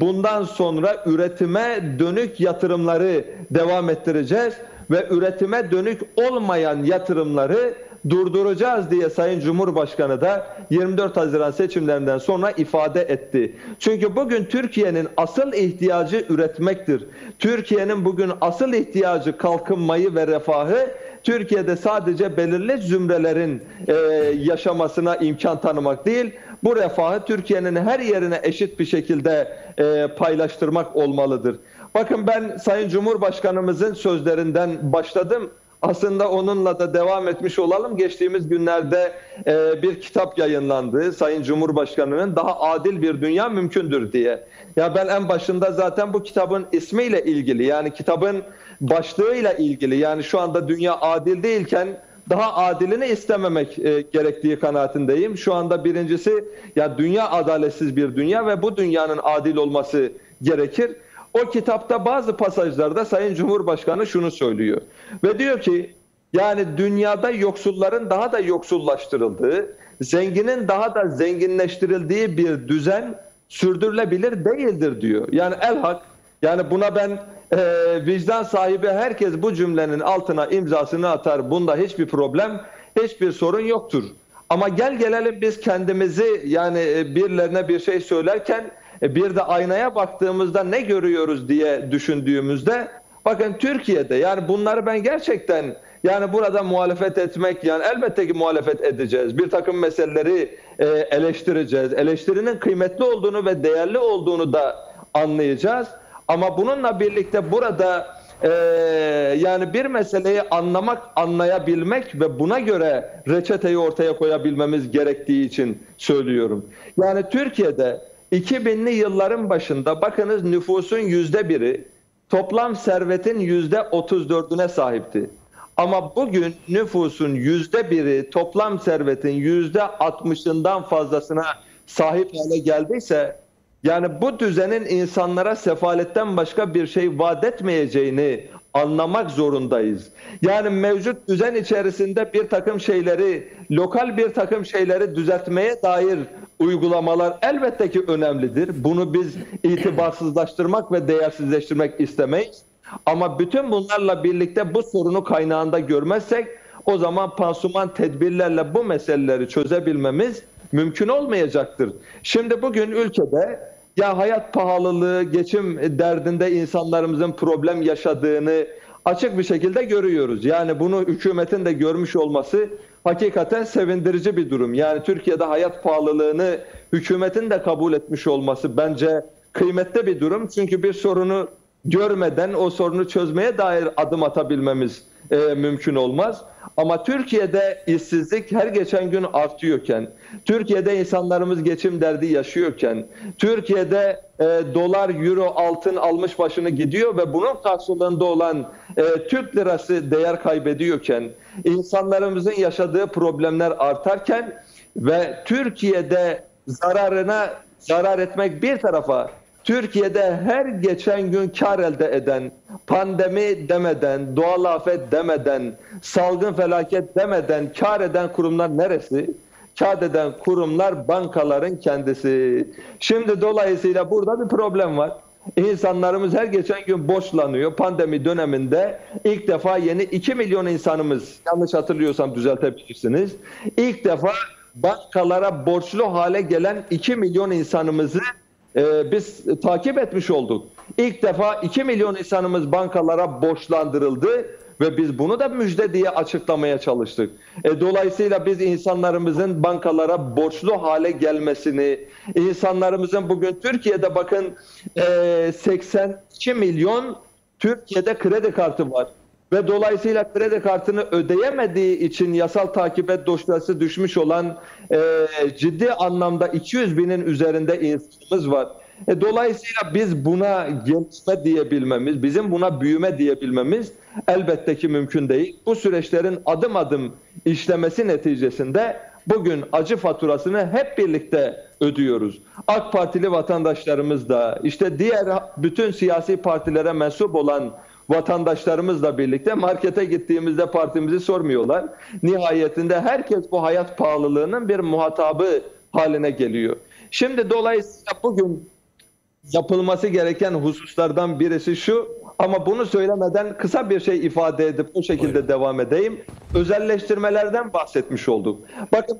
bundan sonra üretime dönük yatırımları devam ettireceğiz ve üretime dönük olmayan yatırımları durduracağız diye Sayın Cumhurbaşkanı da 24 Haziran seçimlerinden sonra ifade etti. Çünkü bugün Türkiye'nin asıl ihtiyacı üretmektir. Türkiye'nin bugün asıl ihtiyacı kalkınmayı ve refahı Türkiye'de sadece belirli zümrelerin e, yaşamasına imkan tanımak değil, bu refahı Türkiye'nin her yerine eşit bir şekilde e, paylaştırmak olmalıdır. Bakın ben Sayın Cumhurbaşkanımızın sözlerinden başladım. Aslında onunla da devam etmiş olalım. Geçtiğimiz günlerde e, bir kitap yayınlandı. Sayın Cumhurbaşkanı'nın daha adil bir dünya mümkündür diye. Ya ben en başında zaten bu kitabın ismiyle ilgili yani kitabın başlığıyla ilgili yani şu anda dünya adil değilken daha adilini istememek e, gerektiği kanaatindeyim. Şu anda birincisi ya dünya adaletsiz bir dünya ve bu dünyanın adil olması gerekir. O kitapta bazı pasajlarda Sayın Cumhurbaşkanı şunu söylüyor ve diyor ki yani dünyada yoksulların daha da yoksullaştırıldığı, zenginin daha da zenginleştirildiği bir düzen sürdürülebilir değildir diyor. Yani el hak yani buna ben e, vicdan sahibi herkes bu cümlenin altına imzasını atar. Bunda hiçbir problem, hiçbir sorun yoktur. Ama gel gelelim biz kendimizi yani e, birilerine bir şey söylerken e, bir de aynaya baktığımızda ne görüyoruz diye düşündüğümüzde bakın Türkiye'de yani bunları ben gerçekten yani burada muhalefet etmek yani elbette ki muhalefet edeceğiz. Bir takım meseleleri e, eleştireceğiz. Eleştirinin kıymetli olduğunu ve değerli olduğunu da anlayacağız. Ama bununla birlikte burada e, yani bir meseleyi anlamak, anlayabilmek ve buna göre reçeteyi ortaya koyabilmemiz gerektiği için söylüyorum. Yani Türkiye'de 2000'li yılların başında bakınız nüfusun yüzde biri toplam servetin yüzde 34'üne sahipti. Ama bugün nüfusun yüzde biri toplam servetin yüzde 60'ından fazlasına sahip hale geldiyse yani bu düzenin insanlara sefaletten başka bir şey vaat etmeyeceğini anlamak zorundayız. Yani mevcut düzen içerisinde bir takım şeyleri, lokal bir takım şeyleri düzeltmeye dair uygulamalar elbette ki önemlidir. Bunu biz itibarsızlaştırmak ve değersizleştirmek istemeyiz. Ama bütün bunlarla birlikte bu sorunu kaynağında görmezsek o zaman pansuman tedbirlerle bu meseleleri çözebilmemiz mümkün olmayacaktır. Şimdi bugün ülkede ya hayat pahalılığı, geçim derdinde insanlarımızın problem yaşadığını açık bir şekilde görüyoruz. Yani bunu hükümetin de görmüş olması hakikaten sevindirici bir durum. Yani Türkiye'de hayat pahalılığını hükümetin de kabul etmiş olması bence kıymetli bir durum. Çünkü bir sorunu görmeden o sorunu çözmeye dair adım atabilmemiz e, mümkün olmaz. Ama Türkiye'de işsizlik her geçen gün artıyorken, Türkiye'de insanlarımız geçim derdi yaşıyorken, Türkiye'de e, dolar, euro, altın almış başını gidiyor ve bunun karşılığında olan e, Türk lirası değer kaybediyorken, insanlarımızın yaşadığı problemler artarken ve Türkiye'de zararına zarar etmek bir tarafa Türkiye'de her geçen gün kar elde eden, pandemi demeden, doğal afet demeden, salgın felaket demeden kar eden kurumlar neresi? Kar eden kurumlar bankaların kendisi. Şimdi dolayısıyla burada bir problem var. İnsanlarımız her geçen gün boşlanıyor. Pandemi döneminde ilk defa yeni 2 milyon insanımız, yanlış hatırlıyorsam düzeltebilirsiniz. İlk defa bankalara borçlu hale gelen 2 milyon insanımızı ee, biz takip etmiş olduk. İlk defa 2 milyon insanımız bankalara borçlandırıldı ve biz bunu da müjde diye açıklamaya çalıştık. E, dolayısıyla biz insanlarımızın bankalara borçlu hale gelmesini, insanlarımızın bugün Türkiye'de bakın e, 82 milyon Türkiye'de kredi kartı var ve dolayısıyla kredi kartını ödeyemediği için yasal takibe dosyası düşmüş olan e, ciddi anlamda 200 binin üzerinde insanımız var. E, dolayısıyla biz buna gelişme diyebilmemiz, bizim buna büyüme diyebilmemiz elbette ki mümkün değil. Bu süreçlerin adım adım işlemesi neticesinde bugün acı faturasını hep birlikte ödüyoruz. AK Partili vatandaşlarımız da işte diğer bütün siyasi partilere mensup olan vatandaşlarımızla birlikte markete gittiğimizde partimizi sormuyorlar. Nihayetinde herkes bu hayat pahalılığının bir muhatabı haline geliyor. Şimdi dolayısıyla bugün yapılması gereken hususlardan birisi şu ama bunu söylemeden kısa bir şey ifade edip bu şekilde Buyurun. devam edeyim. Özelleştirmelerden bahsetmiş olduk. Bakın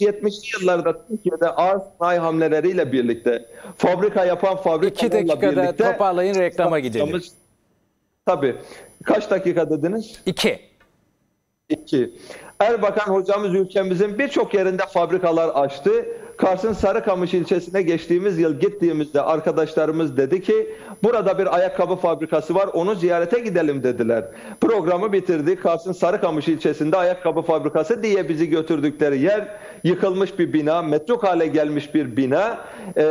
1970'li yıllarda Türkiye'de ağır sanayi hamleleriyle birlikte fabrika yapan fabrikalarla birlikte... İki dakikada toparlayın reklama gidelim. Tabii. Kaç dakika dediniz? İki. İki. Erbakan hocamız ülkemizin birçok yerinde fabrikalar açtı. Kars'ın Sarıkamış ilçesine geçtiğimiz yıl gittiğimizde arkadaşlarımız dedi ki burada bir ayakkabı fabrikası var onu ziyarete gidelim dediler. Programı bitirdi. Kars'ın Sarıkamış ilçesinde ayakkabı fabrikası diye bizi götürdükleri yer yıkılmış bir bina, metruk hale gelmiş bir bina. Ee,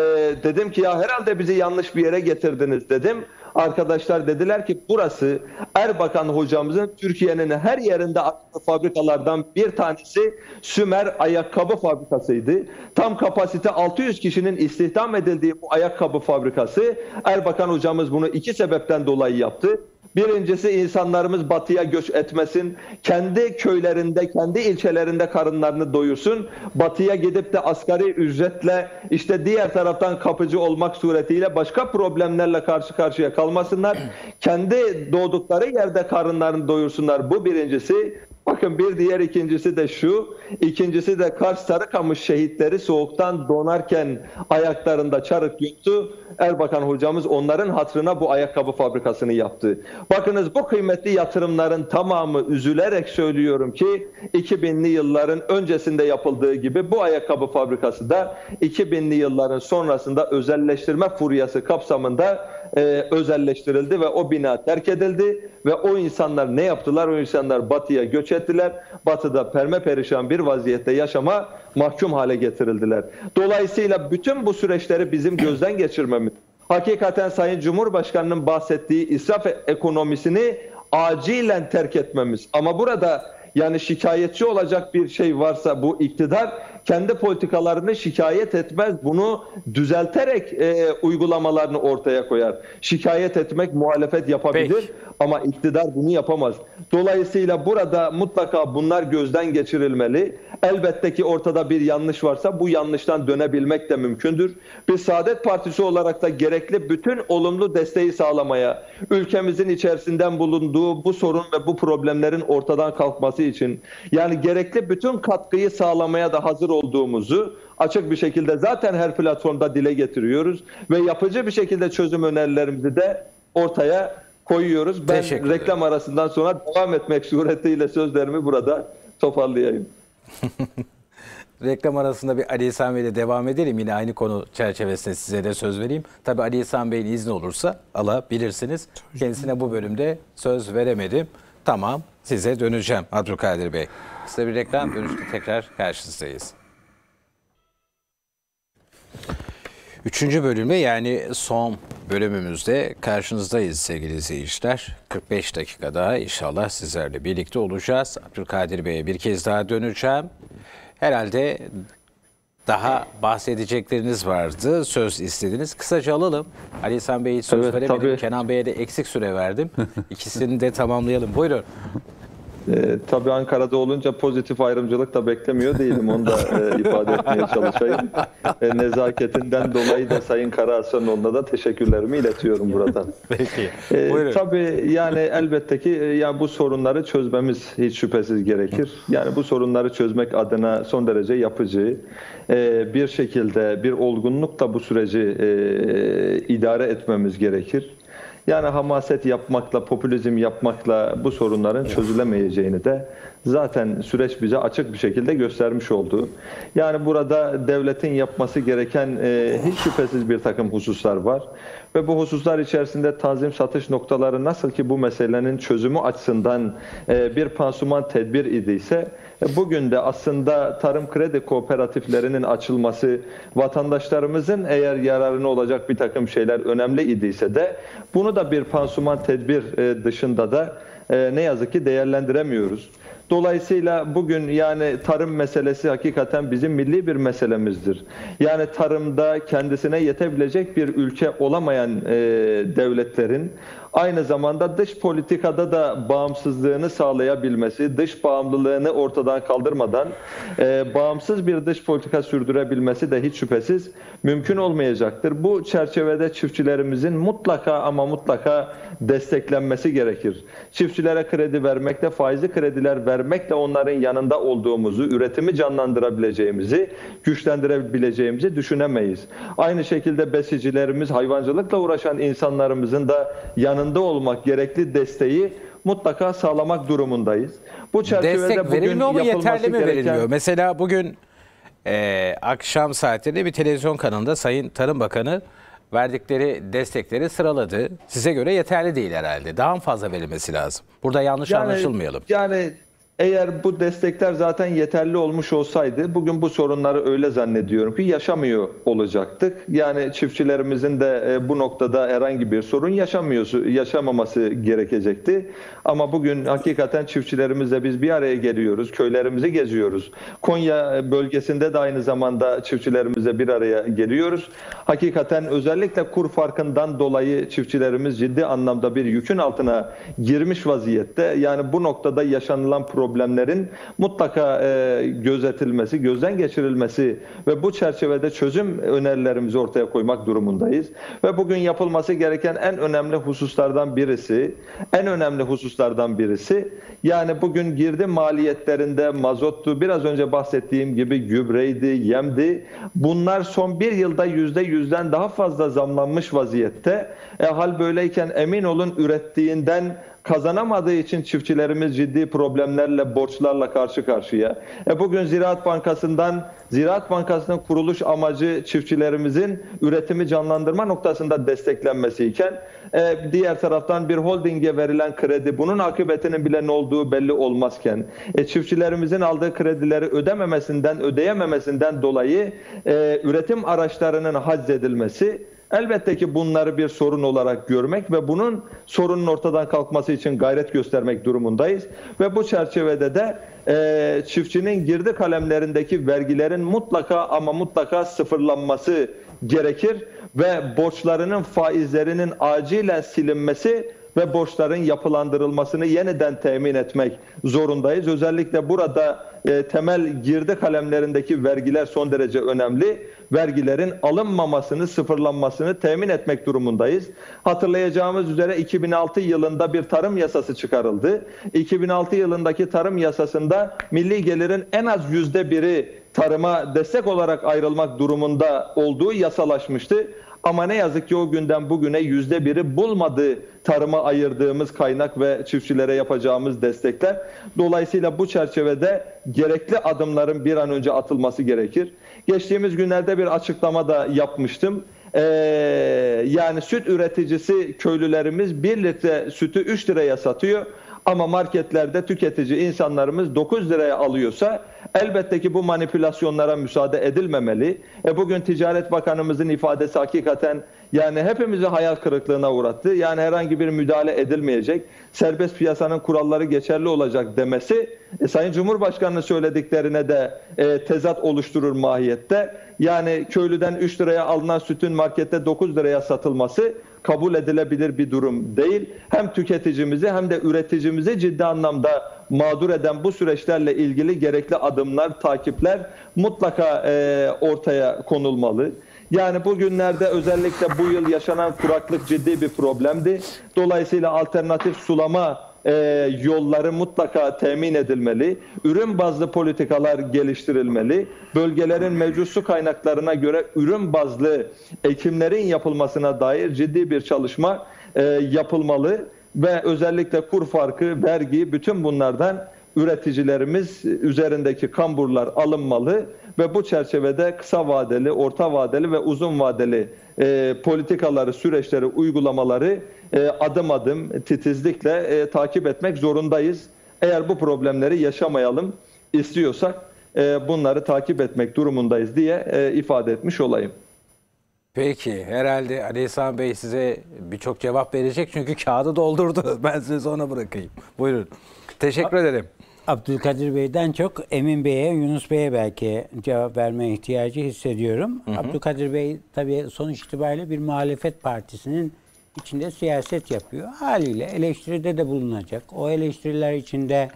dedim ki ya herhalde bizi yanlış bir yere getirdiniz dedim. Arkadaşlar dediler ki burası Erbakan hocamızın Türkiye'nin her yerinde açtığı fabrikalardan bir tanesi Sümer ayakkabı fabrikasıydı. Tam kapasite 600 kişinin istihdam edildiği bu ayakkabı fabrikası Erbakan hocamız bunu iki sebepten dolayı yaptı. Birincisi insanlarımız batıya göç etmesin. Kendi köylerinde, kendi ilçelerinde karınlarını doyursun. Batıya gidip de asgari ücretle işte diğer taraftan kapıcı olmak suretiyle başka problemlerle karşı karşıya kalmasınlar. kendi doğdukları yerde karınlarını doyursunlar. Bu birincisi. Bakın bir diğer ikincisi de şu, ikincisi de Kars Sarıkamış şehitleri soğuktan donarken ayaklarında çarık yoktu. Erbakan hocamız onların hatırına bu ayakkabı fabrikasını yaptı. Bakınız bu kıymetli yatırımların tamamı üzülerek söylüyorum ki 2000'li yılların öncesinde yapıldığı gibi bu ayakkabı fabrikası da 2000'li yılların sonrasında özelleştirme furyası kapsamında e, özelleştirildi ve o bina terk edildi ve o insanlar ne yaptılar? O insanlar batıya göç ettiler. Batıda perme perişan bir vaziyette yaşama mahkum hale getirildiler. Dolayısıyla bütün bu süreçleri bizim gözden geçirmemiz hakikaten Sayın Cumhurbaşkanı'nın bahsettiği israf ekonomisini acilen terk etmemiz. Ama burada yani şikayetçi olacak bir şey varsa bu iktidar kendi politikalarını şikayet etmez. Bunu düzelterek e, uygulamalarını ortaya koyar. Şikayet etmek muhalefet yapabilir Peki. ama iktidar bunu yapamaz. Dolayısıyla burada mutlaka bunlar gözden geçirilmeli. Elbette ki ortada bir yanlış varsa bu yanlıştan dönebilmek de mümkündür. Biz Saadet Partisi olarak da gerekli bütün olumlu desteği sağlamaya, ülkemizin içerisinden bulunduğu bu sorun ve bu problemlerin ortadan kalkması için yani gerekli bütün katkıyı sağlamaya da hazır olduğumuzu açık bir şekilde zaten her platformda dile getiriyoruz ve yapıcı bir şekilde çözüm önerilerimizi de ortaya koyuyoruz. Ben Teşekkür reklam ederim. arasından sonra devam etmek suretiyle sözlerimi burada toparlayayım. Reklam arasında bir Ali İhsan ile devam edelim. Yine aynı konu çerçevesinde size de söz vereyim. Tabii Ali İhsan Bey'in izni olursa alabilirsiniz. Kendisine bu bölümde söz veremedim. Tamam size döneceğim Abdülkadir Bey. Size bir reklam dönüşte tekrar karşınızdayız. Üçüncü bölümde yani son bölümümüzde karşınızdayız sevgili izleyiciler. 45 dakika daha inşallah sizlerle birlikte olacağız. Abdülkadir Bey'e bir kez daha döneceğim. Herhalde daha bahsedecekleriniz vardı. Söz istediniz. Kısaca alalım. Ali İhsan Bey'e söz evet, veremedim. Tabii. Kenan Bey'e de eksik süre verdim. İkisini de tamamlayalım. Buyurun. E, tabii Ankara'da olunca pozitif ayrımcılık da beklemiyor değilim. Onu da e, ifade etmeye çalışayım. E, nezaketinden dolayı da Sayın Karahaslanoğlu'na da teşekkürlerimi iletiyorum buradan. Peki. E, tabii yani elbette ki e, yani bu sorunları çözmemiz hiç şüphesiz gerekir. Yani bu sorunları çözmek adına son derece yapıcı e, bir şekilde bir olgunluk da bu süreci e, idare etmemiz gerekir. Yani hamaset yapmakla, popülizm yapmakla bu sorunların çözülemeyeceğini de zaten süreç bize açık bir şekilde göstermiş oldu. Yani burada devletin yapması gereken e, hiç şüphesiz bir takım hususlar var. Ve bu hususlar içerisinde tanzim satış noktaları nasıl ki bu meselenin çözümü açısından e, bir pansuman tedbir idiyse Bugün de aslında tarım kredi kooperatiflerinin açılması vatandaşlarımızın eğer yararına olacak bir takım şeyler önemli idiyse de bunu da bir pansuman tedbir e, dışında da e, ne yazık ki değerlendiremiyoruz. Dolayısıyla bugün yani tarım meselesi hakikaten bizim milli bir meselemizdir. Yani tarımda kendisine yetebilecek bir ülke olamayan e, devletlerin aynı zamanda dış politikada da bağımsızlığını sağlayabilmesi, dış bağımlılığını ortadan kaldırmadan e, bağımsız bir dış politika sürdürebilmesi de hiç şüphesiz mümkün olmayacaktır. Bu çerçevede çiftçilerimizin mutlaka ama mutlaka desteklenmesi gerekir. Çiftçilere kredi vermekle, faizli krediler vermekle onların yanında olduğumuzu, üretimi canlandırabileceğimizi, güçlendirebileceğimizi düşünemeyiz. Aynı şekilde besicilerimiz, hayvancılıkla uğraşan insanlarımızın da yanında yanında olmak gerekli desteği mutlaka sağlamak durumundayız. Bu çerçevede Destek bugün verilmiyor mu yeterli mi gereken... Mesela bugün e, akşam saatinde bir televizyon kanalında Sayın Tarım Bakanı verdikleri destekleri sıraladı. Size göre yeterli değil herhalde. Daha fazla verilmesi lazım? Burada yanlış yani, anlaşılmayalım. Yani eğer bu destekler zaten yeterli olmuş olsaydı bugün bu sorunları öyle zannediyorum ki yaşamıyor olacaktık. Yani çiftçilerimizin de e, bu noktada herhangi bir sorun yaşamıyorsu, yaşamaması gerekecekti. Ama bugün hakikaten çiftçilerimizle biz bir araya geliyoruz, köylerimizi geziyoruz. Konya e, bölgesinde de aynı zamanda çiftçilerimizle bir araya geliyoruz. Hakikaten özellikle kur farkından dolayı çiftçilerimiz ciddi anlamda bir yükün altına girmiş vaziyette. Yani bu noktada yaşanılan problem problemlerin mutlaka e, gözetilmesi, gözden geçirilmesi ve bu çerçevede çözüm önerilerimizi ortaya koymak durumundayız. Ve bugün yapılması gereken en önemli hususlardan birisi, en önemli hususlardan birisi yani bugün girdi maliyetlerinde mazottu, biraz önce bahsettiğim gibi gübreydi, yemdi. Bunlar son bir yılda yüzde yüzden daha fazla zamlanmış vaziyette. E, hal böyleyken emin olun ürettiğinden kazanamadığı için çiftçilerimiz ciddi problemlerle, borçlarla karşı karşıya. E bugün Ziraat Bankası'ndan Ziraat Bankası'nın kuruluş amacı çiftçilerimizin üretimi canlandırma noktasında desteklenmesiyken e, diğer taraftan bir holdinge verilen kredi bunun akıbetinin bile ne olduğu belli olmazken e, çiftçilerimizin aldığı kredileri ödememesinden ödeyememesinden dolayı e, üretim araçlarının haczedilmesi Elbette ki bunları bir sorun olarak görmek ve bunun sorunun ortadan kalkması için gayret göstermek durumundayız. Ve bu çerçevede de e, çiftçinin girdi kalemlerindeki vergilerin mutlaka ama mutlaka sıfırlanması gerekir ve borçlarının faizlerinin acilen silinmesi ve borçların yapılandırılmasını yeniden temin etmek zorundayız. Özellikle burada e, temel girdi kalemlerindeki vergiler son derece önemli. Vergilerin alınmamasını, sıfırlanmasını temin etmek durumundayız. Hatırlayacağımız üzere 2006 yılında bir tarım yasası çıkarıldı. 2006 yılındaki tarım yasasında milli gelirin en az yüzde biri tarıma destek olarak ayrılmak durumunda olduğu yasalaşmıştı. Ama ne yazık ki o günden bugüne yüzde biri bulmadı tarıma ayırdığımız kaynak ve çiftçilere yapacağımız destekler. Dolayısıyla bu çerçevede gerekli adımların bir an önce atılması gerekir. Geçtiğimiz günlerde bir açıklama da yapmıştım. Ee, yani süt üreticisi köylülerimiz 1 litre sütü 3 liraya satıyor ama marketlerde tüketici insanlarımız 9 liraya alıyorsa Elbette ki bu manipülasyonlara müsaade edilmemeli. E bugün Ticaret Bakanımızın ifadesi hakikaten yani hepimizi hayal kırıklığına uğrattı. Yani herhangi bir müdahale edilmeyecek, serbest piyasanın kuralları geçerli olacak demesi e, Sayın Cumhurbaşkanı'nın söylediklerine de e, tezat oluşturur mahiyette. Yani köylüden 3 liraya alınan sütün markette 9 liraya satılması kabul edilebilir bir durum değil. Hem tüketicimizi hem de üreticimizi ciddi anlamda mağdur eden bu süreçlerle ilgili gerekli adımlar, takipler mutlaka e, ortaya konulmalı. Yani bugünlerde özellikle bu yıl yaşanan kuraklık ciddi bir problemdi. Dolayısıyla alternatif sulama e, yolları mutlaka temin edilmeli. Ürün bazlı politikalar geliştirilmeli. Bölgelerin mevcut su kaynaklarına göre ürün bazlı ekimlerin yapılmasına dair ciddi bir çalışma e, yapılmalı ve özellikle kur farkı, vergi bütün bunlardan üreticilerimiz üzerindeki kamburlar alınmalı ve bu çerçevede kısa vadeli, orta vadeli ve uzun vadeli e, politikaları, süreçleri, uygulamaları e, adım adım titizlikle e, takip etmek zorundayız. Eğer bu problemleri yaşamayalım istiyorsak e, bunları takip etmek durumundayız diye e, ifade etmiş olayım. Peki herhalde Ali İhsan Bey size birçok cevap verecek çünkü kağıdı doldurdu. Ben size ona bırakayım. Buyurun. Teşekkür ederim. Abdülkadir Bey'den çok Emin Bey'e, Yunus Bey'e belki cevap verme ihtiyacı hissediyorum. Hı hı. Abdülkadir Bey tabii sonuç itibariyle bir muhalefet partisinin içinde siyaset yapıyor. Haliyle eleştiride de bulunacak. O eleştiriler içinde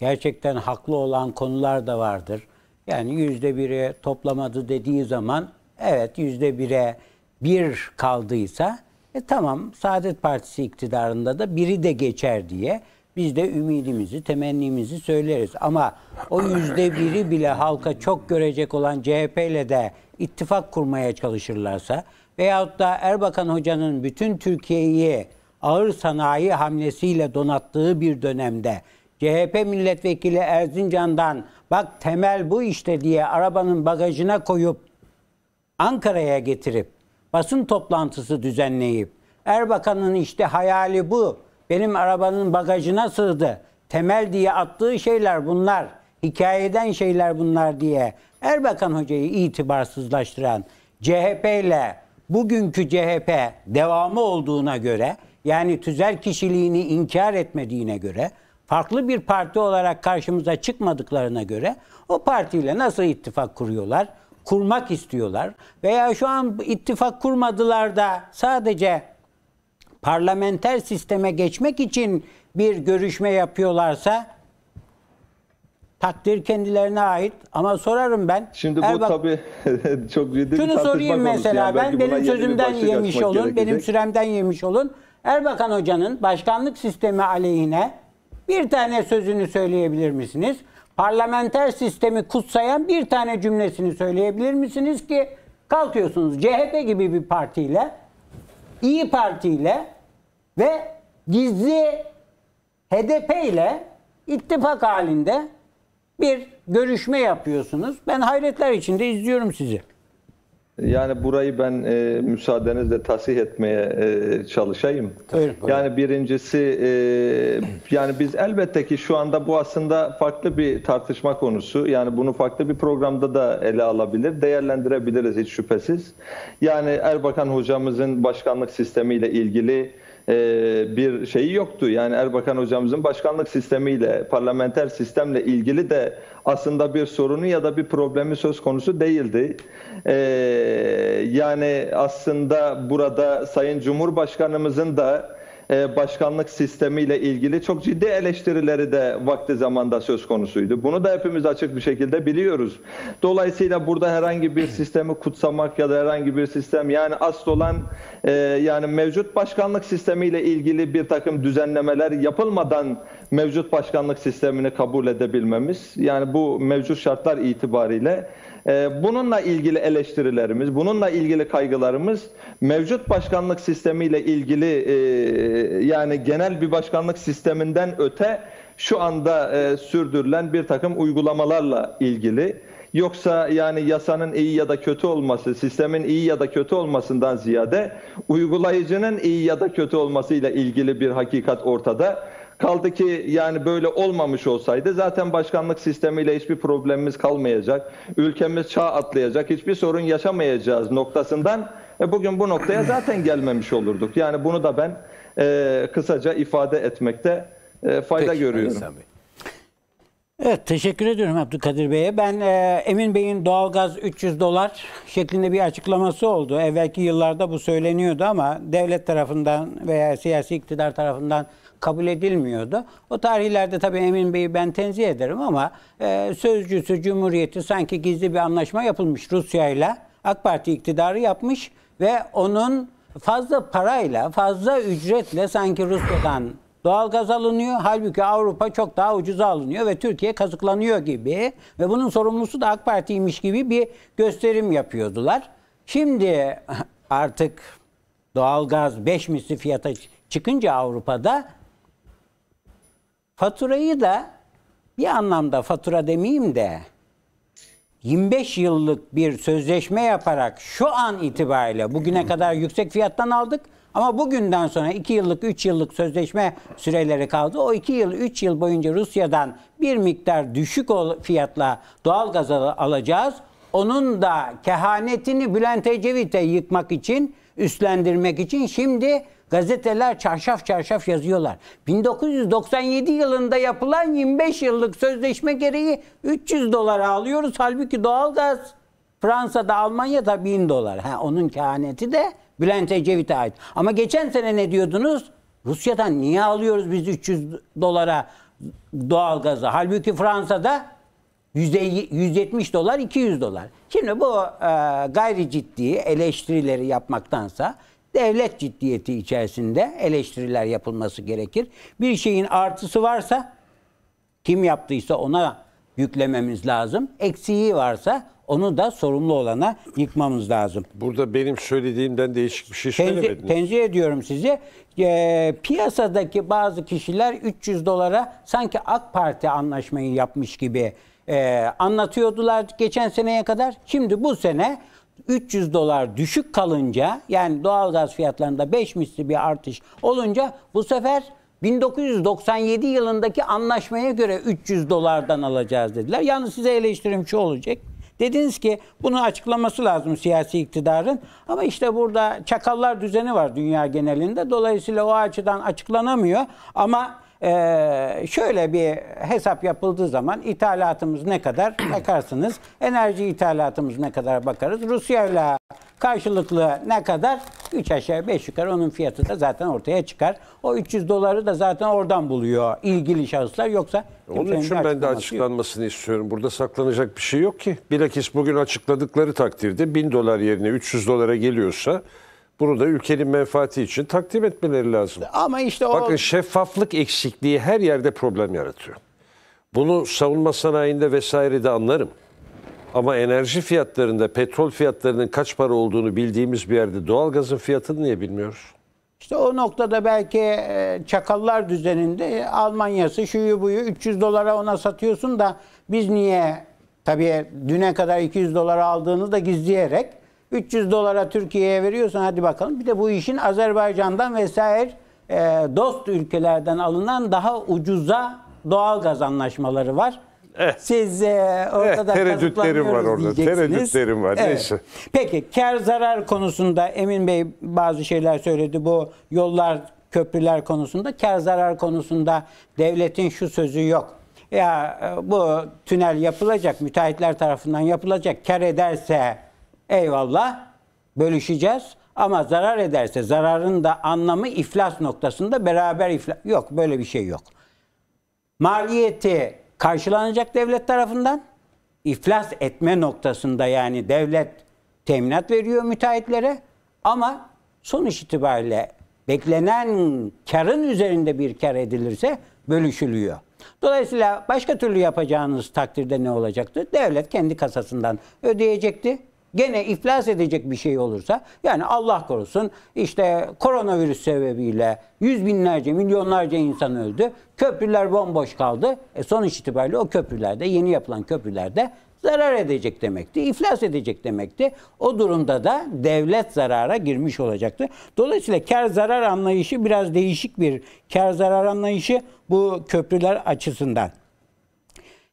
gerçekten haklı olan konular da vardır. Yani yüzde biri toplamadı dediği zaman evet yüzde bire bir kaldıysa e, tamam Saadet Partisi iktidarında da biri de geçer diye biz de ümidimizi, temennimizi söyleriz. Ama o yüzde biri bile halka çok görecek olan CHP ile de ittifak kurmaya çalışırlarsa veyahut da Erbakan Hoca'nın bütün Türkiye'yi ağır sanayi hamlesiyle donattığı bir dönemde CHP milletvekili Erzincan'dan bak temel bu işte diye arabanın bagajına koyup Ankara'ya getirip basın toplantısı düzenleyip Erbakan'ın işte hayali bu benim arabanın bagajına sığdı. Temel diye attığı şeyler bunlar. Hikayeden şeyler bunlar diye Erbakan Hoca'yı itibarsızlaştıran CHP ile bugünkü CHP devamı olduğuna göre yani tüzel kişiliğini inkar etmediğine göre farklı bir parti olarak karşımıza çıkmadıklarına göre o partiyle nasıl ittifak kuruyorlar? Kurmak istiyorlar veya şu an ittifak kurmadılar da sadece parlamenter sisteme geçmek için bir görüşme yapıyorlarsa takdir kendilerine ait ama sorarım ben. Şimdi Erbak, bu tabii çok ciddi şunu bir Şunu sorayım mesela yani. ben benim sözümden yemiş olun, gerekecek. benim süremden yemiş olun. Erbakan Hoca'nın başkanlık sistemi aleyhine bir tane sözünü söyleyebilir misiniz? Parlamenter sistemi kutsayan bir tane cümlesini söyleyebilir misiniz ki kalkıyorsunuz CHP gibi bir partiyle İyi Parti ile ve gizli HDP ile ittifak halinde bir görüşme yapıyorsunuz. Ben hayretler içinde izliyorum sizi. Yani burayı ben e, müsaadenizle tasih etmeye e, çalışayım. Buyurun, buyurun. Yani birincisi e, yani biz elbette ki şu anda bu aslında farklı bir tartışma konusu. Yani bunu farklı bir programda da ele alabilir, değerlendirebiliriz hiç şüphesiz. Yani Erbakan hocamızın başkanlık sistemiyle ilgili e, bir şeyi yoktu. Yani Erbakan hocamızın başkanlık sistemiyle, parlamenter sistemle ilgili de aslında bir sorunu ya da bir problemi söz konusu değildi. E, yani aslında burada Sayın Cumhurbaşkanımızın da e, başkanlık sistemiyle ilgili çok ciddi eleştirileri de vakti zamanda söz konusuydu. Bunu da hepimiz açık bir şekilde biliyoruz. Dolayısıyla burada herhangi bir sistemi kutsamak ya da herhangi bir sistem yani asıl olan e, yani mevcut başkanlık sistemiyle ilgili bir takım düzenlemeler yapılmadan mevcut başkanlık sistemini kabul edebilmemiz yani bu mevcut şartlar itibariyle ee, bununla ilgili eleştirilerimiz, bununla ilgili kaygılarımız mevcut başkanlık sistemiyle ilgili e, yani genel bir başkanlık sisteminden öte şu anda e, sürdürülen bir takım uygulamalarla ilgili. Yoksa yani yasanın iyi ya da kötü olması, sistemin iyi ya da kötü olmasından ziyade uygulayıcının iyi ya da kötü olmasıyla ilgili bir hakikat ortada. Kaldı ki yani böyle olmamış olsaydı zaten başkanlık sistemiyle hiçbir problemimiz kalmayacak. Ülkemiz çağ atlayacak. Hiçbir sorun yaşamayacağız noktasından e bugün bu noktaya zaten gelmemiş olurduk. Yani bunu da ben e, kısaca ifade etmekte e, fayda Peki, görüyorum. Evet teşekkür ediyorum Abdülkadir Bey'e. Ben e, Emin Bey'in doğalgaz 300 dolar şeklinde bir açıklaması oldu. Evvelki yıllarda bu söyleniyordu ama devlet tarafından veya siyasi iktidar tarafından kabul edilmiyordu. O tarihlerde tabii Emin Bey'i ben tenzih ederim ama e, sözcüsü Cumhuriyeti sanki gizli bir anlaşma yapılmış Rusya ile. AK Parti iktidarı yapmış ve onun fazla parayla, fazla ücretle sanki Rusya'dan doğal gaz alınıyor. Halbuki Avrupa çok daha ucuza alınıyor ve Türkiye kazıklanıyor gibi ve bunun sorumlusu da AK Parti'ymiş gibi bir gösterim yapıyordular. Şimdi artık doğal gaz 5 misli fiyata çıkınca Avrupa'da Faturayı da bir anlamda fatura demeyeyim de 25 yıllık bir sözleşme yaparak şu an itibariyle bugüne kadar yüksek fiyattan aldık ama bugünden sonra 2 yıllık 3 yıllık sözleşme süreleri kaldı. O 2 yıl 3 yıl boyunca Rusya'dan bir miktar düşük fiyatla doğal gaz alacağız. Onun da kehanetini Bülent Ecevit'e yıkmak için, üstlendirmek için şimdi Gazeteler çarşaf çarşaf yazıyorlar. 1997 yılında yapılan 25 yıllık sözleşme gereği 300 dolara alıyoruz. Halbuki doğalgaz Fransa'da, Almanya'da 1000 dolar. Ha, onun kehaneti de Bülent Ecevit'e ait. Ama geçen sene ne diyordunuz? Rusya'dan niye alıyoruz biz 300 dolara doğalgazı? Halbuki Fransa'da 170 dolar, 200 dolar. Şimdi bu e, gayri ciddi eleştirileri yapmaktansa devlet ciddiyeti içerisinde eleştiriler yapılması gerekir. Bir şeyin artısı varsa kim yaptıysa ona yüklememiz lazım. Eksiği varsa onu da sorumlu olana yıkmamız lazım. Burada benim söylediğimden değişik bir şey Tenzi, söylemediniz. Tenzih ediyorum sizi. E, piyasadaki bazı kişiler 300 dolara sanki AK Parti anlaşmayı yapmış gibi e, anlatıyordular geçen seneye kadar. Şimdi bu sene 300 dolar düşük kalınca yani doğalgaz fiyatlarında 5 misli bir artış olunca bu sefer 1997 yılındaki anlaşmaya göre 300 dolardan alacağız dediler. Yalnız size eleştirim şu olacak. Dediniz ki bunu açıklaması lazım siyasi iktidarın. Ama işte burada çakallar düzeni var dünya genelinde. Dolayısıyla o açıdan açıklanamıyor. Ama ee, şöyle bir hesap yapıldığı zaman ithalatımız ne kadar bakarsınız. Enerji ithalatımız ne kadar bakarız. Rusya ile karşılıklı ne kadar? 3 aşağı 5 yukarı onun fiyatı da zaten ortaya çıkar. O 300 doları da zaten oradan buluyor ilgili şahıslar yoksa Onun için ben de açıklanmasını yok. istiyorum. Burada saklanacak bir şey yok ki. Bilakis bugün açıkladıkları takdirde 1000 dolar yerine 300 dolara geliyorsa bunu da ülkenin menfaati için takdim etmeleri lazım. Ama işte o... Bakın şeffaflık eksikliği her yerde problem yaratıyor. Bunu savunma sanayinde vesaire de anlarım. Ama enerji fiyatlarında petrol fiyatlarının kaç para olduğunu bildiğimiz bir yerde doğalgazın fiyatını niye bilmiyoruz? İşte o noktada belki e, çakallar düzeninde Almanya'sı şuyu buyu 300 dolara ona satıyorsun da biz niye tabii düne kadar 200 dolara aldığını da gizleyerek 300 dolara Türkiye'ye veriyorsan hadi bakalım. Bir de bu işin Azerbaycan'dan vesaire e, dost ülkelerden alınan daha ucuza doğal gaz anlaşmaları var. Evet. Siz e, ortada evet, tereddütlerim var orada. Tereddütlerim var. Evet. Neyse. Peki kar zarar konusunda Emin Bey bazı şeyler söyledi. Bu yollar, köprüler konusunda, kar zarar konusunda devletin şu sözü yok. Ya e, bu tünel yapılacak, müteahhitler tarafından yapılacak. Kar ederse Eyvallah bölüşeceğiz ama zarar ederse zararın da anlamı iflas noktasında beraber iflas. Yok böyle bir şey yok. Maliyeti karşılanacak devlet tarafından iflas etme noktasında yani devlet teminat veriyor müteahhitlere ama sonuç itibariyle beklenen karın üzerinde bir kar edilirse bölüşülüyor. Dolayısıyla başka türlü yapacağınız takdirde ne olacaktı? Devlet kendi kasasından ödeyecekti gene iflas edecek bir şey olursa yani Allah korusun işte koronavirüs sebebiyle yüz binlerce milyonlarca insan öldü. Köprüler bomboş kaldı. E sonuç itibariyle o köprülerde yeni yapılan köprülerde zarar edecek demekti. İflas edecek demekti. O durumda da devlet zarara girmiş olacaktı. Dolayısıyla kar zarar anlayışı biraz değişik bir kar zarar anlayışı bu köprüler açısından.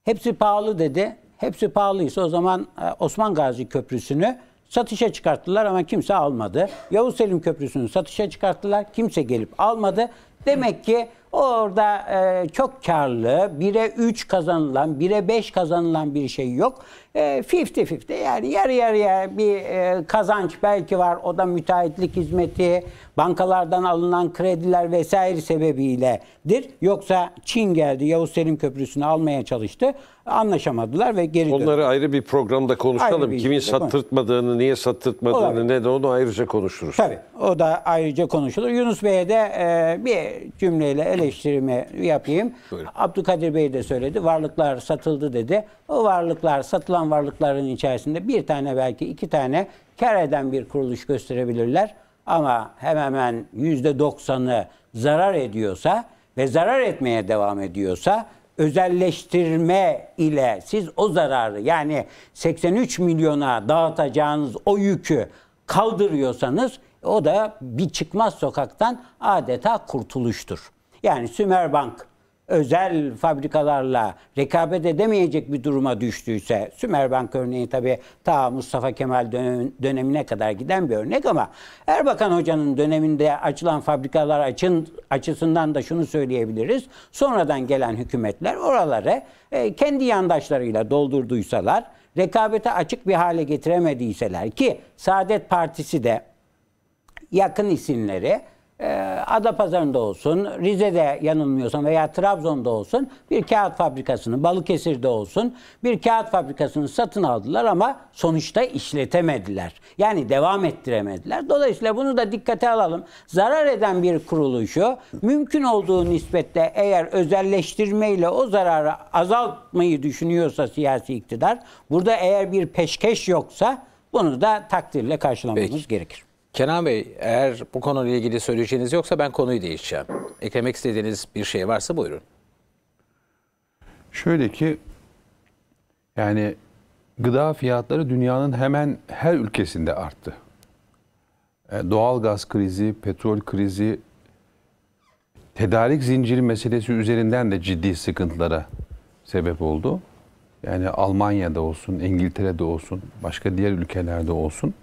Hepsi pahalı dedi. Hepsi pahalıysa o zaman e, Osman Gazi Köprüsü'nü satışa çıkarttılar ama kimse almadı. Yavuz Selim Köprüsü'nü satışa çıkarttılar. Kimse gelip almadı. Demek ki Orada e, çok karlı, 1'e 3 kazanılan, 1'e 5 kazanılan bir şey yok. 50-50 e, yani yarı yarıya bir e, kazanç belki var. O da müteahhitlik hizmeti, bankalardan alınan krediler vesaire sebebiyledir. Yoksa Çin geldi, Yavuz Selim Köprüsü'nü almaya çalıştı. Anlaşamadılar ve geri döndü. Onları ayrı bir programda konuşalım. Bir Kimin şey sattırtmadığını, niye sattırtmadığını, Olabilir. ne de onu ayrıca konuşuruz. Tabii, o da ayrıca konuşulur. Yunus Bey'e de e, bir cümleyle ele eleştirimi yapayım. Buyurun. Abdülkadir Bey de söyledi. Varlıklar satıldı dedi. O varlıklar, satılan varlıkların içerisinde bir tane belki iki tane kar eden bir kuruluş gösterebilirler. Ama hemen hemen yüzde doksanı zarar ediyorsa ve zarar etmeye devam ediyorsa özelleştirme ile siz o zararı yani 83 milyona dağıtacağınız o yükü kaldırıyorsanız o da bir çıkmaz sokaktan adeta kurtuluştur. Yani Sümerbank özel fabrikalarla rekabet edemeyecek bir duruma düştüyse Sümerbank örneği tabi ta Mustafa Kemal dönemine kadar giden bir örnek ama Erbakan Hoca'nın döneminde açılan fabrikalar açın, açısından da şunu söyleyebiliriz. Sonradan gelen hükümetler oraları e, kendi yandaşlarıyla doldurduysalar rekabete açık bir hale getiremediyseler ki Saadet Partisi de yakın isimleri e, Adapazarı'nda olsun, Rize'de yanılmıyorsam veya Trabzon'da olsun bir kağıt fabrikasını, Balıkesir'de olsun bir kağıt fabrikasını satın aldılar ama sonuçta işletemediler. Yani devam ettiremediler. Dolayısıyla bunu da dikkate alalım. Zarar eden bir kuruluşu mümkün olduğu nispetle eğer özelleştirmeyle o zararı azaltmayı düşünüyorsa siyasi iktidar, burada eğer bir peşkeş yoksa bunu da takdirle karşılamamız Peki. gerekir. Kenan Bey eğer bu konuyla ilgili söyleyeceğiniz yoksa ben konuyu değişeceğim. Eklemek istediğiniz bir şey varsa buyurun. Şöyle ki yani gıda fiyatları dünyanın hemen her ülkesinde arttı. E, doğal gaz krizi, petrol krizi, tedarik zinciri meselesi üzerinden de ciddi sıkıntılara sebep oldu. Yani Almanya'da olsun, İngiltere'de olsun, başka diğer ülkelerde olsun.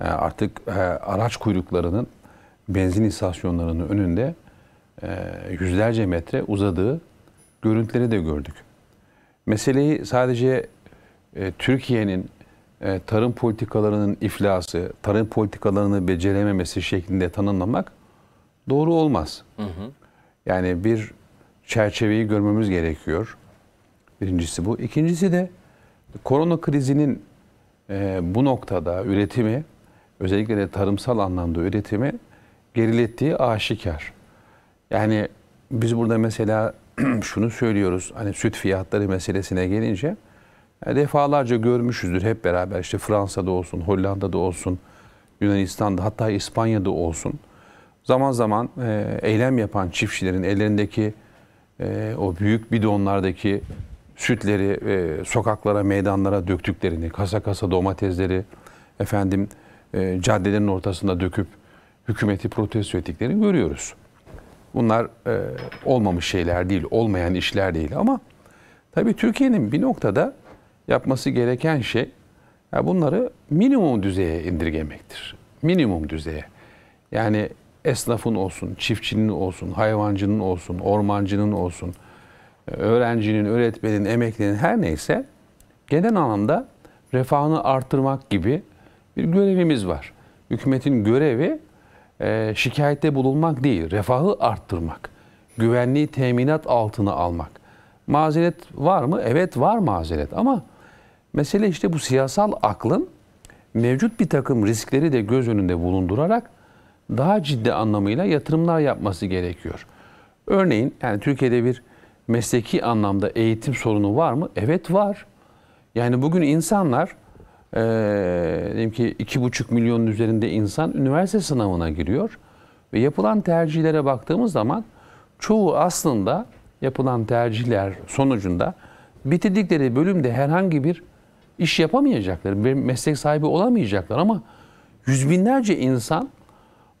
Ee, artık e, araç kuyruklarının benzin istasyonlarının önünde e, yüzlerce metre uzadığı görüntüleri de gördük. Meseleyi sadece e, Türkiye'nin tarım politikalarının iflası, tarım politikalarını becerememesi şeklinde tanımlamak doğru olmaz. Hı hı. Yani bir çerçeveyi görmemiz gerekiyor. Birincisi bu. İkincisi de korona krizinin bu noktada üretimi özellikle de tarımsal anlamda üretimi gerilettiği aşikar. Yani biz burada mesela şunu söylüyoruz hani süt fiyatları meselesine gelince e, defalarca görmüşüzdür hep beraber işte Fransa'da olsun, Hollanda'da olsun, Yunanistan'da hatta İspanya'da olsun. Zaman zaman e, eylem yapan çiftçilerin ellerindeki e, o büyük bidonlardaki sütleri e, sokaklara, meydanlara döktüklerini, kasa kasa domatesleri, efendim e, caddelerin ortasında döküp hükümeti protesto ettiklerini görüyoruz. Bunlar e, olmamış şeyler değil, olmayan işler değil ama tabii Türkiye'nin bir noktada yapması gereken şey ya bunları minimum düzeye indirgemektir. Minimum düzeye. Yani esnafın olsun, çiftçinin olsun, hayvancının olsun, ormancının olsun, öğrencinin, öğretmenin, emeklinin her neyse genel anlamda refahını artırmak gibi bir görevimiz var. Hükümetin görevi e, şikayette bulunmak değil, refahı arttırmak, güvenliği teminat altına almak. Mazeret var mı? Evet var mazeret ama mesele işte bu siyasal aklın mevcut bir takım riskleri de göz önünde bulundurarak daha ciddi anlamıyla yatırımlar yapması gerekiyor. Örneğin yani Türkiye'de bir mesleki anlamda eğitim sorunu var mı? Evet var. Yani bugün insanlar e, ee, diyelim ki 2,5 milyonun üzerinde insan üniversite sınavına giriyor. Ve yapılan tercihlere baktığımız zaman çoğu aslında yapılan tercihler sonucunda bitirdikleri bölümde herhangi bir iş yapamayacaklar, bir meslek sahibi olamayacaklar ama yüz binlerce insan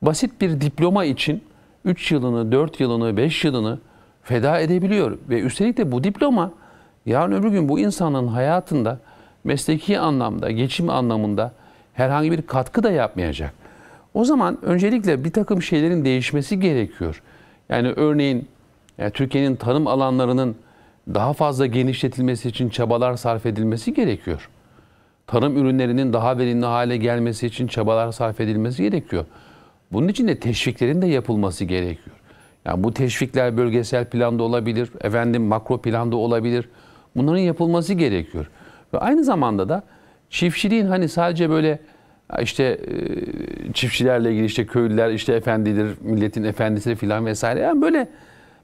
basit bir diploma için 3 yılını, 4 yılını, 5 yılını feda edebiliyor. Ve üstelik de bu diploma yarın öbür gün bu insanın hayatında mesleki anlamda, geçim anlamında herhangi bir katkı da yapmayacak. O zaman öncelikle bir takım şeylerin değişmesi gerekiyor. Yani örneğin yani e, Türkiye'nin tanım alanlarının daha fazla genişletilmesi için çabalar sarf edilmesi gerekiyor. Tarım ürünlerinin daha verimli hale gelmesi için çabalar sarf edilmesi gerekiyor. Bunun için de teşviklerin de yapılması gerekiyor. Yani bu teşvikler bölgesel planda olabilir, efendim makro planda olabilir. Bunların yapılması gerekiyor. Ve aynı zamanda da çiftçiliğin hani sadece böyle işte e, çiftçilerle ilgili işte köylüler işte efendidir, milletin efendisi filan vesaire. Yani böyle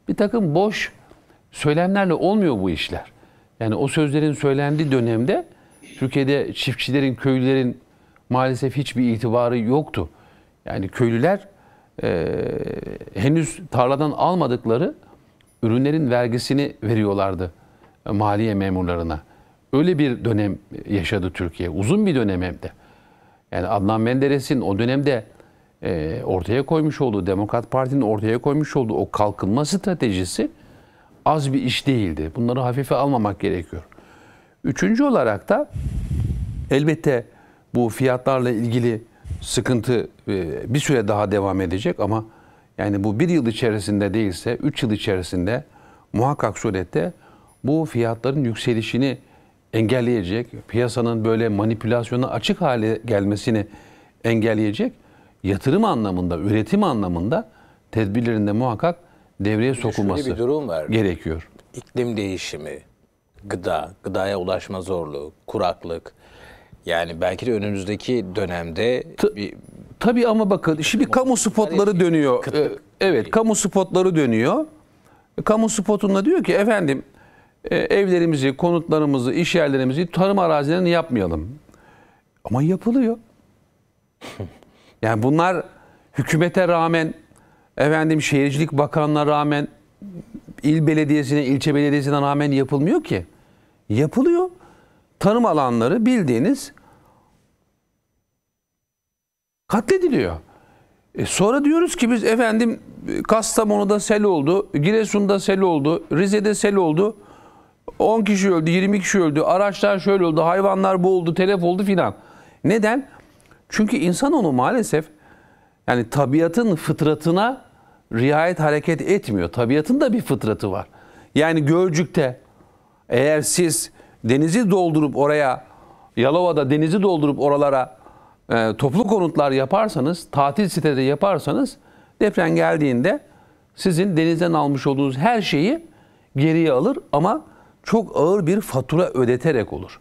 bir takım boş söylemlerle olmuyor bu işler. Yani o sözlerin söylendiği dönemde Türkiye'de çiftçilerin, köylülerin maalesef hiçbir itibarı yoktu. Yani köylüler e, henüz tarladan almadıkları ürünlerin vergisini veriyorlardı e, maliye memurlarına. Öyle bir dönem yaşadı Türkiye. Uzun bir dönem hem de. Yani Adnan Menderes'in o dönemde e, ortaya koymuş olduğu, Demokrat Parti'nin ortaya koymuş olduğu o kalkınma stratejisi az bir iş değildi. Bunları hafife almamak gerekiyor. Üçüncü olarak da elbette bu fiyatlarla ilgili sıkıntı e, bir süre daha devam edecek ama yani bu bir yıl içerisinde değilse, üç yıl içerisinde muhakkak surette bu fiyatların yükselişini engelleyecek, piyasanın böyle manipülasyona açık hale gelmesini engelleyecek yatırım anlamında, üretim anlamında tedbirlerinde muhakkak devreye sokulması bir durum var. gerekiyor. İklim değişimi, gıda, gıdaya ulaşma zorluğu, kuraklık. Yani belki de önümüzdeki dönemde T- bir Tabii ama bakın şimdi kamu spotları dönüyor. Evet, kamu spotları dönüyor. Kamu spotunda diyor ki efendim e, evlerimizi, konutlarımızı, iş yerlerimizi tarım arazilerini yapmayalım. Ama yapılıyor. Yani bunlar hükümete rağmen, efendim şehircilik bakanına rağmen, il belediyesine, ilçe belediyesine rağmen yapılmıyor ki. Yapılıyor. Tarım alanları bildiğiniz katlediliyor. E sonra diyoruz ki biz efendim Kastamonu'da sel oldu, Giresun'da sel oldu, Rize'de sel oldu. 10 kişi öldü, 20 kişi öldü, araçlar şöyle oldu, hayvanlar bu telef oldu filan. Neden? Çünkü insan onu maalesef yani tabiatın fıtratına riayet hareket etmiyor. Tabiatın da bir fıtratı var. Yani Gölcük'te eğer siz denizi doldurup oraya Yalova'da denizi doldurup oralara e, toplu konutlar yaparsanız, tatil sitede yaparsanız deprem geldiğinde sizin denizden almış olduğunuz her şeyi geriye alır ama çok ağır bir fatura ödeterek olur.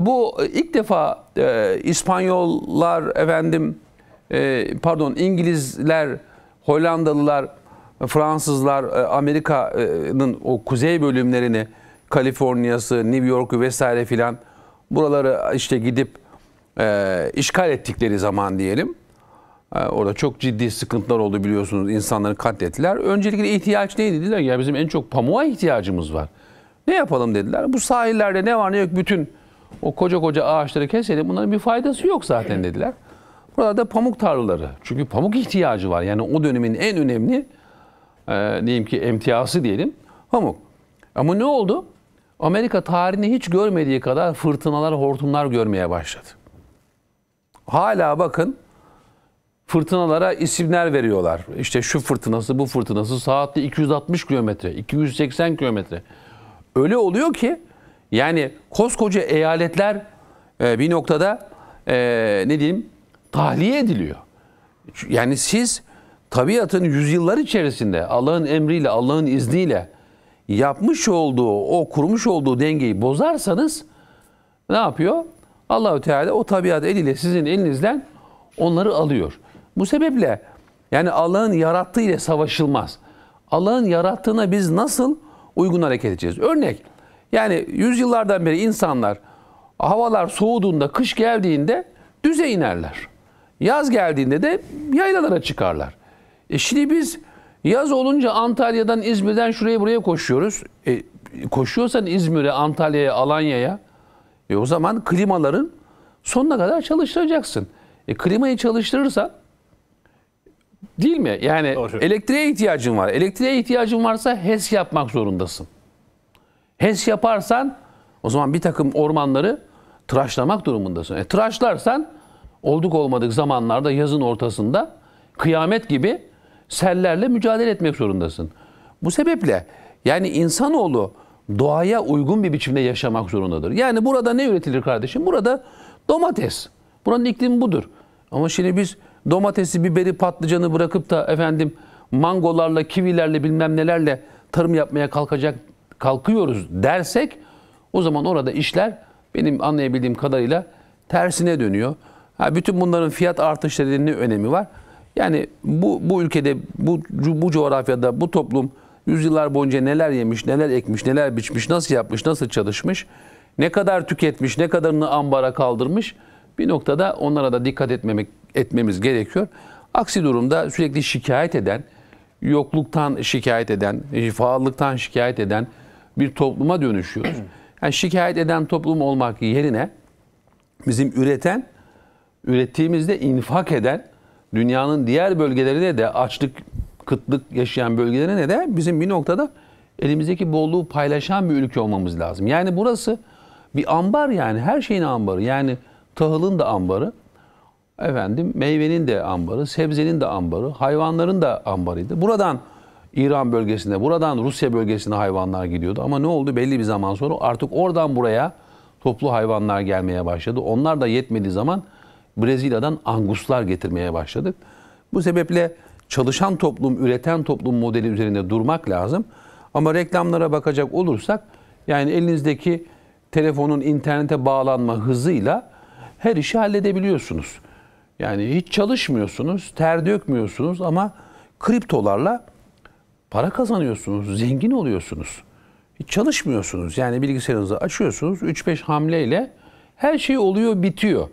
Bu e, ilk defa e, İspanyollar efendim e, pardon İngilizler, Hollandalılar, Fransızlar e, Amerika'nın o kuzey bölümlerini Kaliforniya'sı, New York'u vesaire filan buraları e, işte gidip e, işgal ettikleri zaman diyelim. E, orada çok ciddi sıkıntılar oldu biliyorsunuz. insanları katlettiler. Öncelikle ihtiyaç neydi? Dediler ya bizim en çok pamuğa ihtiyacımız var. Ne yapalım dediler. Bu sahillerde ne var ne yok bütün o koca koca ağaçları keselim. Bunların bir faydası yok zaten dediler. Burada da pamuk tarlaları. Çünkü pamuk ihtiyacı var. Yani o dönemin en önemli e, diyeyim ki emtiyası diyelim pamuk. Ama ne oldu? Amerika tarihinde hiç görmediği kadar fırtınalar, hortumlar görmeye başladı. Hala bakın fırtınalara isimler veriyorlar. İşte şu fırtınası, bu fırtınası saatte 260 kilometre, 280 kilometre öyle oluyor ki yani koskoca eyaletler e, bir noktada e, ne diyeyim tahliye ediliyor. Yani siz tabiatın yüzyıllar içerisinde Allah'ın emriyle, Allah'ın izniyle yapmış olduğu, o kurmuş olduğu dengeyi bozarsanız ne yapıyor? Allahü Teala o tabiat eliyle sizin elinizden onları alıyor. Bu sebeple yani Allah'ın yarattığı ile savaşılmaz. Allah'ın yarattığına biz nasıl uygun hareket edeceğiz. Örnek yani yüzyıllardan beri insanlar havalar soğuduğunda, kış geldiğinde düze inerler. Yaz geldiğinde de yaylalara çıkarlar. E şimdi biz yaz olunca Antalya'dan, İzmir'den şuraya buraya koşuyoruz. E, koşuyorsan İzmir'e, Antalya'ya, Alanya'ya e o zaman klimaların sonuna kadar çalıştıracaksın. E, klimayı çalıştırırsan Değil mi? Yani Doğru. elektriğe ihtiyacın var. Elektriğe ihtiyacın varsa HES yapmak zorundasın. HES yaparsan o zaman bir takım ormanları tıraşlamak durumundasın. E, tıraşlarsan olduk olmadık zamanlarda yazın ortasında kıyamet gibi sellerle mücadele etmek zorundasın. Bu sebeple yani insanoğlu doğaya uygun bir biçimde yaşamak zorundadır. Yani burada ne üretilir kardeşim? Burada domates. Buranın iklimi budur. Ama şimdi biz domatesi, biberi, patlıcanı bırakıp da efendim mangolarla, kivilerle bilmem nelerle tarım yapmaya kalkacak kalkıyoruz dersek o zaman orada işler benim anlayabildiğim kadarıyla tersine dönüyor. Ha, bütün bunların fiyat artışlarının ne önemi var? Yani bu, bu ülkede, bu, bu coğrafyada, bu toplum yüzyıllar boyunca neler yemiş, neler ekmiş, neler biçmiş, nasıl yapmış, nasıl çalışmış, ne kadar tüketmiş, ne kadarını ambara kaldırmış bir noktada onlara da dikkat etmemek etmemiz gerekiyor. Aksi durumda sürekli şikayet eden, yokluktan şikayet eden, faallıktan şikayet eden bir topluma dönüşüyoruz. Yani şikayet eden toplum olmak yerine bizim üreten, ürettiğimizde infak eden, dünyanın diğer bölgelerine de açlık, kıtlık yaşayan bölgelerine de bizim bir noktada elimizdeki bolluğu paylaşan bir ülke olmamız lazım. Yani burası bir ambar yani her şeyin ambarı. Yani tahılın da ambarı, efendim meyvenin de ambarı, sebzenin de ambarı, hayvanların da ambarıydı. Buradan İran bölgesinde, buradan Rusya bölgesine hayvanlar gidiyordu. Ama ne oldu belli bir zaman sonra artık oradan buraya toplu hayvanlar gelmeye başladı. Onlar da yetmediği zaman Brezilya'dan anguslar getirmeye başladı. Bu sebeple çalışan toplum, üreten toplum modeli üzerinde durmak lazım. Ama reklamlara bakacak olursak yani elinizdeki telefonun internete bağlanma hızıyla her işi halledebiliyorsunuz. Yani hiç çalışmıyorsunuz, ter dökmüyorsunuz ama kriptolarla para kazanıyorsunuz, zengin oluyorsunuz. Hiç çalışmıyorsunuz. Yani bilgisayarınızı açıyorsunuz, 3-5 hamleyle her şey oluyor, bitiyor.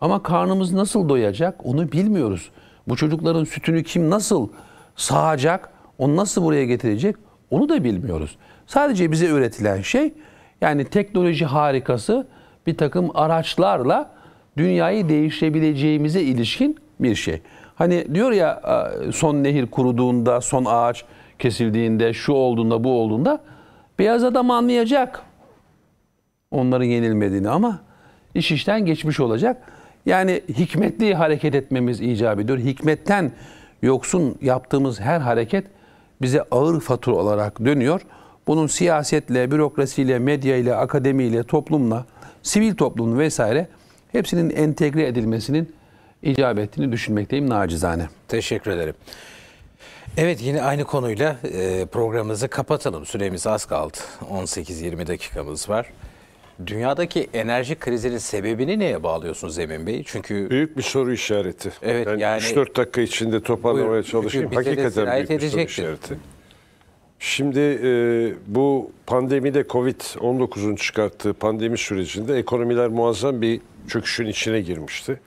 Ama karnımız nasıl doyacak onu bilmiyoruz. Bu çocukların sütünü kim nasıl sağacak, onu nasıl buraya getirecek onu da bilmiyoruz. Sadece bize öğretilen şey yani teknoloji harikası bir takım araçlarla dünyayı değiştirebileceğimize ilişkin bir şey. Hani diyor ya son nehir kuruduğunda, son ağaç kesildiğinde, şu olduğunda, bu olduğunda beyaz adam anlayacak onların yenilmediğini ama iş işten geçmiş olacak. Yani hikmetli hareket etmemiz icap ediyor. Hikmetten yoksun yaptığımız her hareket bize ağır fatura olarak dönüyor. Bunun siyasetle, bürokrasiyle, medyayla, akademiyle, toplumla, sivil toplum vesaire hepsinin entegre edilmesinin icap ettiğini düşünmekteyim nacizane. Teşekkür ederim. Evet yine aynı konuyla e, programımızı kapatalım. Süremiz az kaldı. 18-20 dakikamız var. Dünyadaki enerji krizinin sebebini neye bağlıyorsunuz Emin Bey? Çünkü büyük bir soru işareti. Evet yani, yani 3-4 dakika içinde toparlamaya buyurun, çalışayım. Hakikaten büyük bir soru işareti. Şimdi e, bu pandemide Covid-19'un çıkarttığı pandemi sürecinde ekonomiler muazzam bir çöküşün içine girmişti.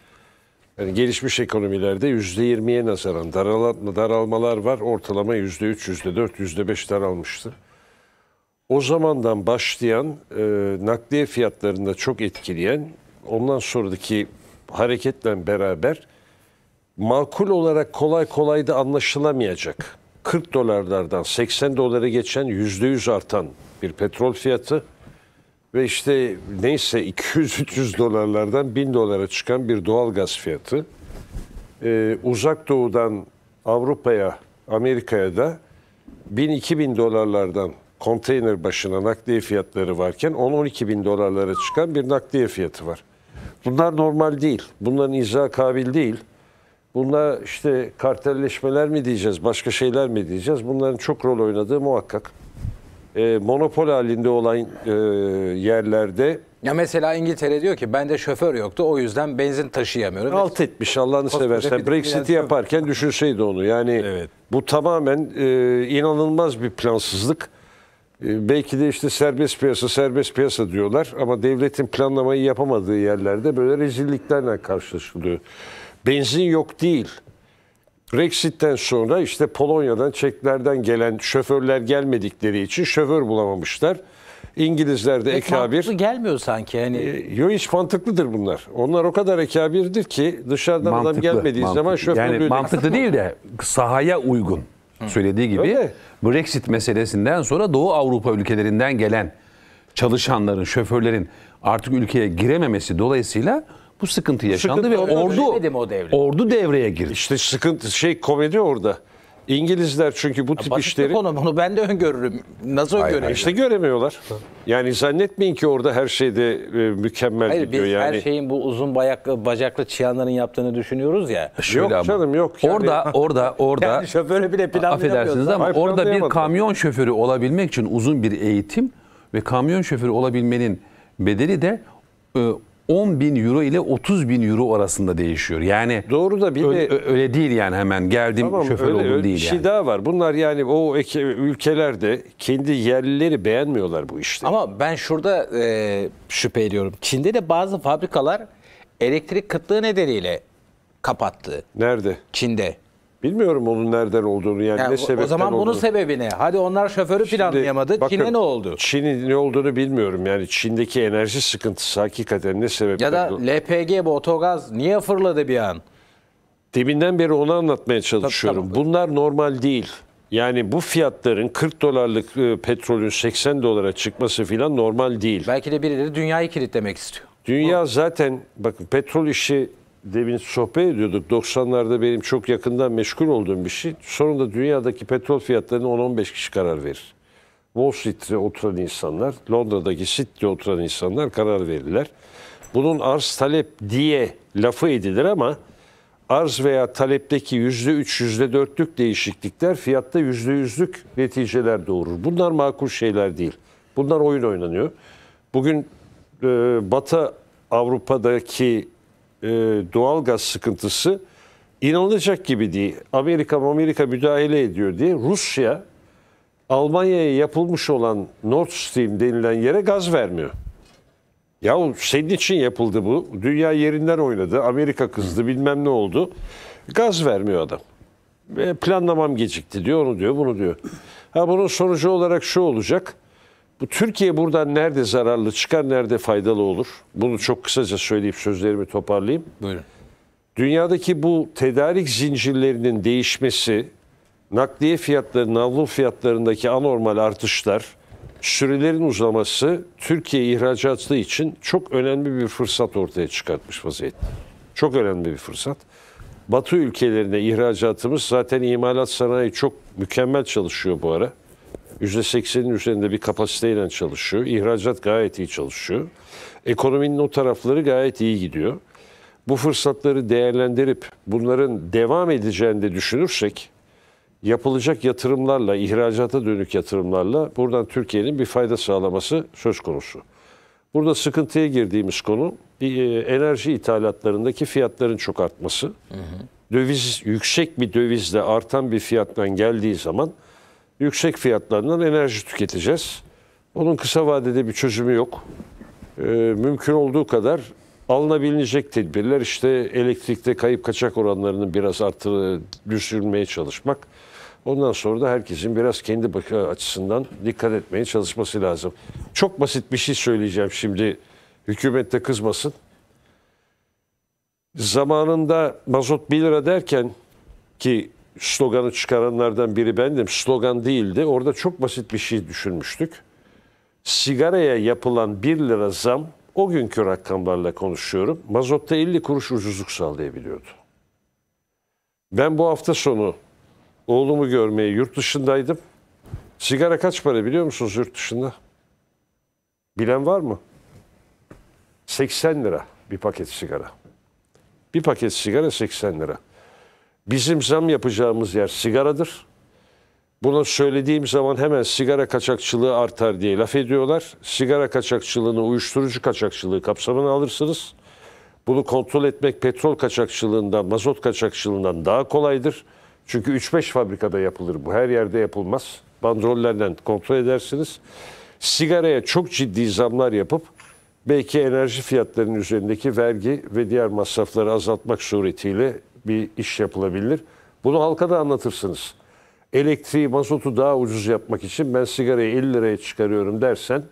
Yani gelişmiş ekonomilerde %20'ye nazaran daralma, daralmalar var. Ortalama %3, %4, %5 daralmıştı. O zamandan başlayan e, nakliye fiyatlarında çok etkileyen ondan sonraki hareketle beraber makul olarak kolay kolay da anlaşılamayacak 40 dolarlardan 80 dolara geçen %100 artan bir petrol fiyatı ve işte neyse 200-300 dolarlardan 1000 dolara çıkan bir doğal gaz fiyatı. Ee, uzak doğudan Avrupa'ya, Amerika'ya da 1000-2000 dolarlardan konteyner başına nakliye fiyatları varken 10-12 bin dolarlara çıkan bir nakliye fiyatı var. Bunlar normal değil. Bunların izah kabil değil. Bunlar işte kartelleşmeler mi diyeceğiz, başka şeyler mi diyeceğiz? Bunların çok rol oynadığı muhakkak e, monopol halinde olan e, yerlerde ya mesela İngiltere diyor ki bende şoför yoktu o yüzden benzin taşıyamıyorum. Alt etmiş Allah'ını Koskoca seversen. Brexit'i yaparken düşünseydi onu. Yani Evet. bu tamamen e, inanılmaz bir plansızlık. E, belki de işte serbest piyasa serbest piyasa diyorlar ama devletin planlamayı yapamadığı yerlerde böyle rezilliklerle karşılaşılıyor. Benzin yok değil. Brexit'ten sonra işte Polonya'dan, Çeklerden gelen şoförler gelmedikleri için şoför bulamamışlar. İngilizler de e, ekabir. gelmiyor sanki. Yani. E, hiç mantıklıdır bunlar. Onlar o kadar ekabirdir ki dışarıdan mantıklı, adam gelmediği mantıklı. zaman şoförlüğü... Yani mantıklı değil de sahaya uygun. Söylediği gibi Öyle. Brexit meselesinden sonra Doğu Avrupa ülkelerinden gelen çalışanların, şoförlerin artık ülkeye girememesi dolayısıyla bu sıkıntı yaşandı sıkıntı ve ordu o ordu devreye girdi. İşte sıkıntı şey komedi orada. İngilizler çünkü bu ya tip işleri... Konu, bunu ben de öngörürüm. Nasıl Hayır, öngörüyorum? İşte göremiyorlar. Yani zannetmeyin ki orada her şeyde e, mükemmel Hayır, gidiyor. Biz yani... her şeyin bu uzun bayaklı, bacaklı çıyanların yaptığını düşünüyoruz ya. Şöyle yok ama. canım yok. Yani... Orada, orada, orada... Yani şoförü bile Affedersiniz ama Hayır, orada bir kamyon şoförü olabilmek için uzun bir eğitim ve kamyon şoförü olabilmenin bedeli de e, 10 bin euro ile 30 bin euro arasında değişiyor. Yani doğru da bir öyle, de, öyle değil yani hemen geldim tamam, şoför öyle, oldum öyle değil. Bir şey yani. şey daha var. Bunlar yani o ülkelerde kendi yerlileri beğenmiyorlar bu işte. Ama ben şurada e, şüphe ediyorum. Çin'de de bazı fabrikalar elektrik kıtlığı nedeniyle kapattı. Nerede? Çin'de. Bilmiyorum onun nereden olduğunu yani, yani ne sebepten O zaman bunun olduğunu. sebebi ne? Hadi onlar şoförü planlayamadı. Bakın, Çin'e ne oldu? Çin'in ne olduğunu bilmiyorum. Yani Çin'deki enerji sıkıntısı hakikaten ne sebepten? Ya da LPG bu otogaz niye fırladı bir an? Deminden beri onu anlatmaya çalışıyorum. Tabii, Bunlar normal değil. Yani bu fiyatların 40 dolarlık e, petrolün 80 dolara çıkması filan normal değil. Belki de birileri dünyayı kilitlemek istiyor. Dünya zaten bakın petrol işi demin sohbet ediyorduk. 90'larda benim çok yakından meşgul olduğum bir şey. Sonunda dünyadaki petrol fiyatlarını 10-15 kişi karar verir. Wall Street'te oturan insanlar, Londra'daki City'de oturan insanlar karar verirler. Bunun arz talep diye lafı edilir ama arz veya talepteki yüzde üç, yüzde dörtlük değişiklikler fiyatta yüzde yüzlük neticeler doğurur. Bunlar makul şeyler değil. Bunlar oyun oynanıyor. Bugün e, Batı Avrupa'daki e, doğal gaz sıkıntısı inanılacak gibi değil. Amerika Amerika müdahale ediyor diye Rusya Almanya'ya yapılmış olan Nord Stream denilen yere gaz vermiyor. Ya senin için yapıldı bu. Dünya yerinden oynadı. Amerika kızdı bilmem ne oldu. Gaz vermiyor adam. Ve planlamam gecikti diyor onu diyor bunu diyor. Ha bunun sonucu olarak şu olacak. Bu Türkiye buradan nerede zararlı çıkar, nerede faydalı olur? Bunu çok kısaca söyleyip sözlerimi toparlayayım. Buyurun. Dünyadaki bu tedarik zincirlerinin değişmesi, nakliye fiyatları, navlun fiyatlarındaki anormal artışlar, sürelerin uzaması Türkiye ihracatlı için çok önemli bir fırsat ortaya çıkartmış vaziyette. Çok önemli bir fırsat. Batı ülkelerine ihracatımız zaten imalat sanayi çok mükemmel çalışıyor bu ara. %80'in üzerinde bir kapasiteyle çalışıyor. İhracat gayet iyi çalışıyor. Ekonominin o tarafları gayet iyi gidiyor. Bu fırsatları değerlendirip bunların devam edeceğini de düşünürsek yapılacak yatırımlarla, ihracata dönük yatırımlarla buradan Türkiye'nin bir fayda sağlaması söz konusu. Burada sıkıntıya girdiğimiz konu e, enerji ithalatlarındaki fiyatların çok artması. Hı hı. Döviz yüksek bir dövizle artan bir fiyattan geldiği zaman yüksek fiyatlarından enerji tüketeceğiz. Onun kısa vadede bir çözümü yok. E, mümkün olduğu kadar alınabilecek tedbirler işte elektrikte kayıp kaçak oranlarının biraz artırı düşürmeye çalışmak. Ondan sonra da herkesin biraz kendi bakı açısından dikkat etmeye çalışması lazım. Çok basit bir şey söyleyeceğim şimdi. Hükümet kızmasın. Zamanında mazot 1 lira derken ki sloganı çıkaranlardan biri bendim. Slogan değildi. Orada çok basit bir şey düşünmüştük. Sigaraya yapılan 1 lira zam o günkü rakamlarla konuşuyorum. Mazotta 50 kuruş ucuzluk sağlayabiliyordu. Ben bu hafta sonu oğlumu görmeye yurt dışındaydım. Sigara kaç para biliyor musunuz yurt dışında? Bilen var mı? 80 lira bir paket sigara. Bir paket sigara 80 lira. Bizim zam yapacağımız yer sigaradır. Bunu söylediğim zaman hemen sigara kaçakçılığı artar diye laf ediyorlar. Sigara kaçakçılığını uyuşturucu kaçakçılığı kapsamına alırsınız. Bunu kontrol etmek petrol kaçakçılığından, mazot kaçakçılığından daha kolaydır. Çünkü 3-5 fabrikada yapılır bu. Her yerde yapılmaz. Bandrollerden kontrol edersiniz. Sigaraya çok ciddi zamlar yapıp belki enerji fiyatlarının üzerindeki vergi ve diğer masrafları azaltmak suretiyle bir iş yapılabilir. Bunu halka da anlatırsınız. Elektriği, mazotu daha ucuz yapmak için ben sigarayı 50 liraya çıkarıyorum dersen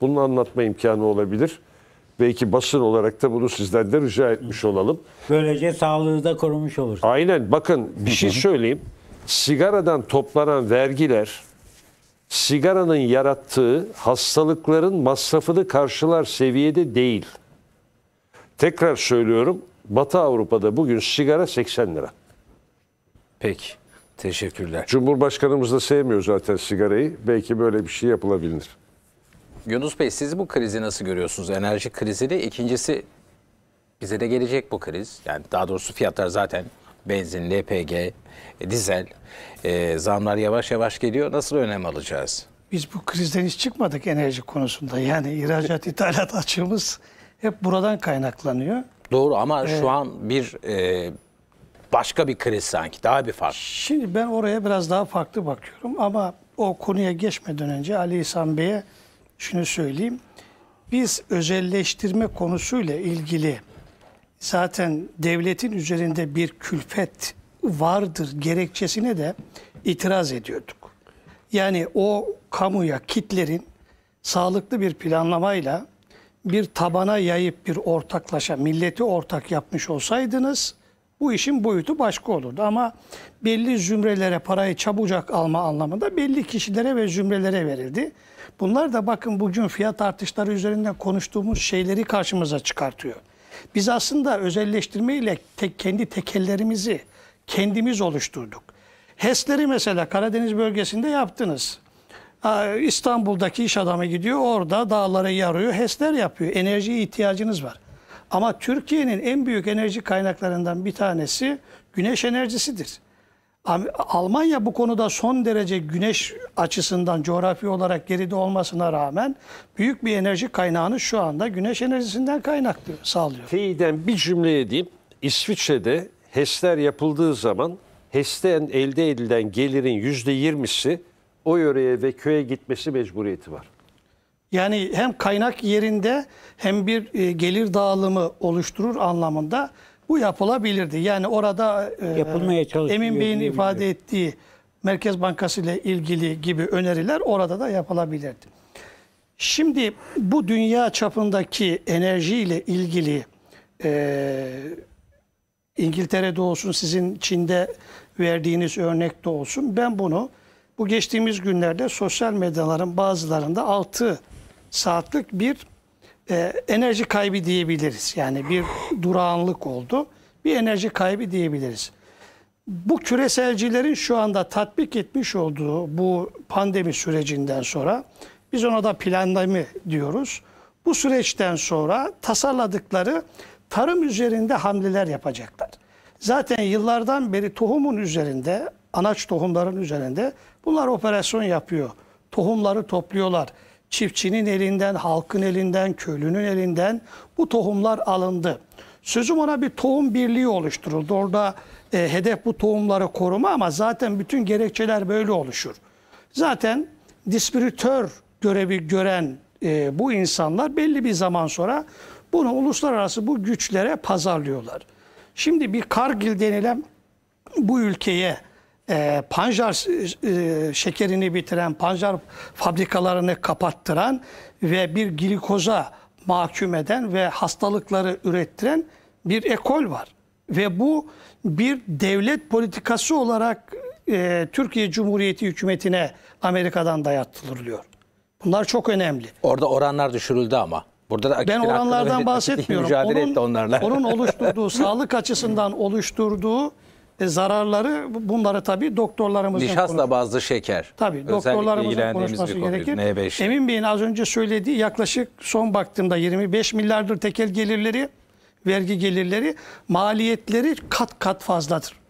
bunu anlatma imkanı olabilir. Belki basın olarak da bunu sizden de rica etmiş olalım. Böylece sağlığı da korumuş olur. Aynen. Bakın bir şey söyleyeyim. Sigaradan toplanan vergiler sigaranın yarattığı hastalıkların masrafını karşılar seviyede değil. Tekrar söylüyorum Batı Avrupa'da bugün sigara 80 lira. Peki. Teşekkürler. Cumhurbaşkanımız da sevmiyor zaten sigarayı. Belki böyle bir şey yapılabilir. Yunus Bey siz bu krizi nasıl görüyorsunuz? Enerji krizi de ikincisi bize de gelecek bu kriz. Yani daha doğrusu fiyatlar zaten benzin, LPG, e, dizel e, zamlar yavaş yavaş geliyor. Nasıl önem alacağız? Biz bu krizden hiç çıkmadık enerji konusunda. Yani ihracat, ithalat açığımız hep buradan kaynaklanıyor. Doğru ama evet. şu an bir e, başka bir kriz sanki. Daha bir fark. Şimdi ben oraya biraz daha farklı bakıyorum ama o konuya geçmeden önce Ali İhsan Bey'e şunu söyleyeyim. Biz özelleştirme konusuyla ilgili zaten devletin üzerinde bir külfet vardır gerekçesine de itiraz ediyorduk. Yani o kamuya kitlerin sağlıklı bir planlamayla bir tabana yayıp bir ortaklaşa, milleti ortak yapmış olsaydınız bu işin boyutu başka olurdu. Ama belli zümrelere parayı çabucak alma anlamında belli kişilere ve zümrelere verildi. Bunlar da bakın bugün fiyat artışları üzerinden konuştuğumuz şeyleri karşımıza çıkartıyor. Biz aslında özelleştirme ile tek, kendi tekellerimizi kendimiz oluşturduk. HES'leri mesela Karadeniz bölgesinde yaptınız. İstanbul'daki iş adamı gidiyor orada dağları yarıyor, HES'ler yapıyor. Enerjiye ihtiyacınız var. Ama Türkiye'nin en büyük enerji kaynaklarından bir tanesi güneş enerjisidir. Almanya bu konuda son derece güneş açısından coğrafi olarak geride olmasına rağmen büyük bir enerji kaynağını şu anda güneş enerjisinden kaynaklı sağlıyor. Teyiden bir cümle edeyim. İsviçre'de HES'ler yapıldığı zaman HES'ten elde edilen gelirin %20'si o yöreye ve köye gitmesi mecburiyeti var. Yani hem kaynak yerinde hem bir e, gelir dağılımı oluşturur anlamında bu yapılabilirdi. Yani orada e, yapılmaya çalışıyor. Emin Bey'in ifade ettiği Merkez Bankası ile ilgili gibi öneriler orada da yapılabilirdi. Şimdi bu dünya çapındaki enerji ile ilgili e, İngiltere'de olsun sizin Çin'de verdiğiniz örnek de olsun ben bunu bu geçtiğimiz günlerde sosyal medyaların bazılarında 6 saatlik bir e, enerji kaybı diyebiliriz. Yani bir durağanlık oldu. Bir enerji kaybı diyebiliriz. Bu küreselcilerin şu anda tatbik etmiş olduğu bu pandemi sürecinden sonra biz ona da planlama diyoruz. Bu süreçten sonra tasarladıkları tarım üzerinde hamleler yapacaklar. Zaten yıllardan beri tohumun üzerinde anaç tohumların üzerinde. Bunlar operasyon yapıyor. Tohumları topluyorlar. Çiftçinin elinden, halkın elinden, köylünün elinden bu tohumlar alındı. Sözüm ona bir tohum birliği oluşturuldu. Orada e, hedef bu tohumları koruma ama zaten bütün gerekçeler böyle oluşur. Zaten dispiritör görevi gören e, bu insanlar belli bir zaman sonra bunu uluslararası bu güçlere pazarlıyorlar. Şimdi bir Kargil denilen bu ülkeye ee, e, e, şekerini bitiren, pancar fabrikalarını kapattıran ve bir glikoza mahkum eden ve hastalıkları ürettiren bir ekol var. Ve bu bir devlet politikası olarak e, Türkiye Cumhuriyeti hükümetine Amerika'dan dayattırılıyor. Bunlar çok önemli. Orada oranlar düşürüldü ama. Burada da ben oranlardan bahsetmiyorum. Mücadele onun, etti onlarla. Onun oluşturduğu, sağlık açısından oluşturduğu e, zararları bunları tabii doktorlarımızın Nişasta bazı şeker. Tabii Özellikle doktorlarımızın konuşması gerekir. N5. Emin Bey'in az önce söylediği yaklaşık son baktığımda 25 milyardır tekel gelirleri, vergi gelirleri, maliyetleri kat kat fazladır.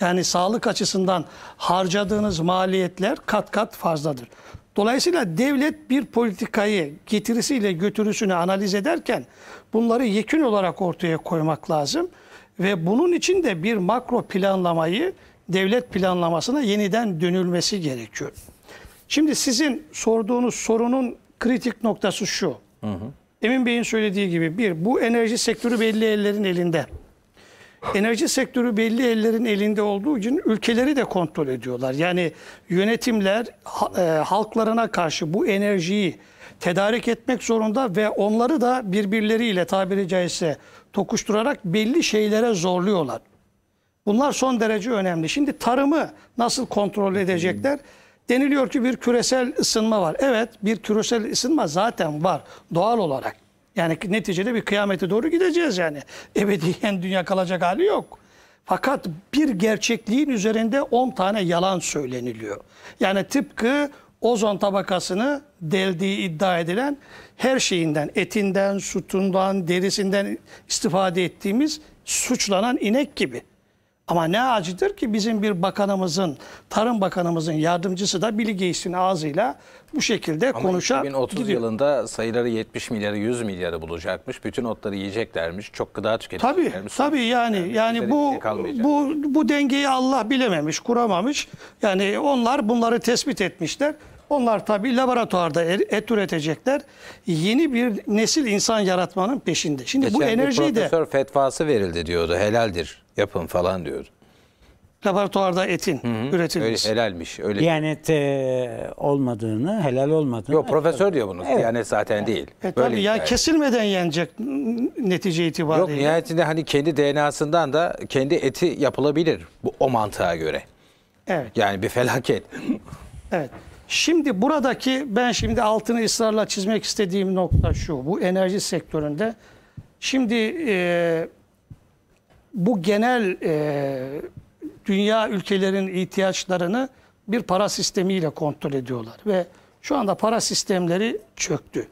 Yani sağlık açısından harcadığınız maliyetler kat kat fazladır. Dolayısıyla devlet bir politikayı getirisiyle götürüsünü analiz ederken bunları yekün olarak ortaya koymak lazım. Ve bunun için de bir makro planlamayı devlet planlamasına yeniden dönülmesi gerekiyor. Şimdi sizin sorduğunuz sorunun kritik noktası şu. Hı hı. Emin Bey'in söylediği gibi bir, bu enerji sektörü belli ellerin elinde. Enerji sektörü belli ellerin elinde olduğu için ülkeleri de kontrol ediyorlar. Yani yönetimler e, halklarına karşı bu enerjiyi tedarik etmek zorunda ve onları da birbirleriyle tabiri caizse tokuşturarak belli şeylere zorluyorlar. Bunlar son derece önemli. Şimdi tarımı nasıl kontrol edecekler? Deniliyor ki bir küresel ısınma var. Evet bir küresel ısınma zaten var doğal olarak. Yani neticede bir kıyamete doğru gideceğiz yani. Ebediyen dünya kalacak hali yok. Fakat bir gerçekliğin üzerinde 10 tane yalan söyleniliyor. Yani tıpkı ozon tabakasını deldiği iddia edilen her şeyinden, etinden, sütünden, derisinden istifade ettiğimiz suçlanan inek gibi. Ama ne acıdır ki bizim bir bakanımızın, Tarım Bakanımızın yardımcısı da Bilge Geysin ağzıyla bu şekilde Ama konuşa 2030 gidiyor. yılında sayıları 70 milyarı 100 milyarı bulacakmış. Bütün otları yiyeceklermiş. Çok gıda tüketeceklermiş. Tabii tabii yani yani, yani bu şey bu bu dengeyi Allah bilememiş, kuramamış. Yani onlar bunları tespit etmişler. Onlar tabii laboratuvarda er, et üretecekler. Yeni bir nesil insan yaratmanın peşinde. Şimdi Geçen bu enerjiyi de profesör fetvası verildi diyordu. Helaldir yapın falan diyordu. Laboratuvarda etin Hı-hı. üretilmiş. Öyle, helalmiş. Öyle. Diyanet e, olmadığını, helal olmadığını. Yok profesör diyor bunu. Evet. Diyanet zaten evet. değil. E, Böyle tabii ya hikaye. kesilmeden yenecek netice itibariyle. Yok nihayetinde hani kendi DNA'sından da kendi eti yapılabilir bu o mantığa göre. Evet. Yani bir felaket. evet. Şimdi buradaki ben şimdi altını ısrarla çizmek istediğim nokta şu. Bu enerji sektöründe şimdi e, bu genel e, dünya ülkelerin ihtiyaçlarını bir para sistemiyle kontrol ediyorlar ve şu anda para sistemleri çöktü.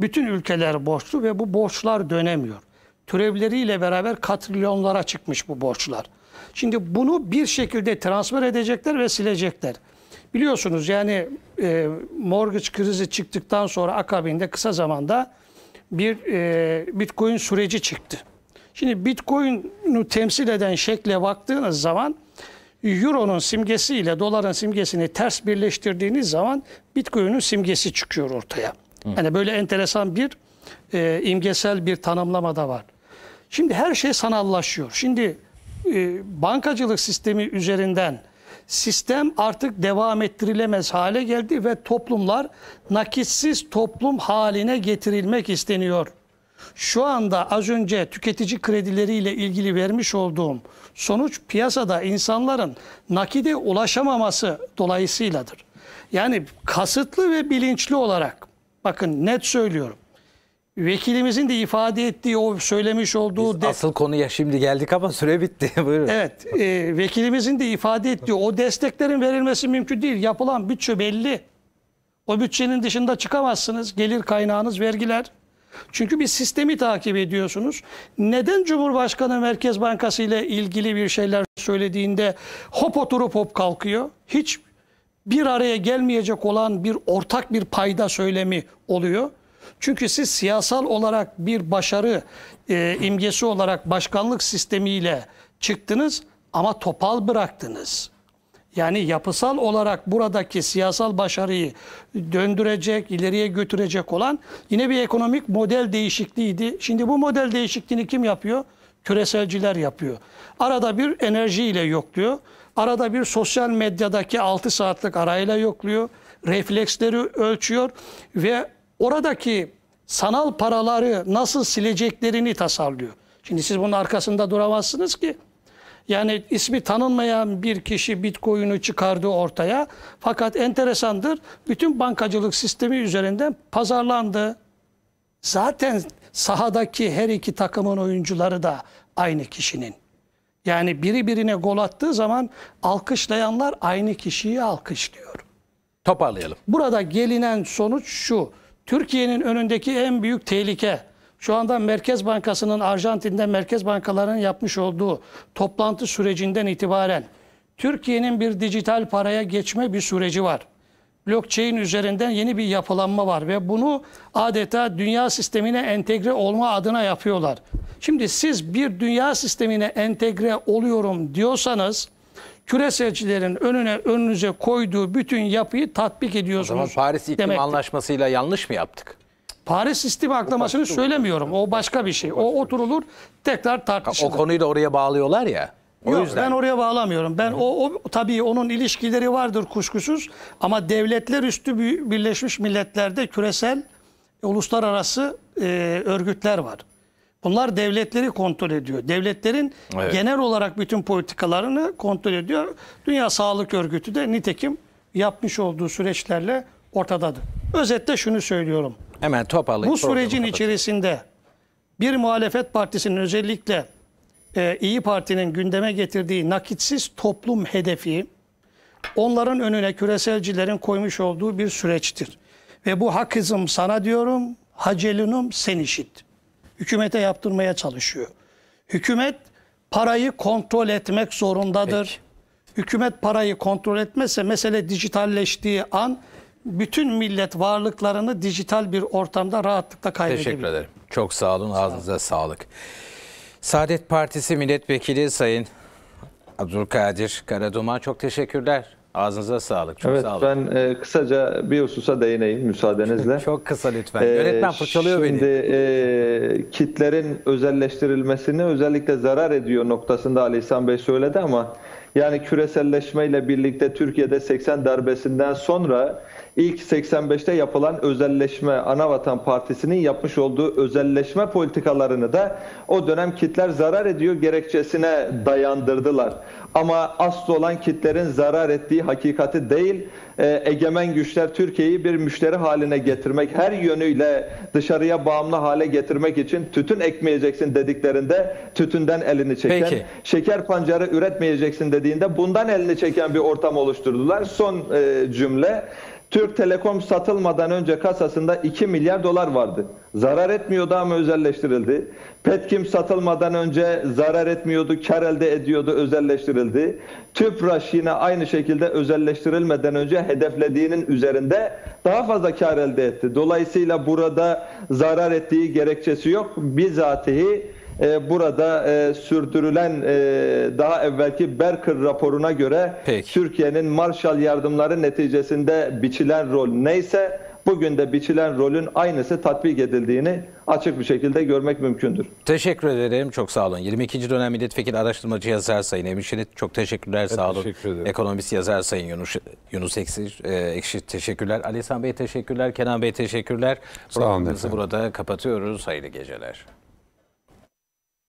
Bütün ülkeler borçlu ve bu borçlar dönemiyor. Türevleriyle beraber katrilyonlara çıkmış bu borçlar. Şimdi bunu bir şekilde transfer edecekler ve silecekler. Biliyorsunuz yani e, mortgage krizi çıktıktan sonra akabinde kısa zamanda bir e, bitcoin süreci çıktı. Şimdi Bitcoin'u temsil eden şekle baktığınız zaman Euro'nun simgesiyle doların simgesini ters birleştirdiğiniz zaman Bitcoin'un simgesi çıkıyor ortaya. Hı. Yani böyle enteresan bir e, imgesel bir tanımlama da var. Şimdi her şey sanallaşıyor. Şimdi e, bankacılık sistemi üzerinden sistem artık devam ettirilemez hale geldi ve toplumlar nakitsiz toplum haline getirilmek isteniyor. Şu anda az önce tüketici kredileriyle ilgili vermiş olduğum sonuç piyasada insanların nakide ulaşamaması dolayısıyladır. Yani kasıtlı ve bilinçli olarak bakın net söylüyorum. Vekilimizin de ifade ettiği o söylemiş olduğu... Biz de... asıl konuya şimdi geldik ama süre bitti. Buyurun. Evet. E, vekilimizin de ifade ettiği o desteklerin verilmesi mümkün değil. Yapılan bütçe belli. O bütçenin dışında çıkamazsınız. Gelir kaynağınız vergiler. Çünkü bir sistemi takip ediyorsunuz. Neden Cumhurbaşkanı Merkez Bankası ile ilgili bir şeyler söylediğinde hop oturup hop kalkıyor? Hiç bir araya gelmeyecek olan bir ortak bir payda söylemi oluyor. Çünkü siz siyasal olarak bir başarı e, imgesi olarak başkanlık sistemiyle çıktınız ama topal bıraktınız. Yani yapısal olarak buradaki siyasal başarıyı döndürecek, ileriye götürecek olan yine bir ekonomik model değişikliğiydi. Şimdi bu model değişikliğini kim yapıyor? Küreselciler yapıyor. Arada bir enerjiyle yokluyor. Arada bir sosyal medyadaki 6 saatlik arayla yokluyor. Refleksleri ölçüyor ve oradaki sanal paraları nasıl sileceklerini tasarlıyor. Şimdi siz bunun arkasında duramazsınız ki. Yani ismi tanınmayan bir kişi Bitcoin'i çıkardı ortaya. Fakat enteresandır bütün bankacılık sistemi üzerinden pazarlandı. Zaten sahadaki her iki takımın oyuncuları da aynı kişinin. Yani biri birine gol attığı zaman alkışlayanlar aynı kişiyi alkışlıyor. Toparlayalım. Burada gelinen sonuç şu. Türkiye'nin önündeki en büyük tehlike şu anda Merkez Bankası'nın Arjantin'de Merkez Bankalarının yapmış olduğu toplantı sürecinden itibaren Türkiye'nin bir dijital paraya geçme bir süreci var. Blockchain üzerinden yeni bir yapılanma var ve bunu adeta dünya sistemine entegre olma adına yapıyorlar. Şimdi siz bir dünya sistemine entegre oluyorum diyorsanız küreselcilerin önüne önünüze koyduğu bütün yapıyı tatbik ediyorsunuz. O zaman Paris İklim demektir. Anlaşması'yla yanlış mı yaptık? Paris İstim Aklaması'nı söylemiyorum. O başka bir şey. O oturulur tekrar tartışılır. O konuyu da oraya bağlıyorlar ya. O Yok, yüzden. ben oraya bağlamıyorum. Ben o, o tabii onun ilişkileri vardır kuşkusuz ama devletler üstü Birleşmiş Milletler'de küresel e, uluslararası e, örgütler var. Bunlar devletleri kontrol ediyor. Devletlerin evet. genel olarak bütün politikalarını kontrol ediyor. Dünya Sağlık Örgütü de nitekim yapmış olduğu süreçlerle ortadadır. Özetle şunu söylüyorum. Hemen toparlayıp Bu sürecin içerisinde bir muhalefet partisinin özellikle e, İyi Parti'nin gündeme getirdiği nakitsiz toplum hedefi onların önüne küreselcilerin koymuş olduğu bir süreçtir. Ve bu hak kızım sana diyorum, hacelunum sen işit. Hükümete yaptırmaya çalışıyor. Hükümet parayı kontrol etmek zorundadır. Peki. Hükümet parayı kontrol etmezse mesele dijitalleştiği an bütün millet varlıklarını dijital bir ortamda rahatlıkla kaybedebilir. Teşekkür ederim. Çok sağ olun. Ağzınıza sağ olun. sağlık. Saadet Partisi Milletvekili Sayın Abdülkadir Karaduman çok teşekkürler. Ağzınıza sağlık. Çok evet, sağ olun. Ben e, kısaca bir hususa değineyim müsaadenizle. çok kısa lütfen. E, Yönetmen fırçalıyor şimdi, beni. Şimdi e, kitlerin özelleştirilmesini özellikle zarar ediyor noktasında Ali İhsan Bey söyledi ama yani küreselleşmeyle birlikte Türkiye'de 80 darbesinden sonra ilk 85'te yapılan özelleşme, Anavatan Partisi'nin yapmış olduğu özelleşme politikalarını da o dönem kitler zarar ediyor gerekçesine dayandırdılar. Ama asıl olan kitlerin zarar ettiği hakikati değil, e, egemen güçler Türkiye'yi bir müşteri haline getirmek, her yönüyle dışarıya bağımlı hale getirmek için tütün ekmeyeceksin dediklerinde tütünden elini çeken, Peki. şeker pancarı üretmeyeceksin dediğinde bundan elini çeken bir ortam oluşturdular. Son e, cümle. Türk Telekom satılmadan önce kasasında 2 milyar dolar vardı. Zarar etmiyordu ama özelleştirildi. Petkim satılmadan önce zarar etmiyordu, kar elde ediyordu, özelleştirildi. TÜPRAŞ yine aynı şekilde özelleştirilmeden önce hedeflediğinin üzerinde daha fazla kar elde etti. Dolayısıyla burada zarar ettiği gerekçesi yok. Bizatihi e, burada e, sürdürülen e, daha evvelki Berker raporuna göre Türkiye'nin Marshall yardımları neticesinde biçilen rol neyse bugün de biçilen rolün aynısı tatbik edildiğini açık bir şekilde görmek mümkündür. Teşekkür ederim. Çok sağ olun. 22. dönem milletvekili araştırmacı yazar Sayın Emin Şenit. Çok teşekkürler. Evet, sağ olun. Teşekkür ederim. Ekonomist yazar Sayın Yunus, Yunus Eksir. E, Ekşi teşekkürler. Ali Hasan Bey teşekkürler. Kenan Bey teşekkürler. Sağ olun. burada kapatıyoruz. Hayırlı geceler.